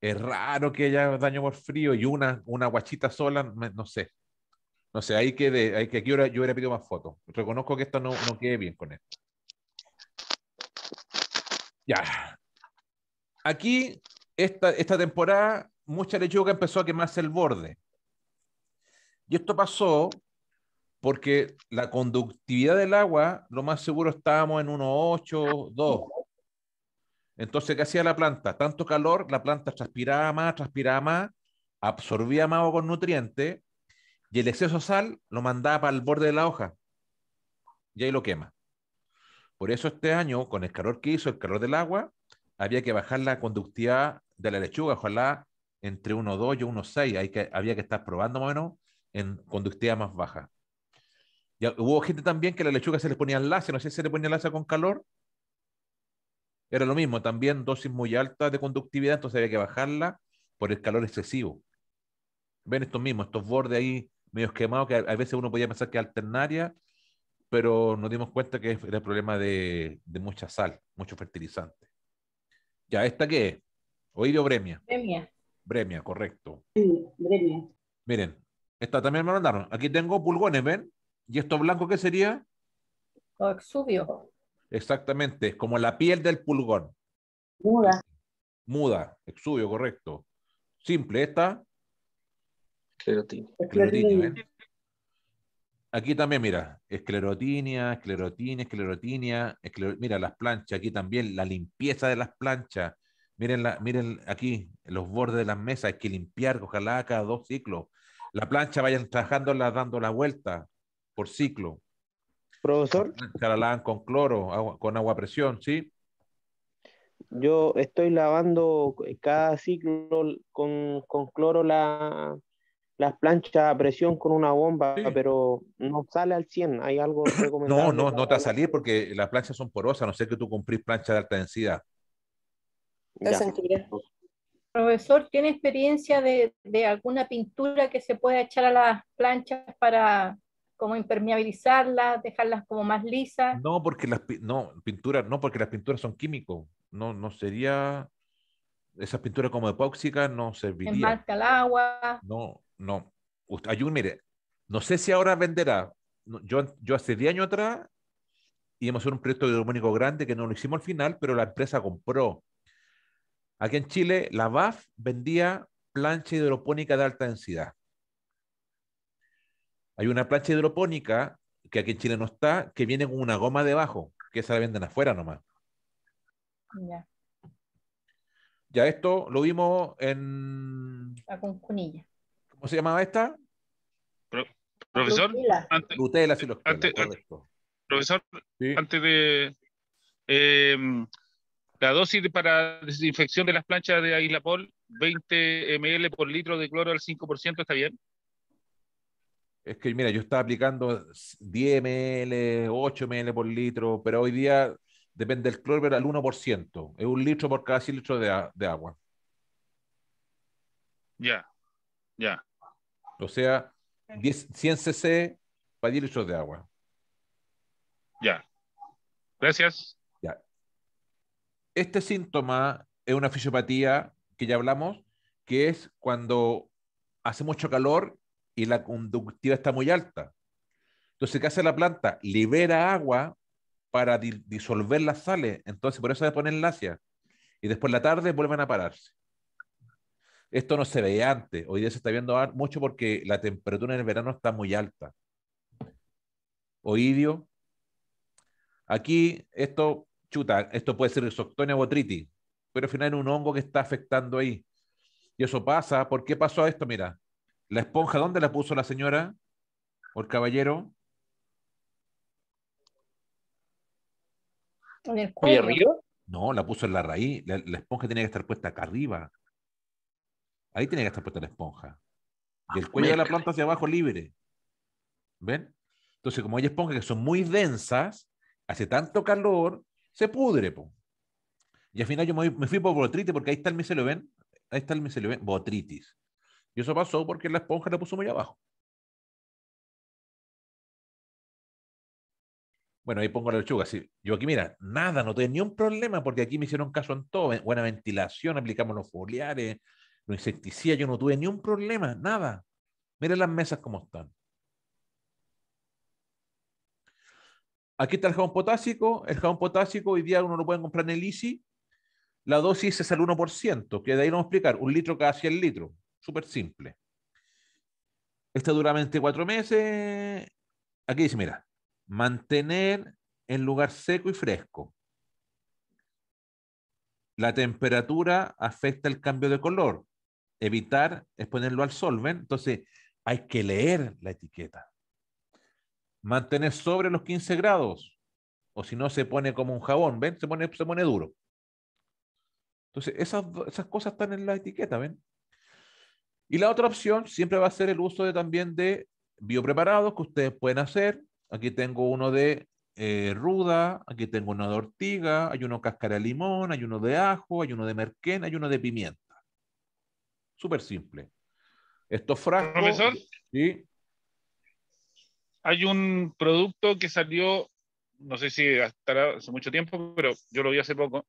es raro que haya daño por frío y una, una guachita sola, no sé. No sé, ahí que ahí que aquí yo hubiera pedido más fotos. Reconozco que esto no, no quede bien con esto. Ya. Aquí, esta, esta temporada, mucha lechuga empezó a quemarse el borde. Y esto pasó porque la conductividad del agua, lo más seguro estábamos en 1,8, 2. Entonces, ¿qué hacía la planta? Tanto calor, la planta transpiraba más, transpiraba más, absorbía más agua con nutrientes y el exceso sal lo mandaba para el borde de la hoja y ahí lo quema. Por eso este año, con el calor que hizo, el calor del agua, había que bajar la conductividad de la lechuga, ojalá entre 1,2 y 1,6, había que estar probando más o menos en conductividad más baja hubo gente también que a la lechuga se le ponía láser, no sé si se le ponía láser con calor. Era lo mismo, también dosis muy alta de conductividad, entonces había que bajarla por el calor excesivo. Ven estos mismos, estos bordes ahí medio quemados, que a, veces uno podía pensar que alternaria, pero nos dimos cuenta que era el problema de, mucha sal, mucho fertilizante. Ya, ¿esta qué es? ¿Oído Bremia? Bremia. Bremia, correcto. Bremia. Miren, esta también me mandaron. Aquí tengo pulgones, ¿ven? ¿Y esto blanco qué sería? Oh, exubio. Exactamente, como la piel del pulgón. Muda. Muda, exubio, correcto. Simple, ¿eh? esta. Esclerotinia. esclerotinia ¿eh? Aquí también, mira, esclerotinia, esclerotinia, esclerotinia. Mira las planchas, aquí también, la limpieza de las planchas. Miren, la, miren aquí, los bordes de las mesas, hay que limpiar, ojalá cada dos ciclos. La plancha vayan trabajándola, dando la vuelta por ciclo. Profesor. Se la lavan con cloro, con agua a presión, ¿sí? Yo estoy lavando cada ciclo con, cloro la, las planchas a presión con una bomba, pero no sale al 100. Hay algo recomendable. No, no, no te va a salir porque las planchas son porosas, no sé que tú cumplís planchas de alta densidad. Profesor, ¿tiene experiencia de, alguna pintura que se puede echar a las planchas para ¿Cómo impermeabilizarlas, dejarlas como más lisas. No, porque las no, pinturas, no, porque las pinturas son químicos. No, no sería esas pinturas como epóxicas no servirían. Enmarca el agua. No, no. Hay un mire, no sé si ahora venderá. Yo, yo hace 10 años atrás íbamos a hacer un proyecto hidropónico grande que no lo hicimos al final, pero la empresa compró. Aquí en Chile, la BAF vendía plancha hidropónica de alta densidad. Hay una plancha hidropónica que aquí en Chile no está, que viene con una goma debajo, que esa la venden afuera nomás. Ya. Ya esto lo vimos en... La ¿Cómo se llamaba esta? profesor. Antes, Profesor, antes de... Eh, la dosis para desinfección de las planchas de Aislapol, 20 ml por litro de cloro al 5%, ¿está bien? es que mira, yo estaba aplicando 10 ml, 8 ml por litro, pero hoy día depende del pero al 1%. Es un litro por cada 100 litros de, agua. Ya, ya. O sea, 100 cc para 10 litros de agua. Ya. Gracias. Ya. Este síntoma es una fisiopatía que ya hablamos, que es cuando hace mucho calor y la conductiva está muy alta. Entonces, ¿qué hace la planta? Libera agua para disolver las sales. Entonces, por eso se ponen lacia. Y después la tarde vuelven a pararse. Esto no se veía antes. Hoy día se está viendo mucho porque la temperatura en el verano está muy alta. Oidio. Aquí, esto, chuta, esto puede ser o botriti, pero al final es un hongo que está afectando ahí. Y eso pasa. ¿Por qué pasó esto? Mira, ¿La esponja dónde la puso la señora o el caballero? ¿En el cuello? No, la puso en la raíz. La, esponja tiene que estar puesta acá arriba. Ahí tiene que estar puesta la esponja. Y el ah, cuello de la planta hacia abajo libre. ¿Ven? Entonces, como hay esponjas que son muy densas, hace tanto calor, se pudre. Y al final yo me, fui por botritis, porque ahí está el micelio, ¿ven? Ahí está el micelio, ¿ven? Botritis. Y eso pasó porque la esponja la puso muy abajo. Bueno, ahí pongo la lechuga. Sí. Yo aquí, mira, nada, no tuve ni un problema porque aquí me hicieron caso en todo. Buena ventilación, aplicamos los foliares, los insecticidas. Yo no tuve ni un problema, nada. Mira las mesas como están. Aquí está el jabón potásico. El jabón potásico hoy día uno lo puede comprar en el ICI. La dosis es al 1%, que de ahí vamos a explicar, un litro cada 100 litros súper simple. Esta dura 24 meses. Aquí dice, mira, mantener en lugar seco y fresco. La temperatura afecta el cambio de color. Evitar exponerlo al sol, ¿ven? Entonces, hay que leer la etiqueta. Mantener sobre los 15 grados. O si no, se pone como un jabón, ¿ven? Se pone, se pone duro. Entonces, esas, esas cosas están en la etiqueta, ¿ven? Y la otra opción siempre va a ser el uso de, también de biopreparados que ustedes pueden hacer. Aquí tengo uno de eh, ruda, aquí tengo uno de ortiga, hay uno de cáscara de limón, hay uno de ajo, hay uno de merquena, hay uno de pimienta. Súper simple. Estos frascos... Profesor, ¿sí? hay un producto que salió, no sé si hasta hace mucho tiempo, pero yo lo vi hace poco,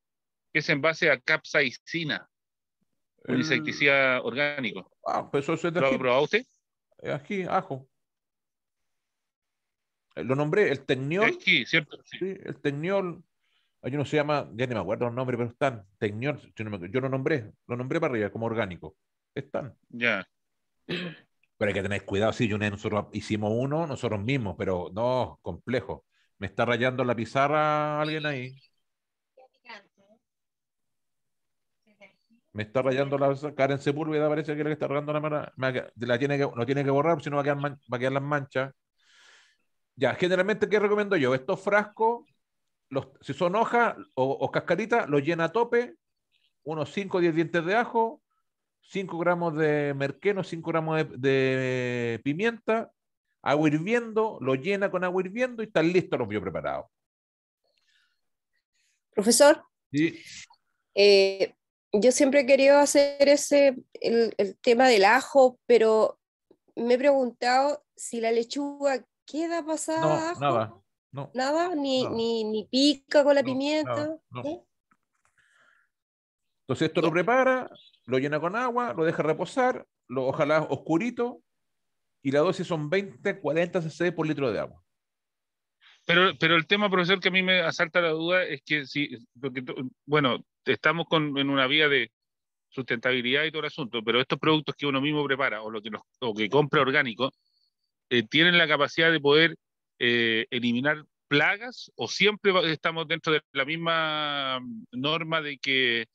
que es en base a capsaicina un insecticida orgánico. Ah, pues eso es de ¿Lo ha probado usted? Eh, aquí, ajo. Eh, lo nombré, el tecniol. Aquí, Sí. el tecniol. Hay uno se llama, ya ni me acuerdo el nombre, pero están. Tecniol, yo, lo nombré, lo nombré para arriba como orgánico. Están. Ya. Pero hay que tener cuidado, sí, yo nosotros hicimos uno nosotros mismos, pero no, complejo. Me está rayando la pizarra alguien ahí. Me está rayando la Karen Sepúlveda, parece que es la que está rayando la mano. La tiene que, lo tiene que borrar, si no va a quedar, va las manchas. Ya, generalmente, ¿qué recomiendo yo? Estos frascos, los, si son hojas o, cascaritas, los llena a tope, unos 5 o 10 dientes de ajo, 5 gramos de merqueno, 5 gramos de, pimienta, agua hirviendo, lo llena con agua hirviendo y están listos los preparado. Profesor, sí. Eh, yo siempre he querido hacer ese, el, tema del ajo, pero me he preguntado si la lechuga queda pasada. nada. nada, ni, Ni, ni, pica con la pimienta. Entonces esto lo prepara, lo llena con agua, lo deja reposar, lo, ojalá oscurito, y la dosis son 20, 40 cc por litro de agua. Pero, el tema, profesor, que a mí me asalta la duda es que si, bueno, estamos en una vía de sustentabilidad y todo el asunto, pero estos productos que uno mismo prepara o, lo que, nos, que compra orgánico, eh, tienen la capacidad de poder eh, eliminar plagas o siempre estamos dentro de la misma norma de que,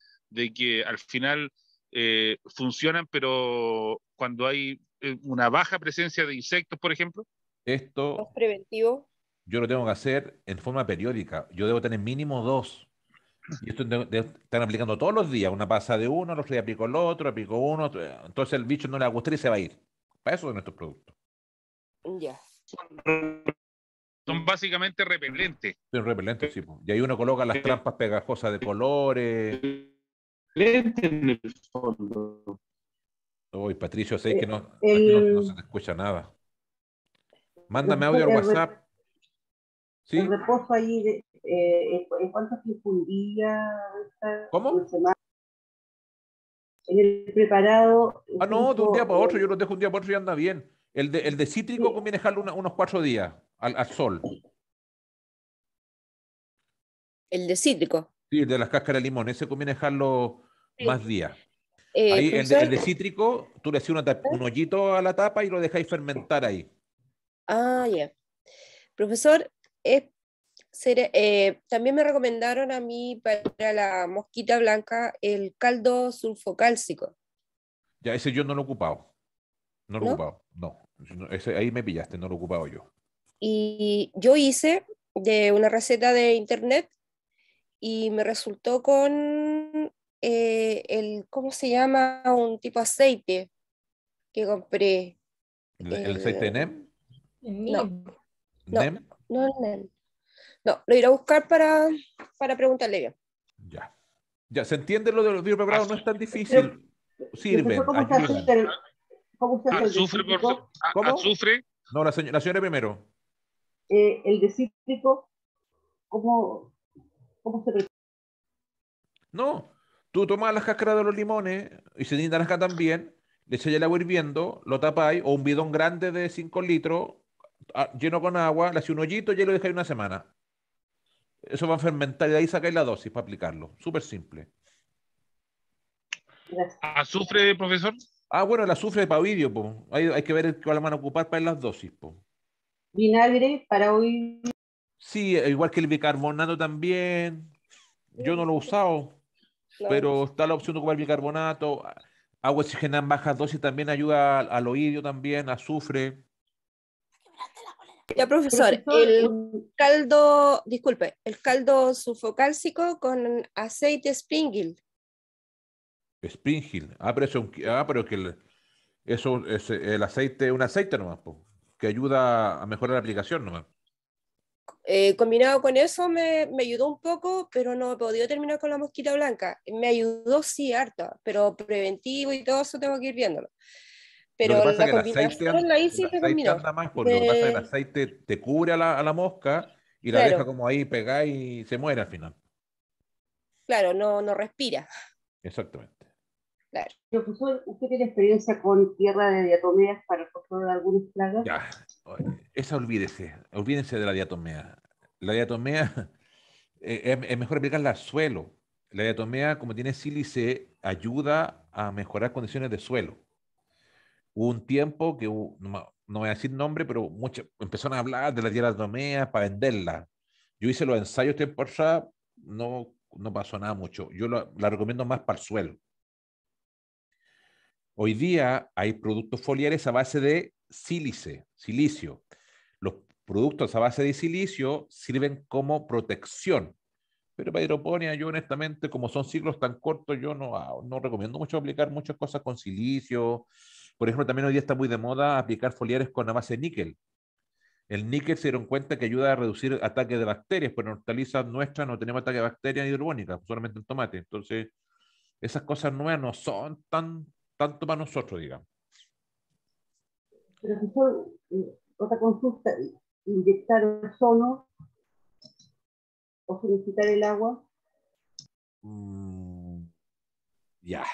al final eh, funcionan, pero cuando hay una baja presencia de insectos, por ejemplo? Esto... preventivo? Yo lo tengo que hacer en forma periódica. Yo debo tener mínimo dos y esto están aplicando todos los días. Una pasa de uno, los le día el otro, aplicó uno. Eh, entonces el bicho no le va a y se va a ir. Para eso son estos productos. Ya. Son básicamente repelentes. Son repelentes, sí. Y ahí uno coloca las trampas pegajosas de colores. Repelente en el fondo. Uy, Patricio, sé que no, eh, se escucha nada. Mándame audio al WhatsApp. El reposo ahí, de, eh, ¿Cómo? En el preparado. Ah, no, de un día para otro, eh, yo lo dejo un día para otro y anda bien. El de, cítrico conviene dejarlo unos cuatro días al, sol. El de cítrico. Sí, el de las cáscaras de limón, ese conviene dejarlo más días. Eh, ahí, el, de, cítrico, tú le hacías un hoyito a la tapa y lo dejáis fermentar ahí. Ah, ya. Profesor, eh, también me recomendaron a mí para la mosquita blanca el caldo sulfocálcico. Ya, ese yo no lo he ocupado. No lo he ocupado, no. Ese, ahí me pillaste, no lo he ocupado yo. Y yo hice de una receta de internet y me resultó con eh, el, ¿cómo se llama? Un tipo aceite que compré. ¿El, eh, aceite NEM? No. NEM? No, No, lo iré a buscar para, para preguntarle bien. Ya. Ya, se entiende lo de los virus no es tan difícil. Sirve. ¿Cómo se hace el, cómo ¿Cómo? No, la, señora, la señora primero. Eh, el de cítrico, ¿cómo, se prepara? No, tú tomas las cáscaras de los limones y se tintan acá también, le echas el agua hirviendo, lo tapáis, o un bidón grande de 5 litros, Ah, lleno con agua, le hace un hoyito y lo dejáis una semana. Eso va a fermentar y de ahí sacáis la dosis para aplicarlo. Súper simple. ¿Azufre, profesor? Ah, bueno, el azufre para para Hay, hay, que ver qué van a ocupar para las dosis, po. Vinagre para hoy. Sí, igual que el bicarbonato también. Yo no lo he usado, pero está la opción de ocupar bicarbonato. Agua oxigenada en bajas dosis también ayuda al, al oído también, azufre. Ya, profesor, el eh, caldo, disculpe, el caldo sulfocálcico con aceite springil springil Ah, pero, eso, ah, pero que eso es eh, el aceite, un aceite nomás, que ayuda a mejorar la aplicación nomás. Eh, combinado con eso me, me, ayudó un poco, pero no he podido terminar con la mosquita blanca. Me ayudó sí harta, pero preventivo y todo eso tengo que ir viéndolo. Pero lo que pasa la, es que el aceite, más, porque lo que pasa es que el aceite te cubre a la, mosca y la deja como ahí pegada y se muere al final. Claro, no, no respira. Exactamente. Profesor, ¿usted tiene experiencia con tierra de diatomeas para el control de algunas plagas? Ya, esa olvídese, olvídense de la diatomea. La diatomea eh, es, mejor aplicarla al suelo. La diatomea, como tiene sílice, ayuda a mejorar condiciones de suelo hubo un tiempo que, no, voy a decir nombre, pero muchos empezaron a hablar de la tierra para venderla. Yo hice los ensayos tiempo atrás, no, no pasó nada mucho. Yo la recomiendo más para el suelo. Hoy día hay productos foliares a base de sílice, silicio. Los productos a base de silicio sirven como protección. Pero para hidroponía, yo honestamente, como son ciclos tan cortos, yo no, ah, no recomiendo mucho aplicar muchas cosas con silicio, por ejemplo, también hoy día está muy de moda aplicar foliares con la base de níquel. El níquel se dieron cuenta que ayuda a reducir ataques de bacterias, pero pues en hortalizas nuestras no tenemos ataque de bacterias urbónicas, solamente en tomate. Entonces, esas cosas nuevas no son tan tanto para nosotros, digamos. Profesor, eh, otra consulta, inyectar solo o solicitar el agua. Mm, ya,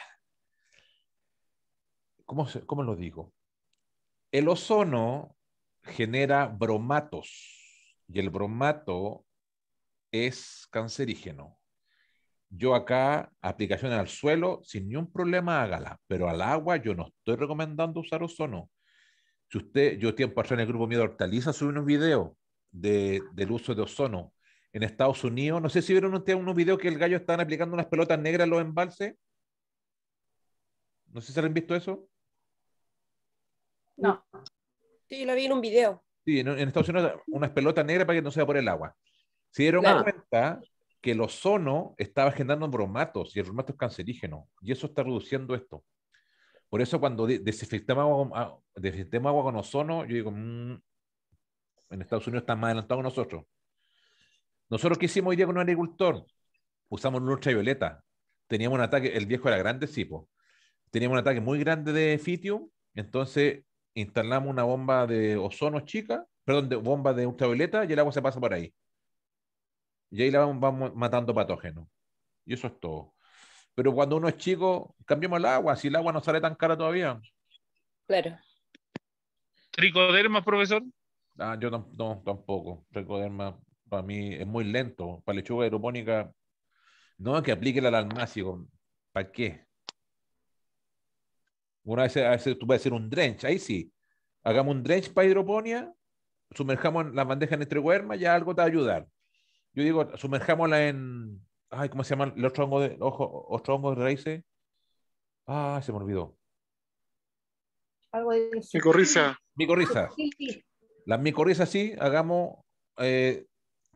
¿cómo, lo digo? El ozono genera bromatos y el bromato es cancerígeno. Yo acá, aplicaciones al suelo, sin ningún problema hágala, pero al agua yo no estoy recomendando usar ozono. Si usted, yo tiempo atrás en el grupo Miedo Hortaliza subí un video del uso de ozono en Estados Unidos. No sé si vieron ustedes unos videos que el gallo estaban aplicando unas pelotas negras a los embalses. No sé si han visto eso. No. Sí, lo vi en un video. Sí, en, Estados Unidos unas pelota negra para que no se por el agua. Se dieron cuenta que el ozono estaba generando bromatos y el bromato es cancerígeno y eso está reduciendo esto. Por eso cuando desinfectamos agua, agua con ozono, yo digo, mm, en Estados Unidos están más adelantados que nosotros. Nosotros qué hicimos hoy día con un agricultor? Usamos luz ultravioleta. Teníamos un ataque, el viejo era grande, sí, pues. Teníamos un ataque muy grande de fitium, entonces instalamos una bomba de ozono chica, perdón, de bomba de ultravioleta y el agua se pasa por ahí. Y ahí la vamos, matando patógenos. Y eso es todo. Pero cuando uno es chico, cambiamos el agua, si el agua no sale tan cara todavía. Claro. ¿Tricoderma, profesor? Ah, yo no, tampoco. Tricoderma para mí es muy lento. Para lechuga aeropónica, no que aplique el almácigo. ¿Para qué? Una vez, tú puedes hacer un drench, ahí sí. Hagamos un drench para hidroponía, sumerjamos la bandeja en estreguerma ya algo te va a ayudar. Yo digo, sumerjámosla en. Ay, ¿cómo se llama el otro hongo de, ojo, otro hongo de raíces? Ah, se me olvidó. Micorriza. Micorriza. Las micorrizas sí, hagamos eh,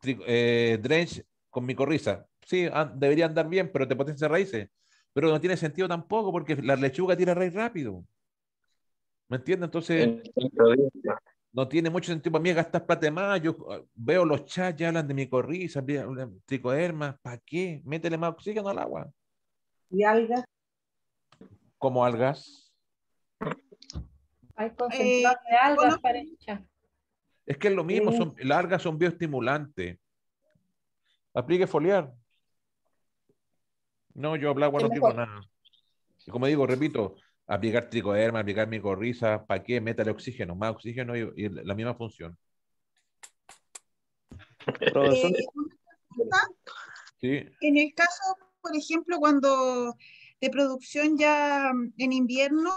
eh, drench con micorriza. Sí, debería andar bien, pero te potencia raíces pero no tiene sentido tampoco porque la lechuga tira rey rápido. ¿Me entiendes? Entonces, no tiene mucho sentido para mí gastar plata de más. Yo ah, veo los chats, ya hablan de mi corrisa, tricodermas, ¿para qué? Métele más oxígeno al agua. ¿Y algas? ¿Como algas? Hay eh, concentrado de algas para Es que es lo mismo, las algas son bioestimulantes. Aplique foliar, no, yo hablaba no digo nada. como digo, repito, aplicar tricoderma, aplicar micorriza, ¿para qué? Métale oxígeno, más oxígeno y, la misma función. Eh, en el caso, por ejemplo, cuando de producción ya en invierno,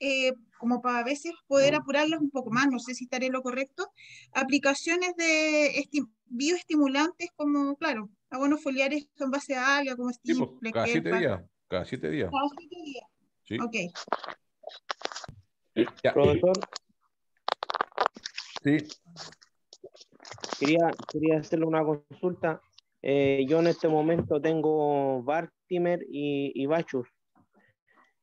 eh, como para a veces poder apurarlos un poco más, no sé si estaré lo correcto, aplicaciones de bioestimulantes como, claro, abonos foliares en base a algo, como sí, pues, simple, cada, siete días, cada siete días. Cada días. Sí. Ok. Eh, Profesor. Sí. Quería, quería hacerle una consulta. Eh, yo en este momento tengo Bartimer y, y Bachus.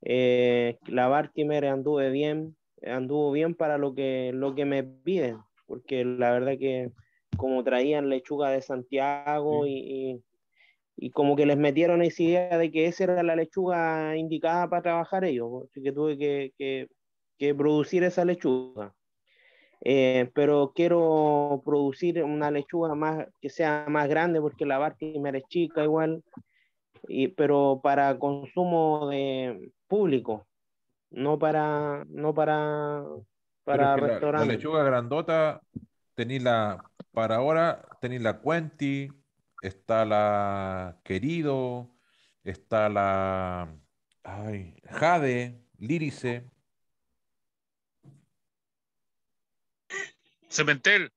Eh, la Bartimer anduve bien, anduvo bien para lo que, lo que me piden, porque la verdad que como traían lechuga de Santiago y, y como que les metieron esa idea de que esa era la lechuga indicada para trabajar ellos, así que tuve que, que, producir esa lechuga. Eh, pero quiero producir una lechuga más, que sea más grande porque la Bartimer es chica igual, y, pero para consumo de público, no para, no para, para restaurantes. la lechuga grandota tenéis la, para ahora, tenéis la Cuenti, está la Querido, está la Jade, Lírice. Cementel.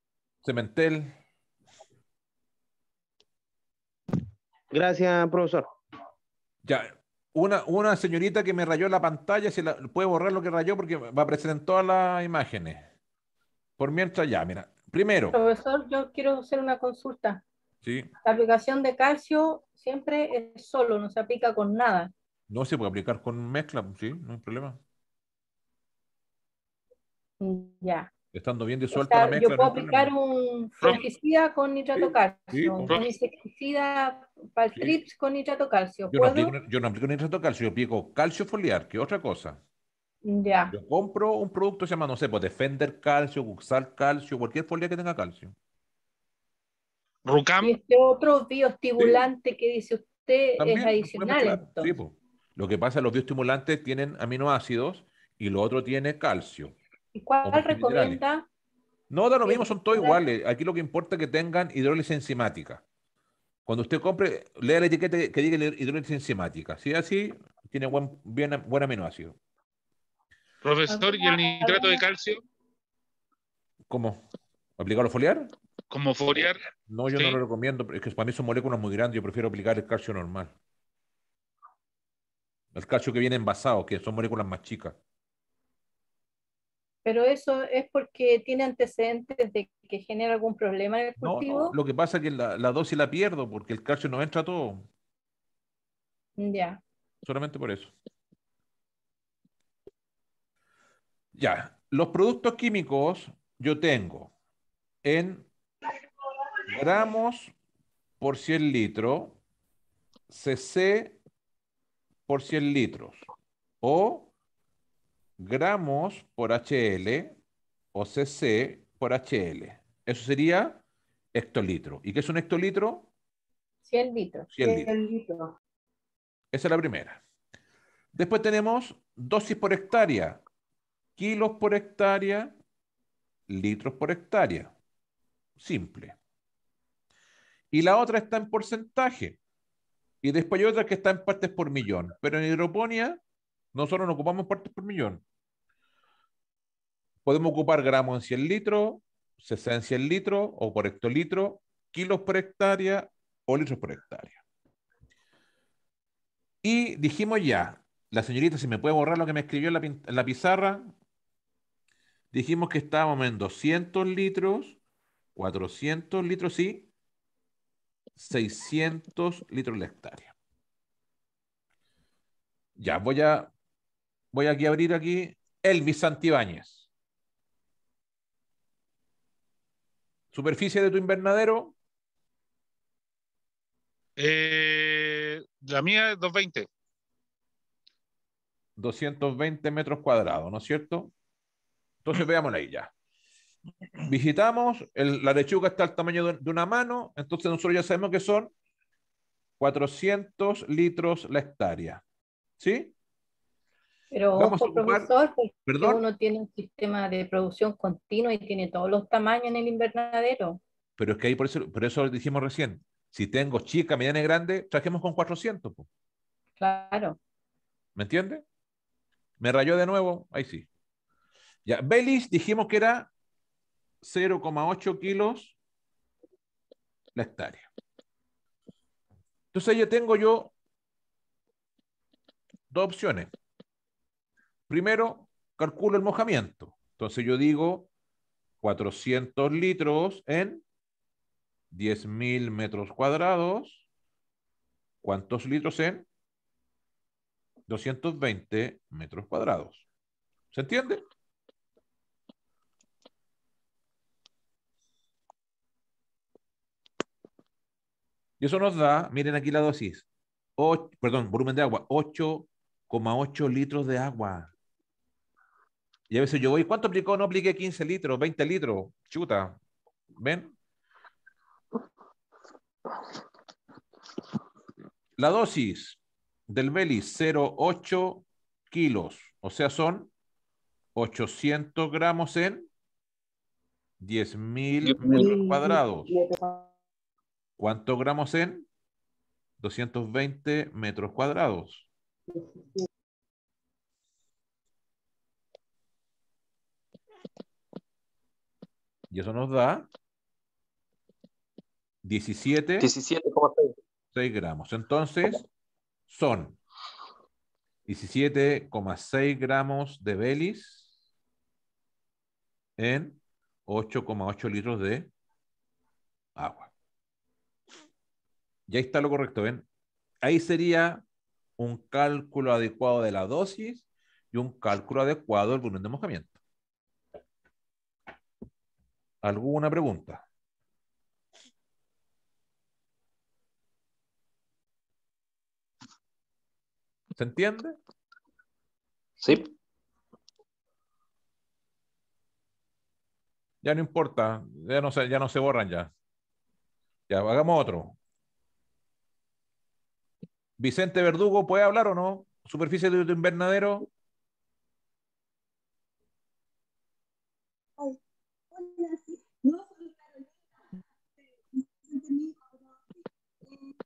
Cementel. Gracias, profesor. Ya, una, señorita que me rayó la pantalla, si la, puede borrar lo que rayó porque va a presentar todas las imágenes. Por mientras ya, mira, Primero. Profesor, yo quiero hacer una consulta. Sí. La aplicación de calcio siempre es solo, no se aplica con nada. No se puede aplicar con mezcla, sí, no hay problema. Ya. Estando bien disuelta la mezcla. Yo puedo aplicar un fungicida con nitrato calcio, un insecticida para trips con nitrato calcio. Yo no, aplico, yo no, aplico, nitrato calcio, yo aplico calcio foliar, que otra cosa. Yo compro un producto que se llama, no sé, pues Defender Calcio, Guxal Calcio, cualquier folia que tenga calcio. Rucam. Este otro bioestimulante que dice usted es adicional. Pues. Lo que pasa es que los bioestimulantes tienen aminoácidos y lo otro tiene calcio. ¿Y cuál recomienda? No, da lo mismo, son todos iguales. Aquí lo que importa es que tengan hidrólisis enzimática. Cuando usted compre, lea la etiqueta que diga hidrólisis enzimática. Si es así, tiene buen aminoácido. Profesor, ¿y el nitrato de calcio? ¿Cómo? ¿Aplicarlo foliar? ¿Como foliar? No, yo no lo recomiendo, es que para mí son moléculas muy grandes, yo prefiero aplicar el calcio normal. El calcio que viene envasado, que son moléculas más chicas. Pero eso es porque tiene antecedentes de que genera algún problema en el cultivo. No, lo que pasa es que la, la, dosis la pierdo porque el calcio no entra todo. Ya. Solamente por eso. Ya, los productos químicos yo tengo en gramos por 100 litros, cc por 100 litros o gramos por HL o cc por HL. Eso sería hectolitro. ¿Y qué es un hectolitro? 100 litros. 100 litros. Esa es la primera. Después tenemos dosis por hectárea kilos por hectárea, litros por hectárea. Simple. Y la otra está en porcentaje. Y después hay otra que está en partes por millón. Pero en hidroponía, nosotros no ocupamos partes por millón. Podemos ocupar gramos en 100 litros, 60 en 100 litros o por hectolitro, kilos por hectárea o litros por hectárea. Y dijimos ya, la señorita, si me puede borrar lo que me escribió en la pizarra, dijimos que estábamos en 200 litros, 400 litros sí, 600 litros la hectárea. Ya, voy a, voy aquí a abrir aquí Elvis Santibáñez. Superficie de tu invernadero. Eh, la mía es 220. 220 metros cuadrados, ¿no es cierto? Entonces veámosla ahí ya. Visitamos, la lechuga está al tamaño de, una mano, entonces nosotros ya sabemos que son 400 litros la hectárea. ¿Sí? Pero ojo, profesor, uno tiene un sistema de producción continuo y tiene todos los tamaños en el invernadero. Pero es que ahí, por eso, por eso dijimos recién, si tengo chica, mediana y grande, trajemos con 400. Claro. ¿Me entiende? Me rayó de nuevo, ahí sí. Ya, Belis dijimos que era 0,8 kilos la hectárea. Entonces yo tengo yo dos opciones. Primero, calculo el mojamiento. Entonces yo digo 400 litros en 10.000 metros cuadrados. ¿Cuántos litros en? 220 metros cuadrados. ¿Se entiende? Y eso nos da, miren aquí la dosis, perdón, volumen de agua, 8,8 litros de agua. Y a veces yo voy, ¿cuánto aplicó? No apliqué 15 litros, 20 litros, chuta. ¿Ven? La dosis del Belis, 0,8 kilos. O sea, son 800 gramos en 10.000 metros cuadrados. ¿Cuántos gramos en? 220 metros cuadrados. Y eso nos da 17. 17,6. gramos. Entonces, son 17,6 gramos de Belis en 8,8 litros de agua. Ya está lo correcto, ¿ven? Ahí sería un cálculo adecuado de la dosis y un cálculo adecuado del volumen de mojamiento. ¿Alguna pregunta? ¿Se entiende? Sí. Ya no importa, ya no se, ya no se borran ya. Ya, hagamos otro. Vicente Verdugo, ¿puede hablar o no? Superficie de tu invernadero.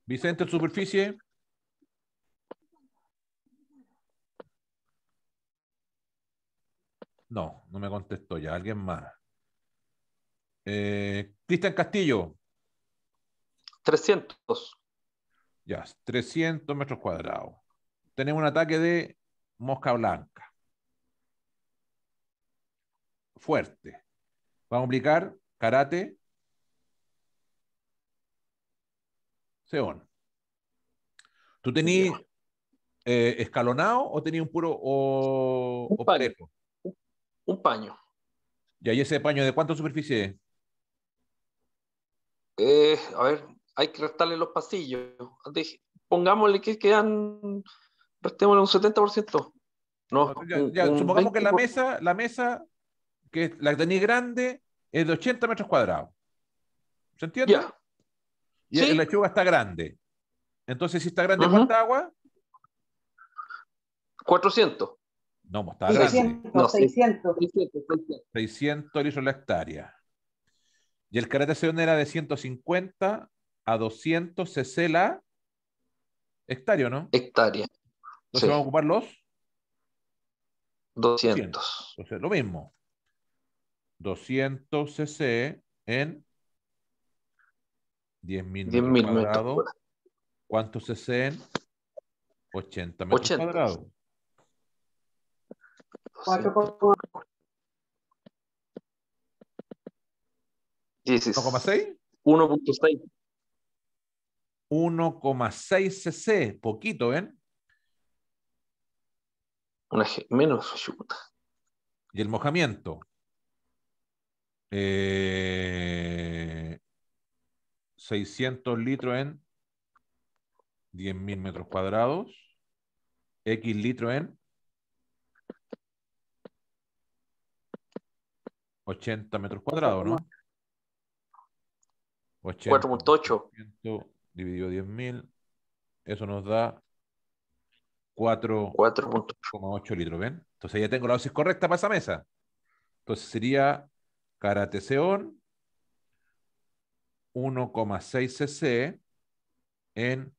Vicente, superficie. No, no me contestó ya. Alguien más. Eh, Cristian Castillo. 300. Ya, 300 metros cuadrados. Tenemos un ataque de mosca blanca. Fuerte. Vamos a aplicar karate. Seón. ¿Tú tenías eh, escalonado o tenías un puro o, un paño. parejo? Un paño. ¿Y ahí ese paño de cuánta superficie es? Eh, a ver, hay que restarle los pasillos. pongámosle que quedan, restémosle un 70%. No, supongamos que la mesa, la mesa que la tenéis grande es de 80 metros cuadrados. ¿Se entiende? Ya. Y la lechuga está grande. Entonces, si está grande, ¿cuánta agua? 400. No, pues, está grande. 600. 600, 600. 600 litros la hectárea. Y el carácter era de 150 a 200 cc la hectárea, ¿no? Hectárea. Entonces sí. vamos a ocupar los 200. Entonces, lo mismo. 200 cc en 10.000 metros 10 cuadrados. ¿Cuántos cc en 80 metros 80. cuadrados? 4,6. 1.6. 1,6 cc, poquito, ¿ven? Una menos chuta. Y el mojamiento. 600 litros en 10.000 metros cuadrados. X litro en 80 metros cuadrados, ¿no? 4.8 dividido 10.000, eso nos da 4,8 litros, ¿ven? Entonces ya tengo la dosis correcta para esa mesa. Entonces sería carateseón 1,6 cc en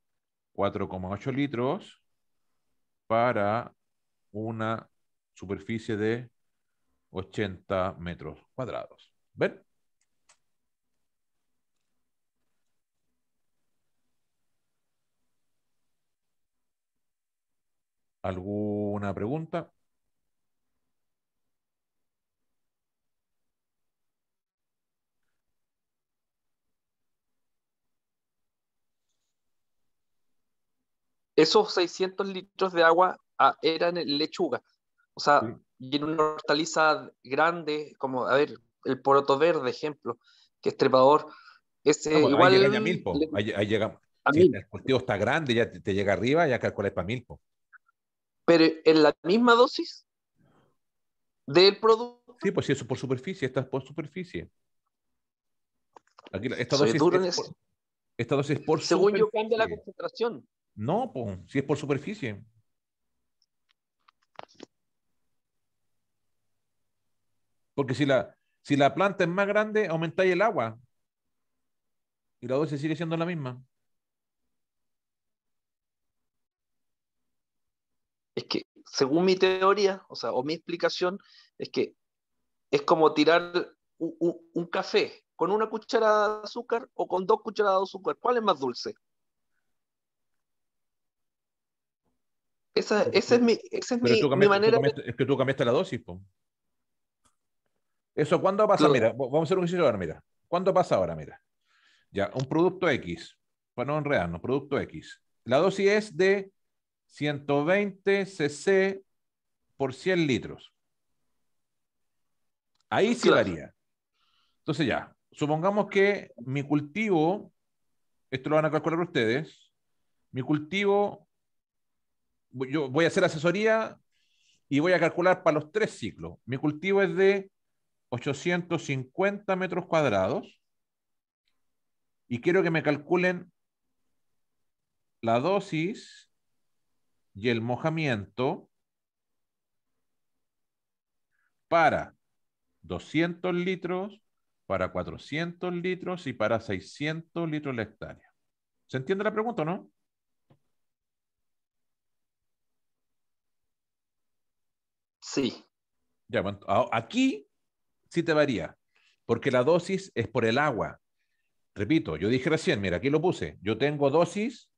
4,8 litros para una superficie de 80 metros cuadrados. ¿Ven? ¿Alguna pregunta? Esos 600 litros de agua ah, eran lechuga. O sea, y en una hortaliza grande, como, a ver, el poroto verde, ejemplo, que es trepador. Ese, igual, ahí, llega ahí, llega, el cultivo está grande, ya te, llega arriba, ya calcula para milpo pero en la misma dosis del producto. Sí, pues si eso por superficie, es por superficie. Aquí, esta, dosis es por, esta dosis es por Según yo cambia la concentración. No, pues, si es por superficie. Porque si la, si la planta es más grande, aumentáis el agua. Y la dosis sigue siendo la misma. es que, según mi teoría, o sea, o mi explicación, es que es como tirar un, café con una cucharada de azúcar o con dos cucharadas de azúcar. ¿Cuál es más dulce? Esa, es mi, manera. Es que tú cambiaste la dosis, ¿Eso cuándo pasa? Mira, vamos a hacer un ejercicio ahora, mira. ¿Cuándo pasa ahora? Mira. Ya, un producto X, para no producto X. La dosis es de 120 cc por 100 litros. Ahí sí daría. varía. Entonces ya, supongamos que mi cultivo, esto lo van a calcular ustedes, mi cultivo, yo voy a hacer asesoría y voy a calcular para los tres ciclos. Mi cultivo es de 850 metros cuadrados y quiero que me calculen la dosis y el mojamiento para 200 litros, para 400 litros y para 600 litros la hectárea. ¿Se entiende la pregunta o no? Sí. Ah, aquí sí te varía, porque la dosis es por el agua. Repito, yo dije recién, mira, aquí lo puse, yo tengo dosis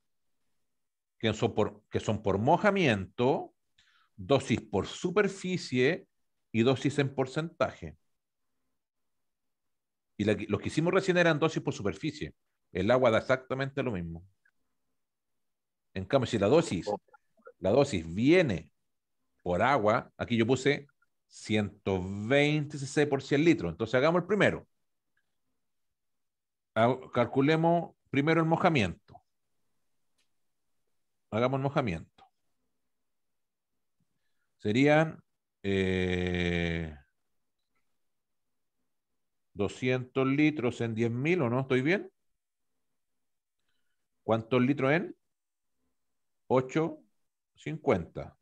que son por, son por mojamiento, dosis por superficie y dosis en porcentaje. Y lo los que hicimos recién eran dosis por superficie. El agua da exactamente lo mismo. En cambio, si la dosis, la dosis viene por agua, aquí yo puse 120 por 100 litros. Entonces hagamos el primero. Calculemos primero el mojamiento hagamos mojamiento. Serían 200 eh, litros en 10.000, ¿o no? ¿Estoy bien? ¿Cuántos litros en? 8.50.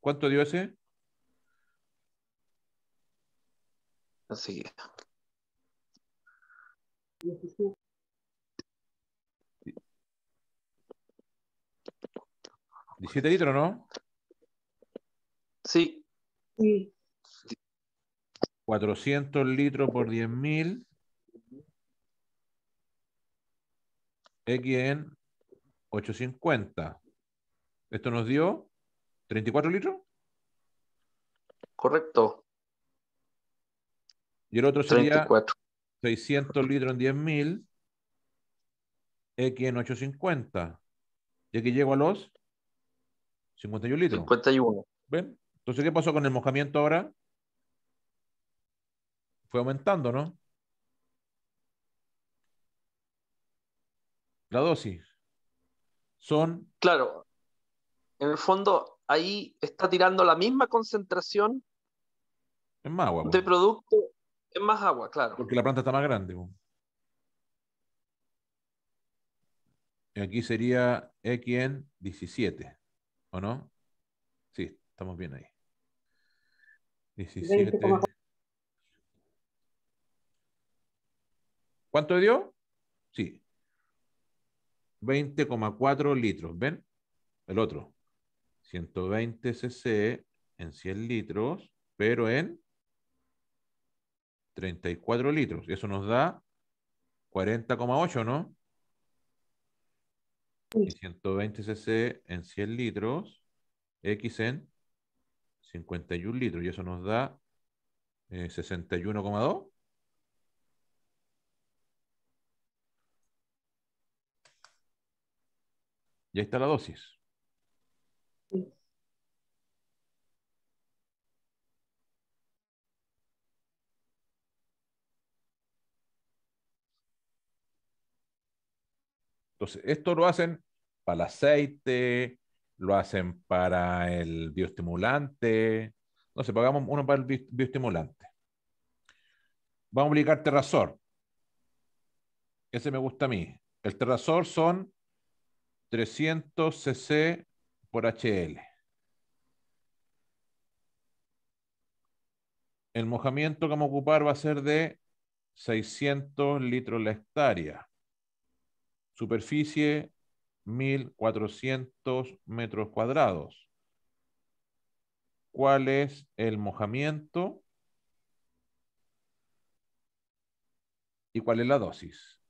¿Cuánto dio ese? Así 17 litros, ¿no? Sí. sí. 400 litros por 10.000. X en 850. Esto nos dio 34 litros. Correcto. Y el otro sería 600 litros en 10.000. X en 850. Y aquí llego a los 51 litros. 51. ¿Ven? Entonces, ¿qué pasó con el mojamiento ahora? Fue aumentando, ¿no? La dosis. Son. Claro. En el fondo, ahí está tirando la misma concentración. Es más agua. De producto, es más agua, claro. Porque la planta está más grande. Aquí sería X en 17. ¿O no? Sí, estamos bien ahí. 17. ¿Cuánto dio? Sí. 20,4 litros. ¿Ven? El otro. 120 cc en 100 litros, pero en 34 litros. Y Eso nos da 40,8, ¿no? 120 cc en 100 litros, X en 51 litros, y eso nos da 61,2. Eh, y ahí está la dosis. Entonces, esto lo hacen para el aceite, lo hacen para el bioestimulante. Entonces, pagamos uno para el bioestimulante. Vamos a aplicar terrazor. Ese me gusta a mí. El terrazor son 300 cc por HL. El mojamiento que vamos a ocupar va a ser de 600 litros la hectárea. Superficie, 1.400 metros cuadrados. ¿Cuál es el mojamiento? ¿Y cuál es la dosis?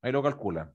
Ahí lo calculan.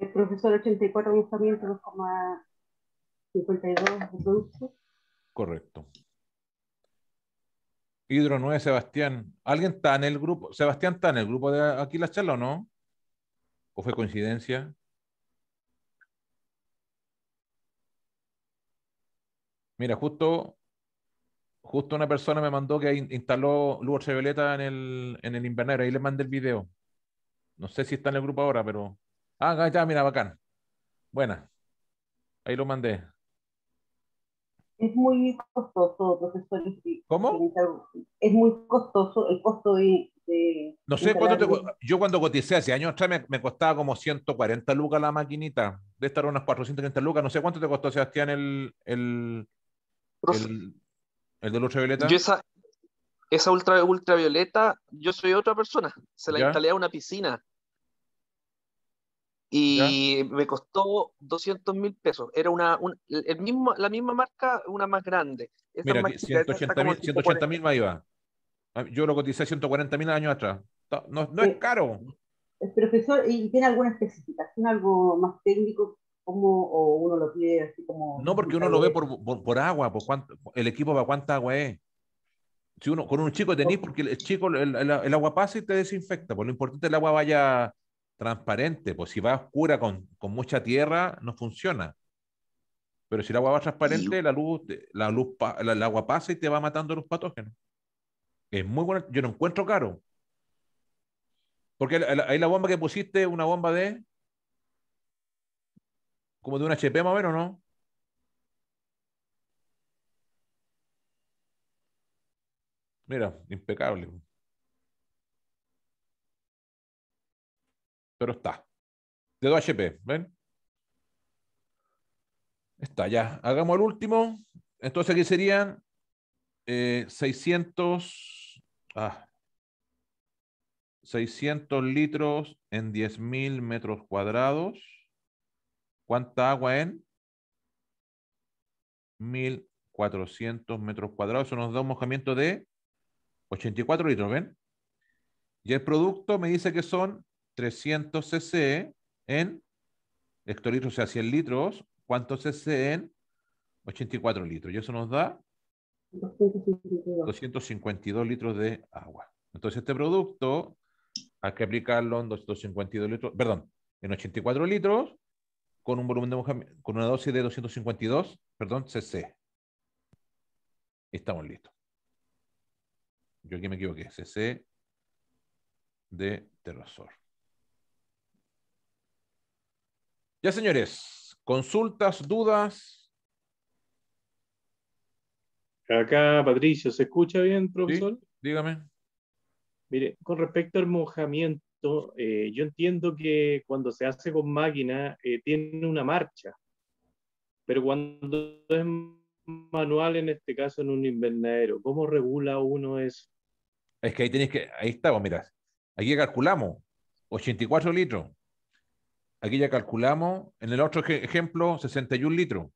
El profesor 84 y 2,52 de producto. Correcto. Hidro 9, Sebastián. ¿Alguien está en el grupo? Sebastián está en el grupo de aquí la charla o no? ¿O fue coincidencia? Mira, justo, justo una persona me mandó que instaló Lugo Violeta en el, en el invernadero. Ahí le mandé el video. No sé si está en el grupo ahora, pero Ah, ahí mira, bacán. Buena. Ahí lo mandé. Es muy costoso, profesor. ¿Cómo? Es muy costoso el costo de... no sé cuánto te, Yo cuando coticé hace años atrás me, costaba como 140 lucas la maquinita. De estar unas 430 lucas. No sé cuánto te costó, Sebastián, el... el, el, ultravioleta. Yo esa, ultra, ultravioleta, yo soy otra persona. Se la instalé a una piscina. Y me costó 200 mil pesos. Era una, mismo, la misma marca, una más grande. Esa Mira, 180 mil iba. Ah, yo lo coticé 140 mil años atrás. No, es eh, caro. El profesor, ¿y tiene alguna especificación, algo más técnico? cómo o uno lo pide así como... No, porque uno lo ve por, agua, por cuánto, el equipo para cuánta agua es. Si uno, con un chico tenés, porque el chico, el, agua pasa y te desinfecta, por pues lo importante el agua vaya transparente, pues si va oscura con, mucha tierra, no funciona. Pero si el agua va transparente, la luz, la luz, el agua pasa y te va matando los patógenos. Es muy bueno, yo no encuentro caro. Porque ahí la bomba que pusiste, una bomba de. como de un HP más o ¿no? Mira, impecable. pero está. De 2 HP, ¿ven? Está, ya. Hagamos el último. Entonces aquí serían 600... Eh, 600 ah, litros en 10.000 metros cuadrados. ¿Cuánta agua en? 1.400 metros cuadrados. Eso nos da un mojamiento de 84 litros, ¿ven? Y el producto me dice que son 300 cc en hectolitros, o sea, 100 litros, ¿cuántos cc en 84 litros? Y eso nos da 252, litros de agua. Entonces, este producto hay que aplicarlo en 252 litros, perdón, en 84 litros, con un volumen de con una dosis de 252, perdón, cc. Estamos listos. Yo aquí me equivoqué, cc de terrosor. Ya, señores, consultas, dudas. Acá, Patricio, ¿se escucha bien, profesor? dígame. Mire, con respecto al mojamiento, eh, yo entiendo que cuando se hace con máquina eh, tiene una marcha, pero cuando es manual, en este caso en un invernadero, ¿cómo regula uno eso? Es que ahí tenés que, ahí estamos, mirá. Aquí calculamos 84 litros Aquí ya calculamos, en el otro ejemplo, 61 litros.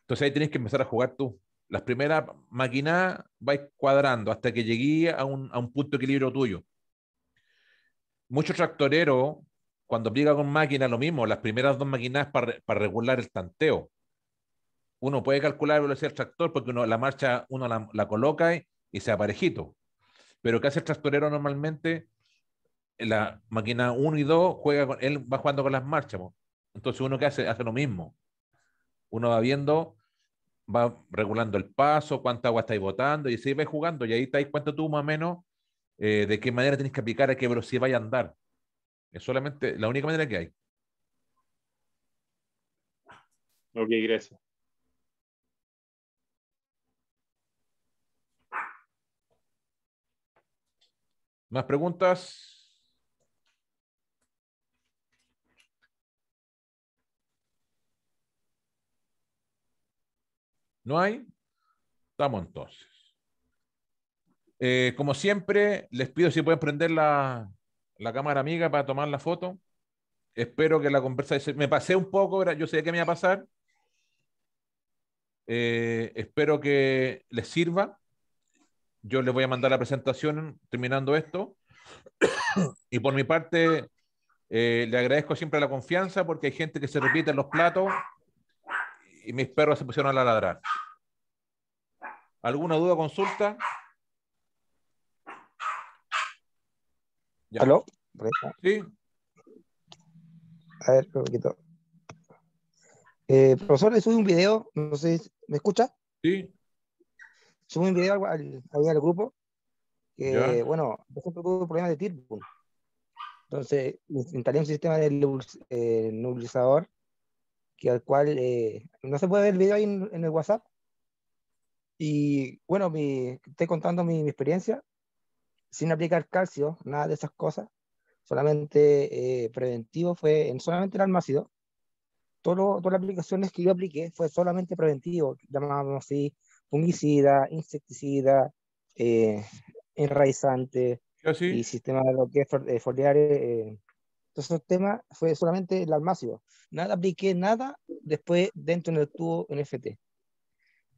Entonces ahí tienes que empezar a jugar tú. Las primeras máquinas vais cuadrando hasta que llegué a un, punto de equilibrio tuyo. Muchos tractoreros, cuando aplica con máquina, lo mismo, las primeras dos máquinas para, regular el tanteo. Uno puede calcular la velocidad del tractor porque uno, la marcha uno la, coloca y, y se aparejito. Pero ¿qué hace el tractorero normalmente? la máquina 1 y 2 juega con, él va jugando con las marchas. Entonces uno que hace, hace lo mismo. Uno va viendo, va regulando el paso, cuánta agua estáis botando, y se va jugando, y ahí estáis cuánto tú más o menos eh, de qué manera tenéis que aplicar, a qué velocidad vaya a andar. Es solamente la única manera que hay. Ok, gracias. ¿Más preguntas? ¿No hay? Estamos entonces. Eh, como siempre, les pido si pueden prender la, cámara amiga para tomar la foto. Espero que la conversación... Me pasé un poco, yo sé que me va a pasar. Eh, espero que les sirva. Yo les voy a mandar la presentación terminando esto. y por mi parte, eh, le agradezco siempre la confianza porque hay gente que se repite en los platos y mis perros se pusieron a ladrar. ¿Alguna duda o consulta? ¿Aló? Sí. A ver, un poquito. Eh, profesor, le subí un video, no sé, ¿me escucha? Sí. Subí un video al, al, grupo, bueno, yo siempre tuve problemas de tirpun. Entonces, instalé un sistema de eh, que al cual eh, no se puede ver el video ahí en, el WhatsApp. Y bueno, mi, estoy contando mi, experiencia sin aplicar calcio, nada de esas cosas, solamente eh, preventivo, fue en solamente el almácido. Todo, todas las aplicaciones que yo apliqué fue solamente preventivo, llamábamos así, fungicida, insecticida, eh, enraizante y sistema de lo foliares, entonces el tema fue solamente el almácido. Nada apliqué, nada después dentro del tubo NFT.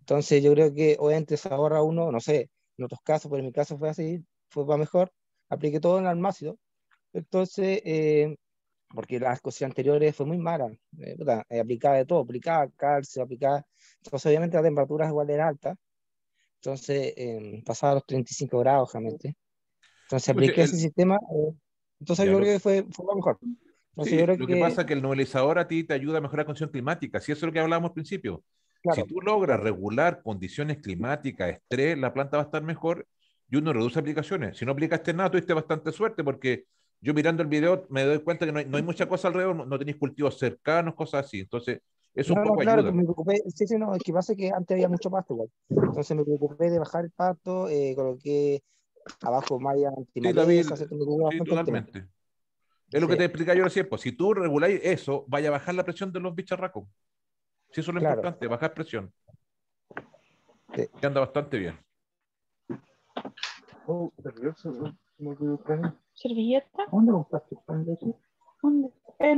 Entonces yo creo que obviamente se ahorra uno, no sé, en otros casos, pero en mi caso fue así, fue para mejor. Apliqué todo en almácido. Entonces, eh, porque las cosas anteriores fue muy mala. Eh, eh, aplicaba de todo, aplicaba calcio, aplicaba... Entonces obviamente la temperatura igual de alta. Entonces eh, pasaba los 35 grados, obviamente. Entonces apliqué ese sistema entonces yo creo que fue, fue lo mejor. lo que, pasa es que el novelizador a ti te ayuda a mejorar la condición climática, si eso es lo que hablábamos al principio. Si tú logras regular condiciones climáticas, estrés, la planta va a estar mejor y uno reduce aplicaciones. Si no aplicaste nada, tuviste bastante suerte porque yo mirando el video me doy cuenta que no hay, no hay mucha cosa alrededor, no tenéis cultivos cercanos, cosas así. Entonces, eso un poco claro, Me preocupé, sí, sí, no, es que pasa que antes había mucho pasto igual. Entonces me preocupé de bajar el pasto, lo eh, coloqué abajo Maya totalmente. Es lo que te explica yo recién, pues si tú reguláis eso, vaya a bajar la presión de los bicharracos. Si eso es lo importante, bajar presión. Que anda bastante bien. Oh,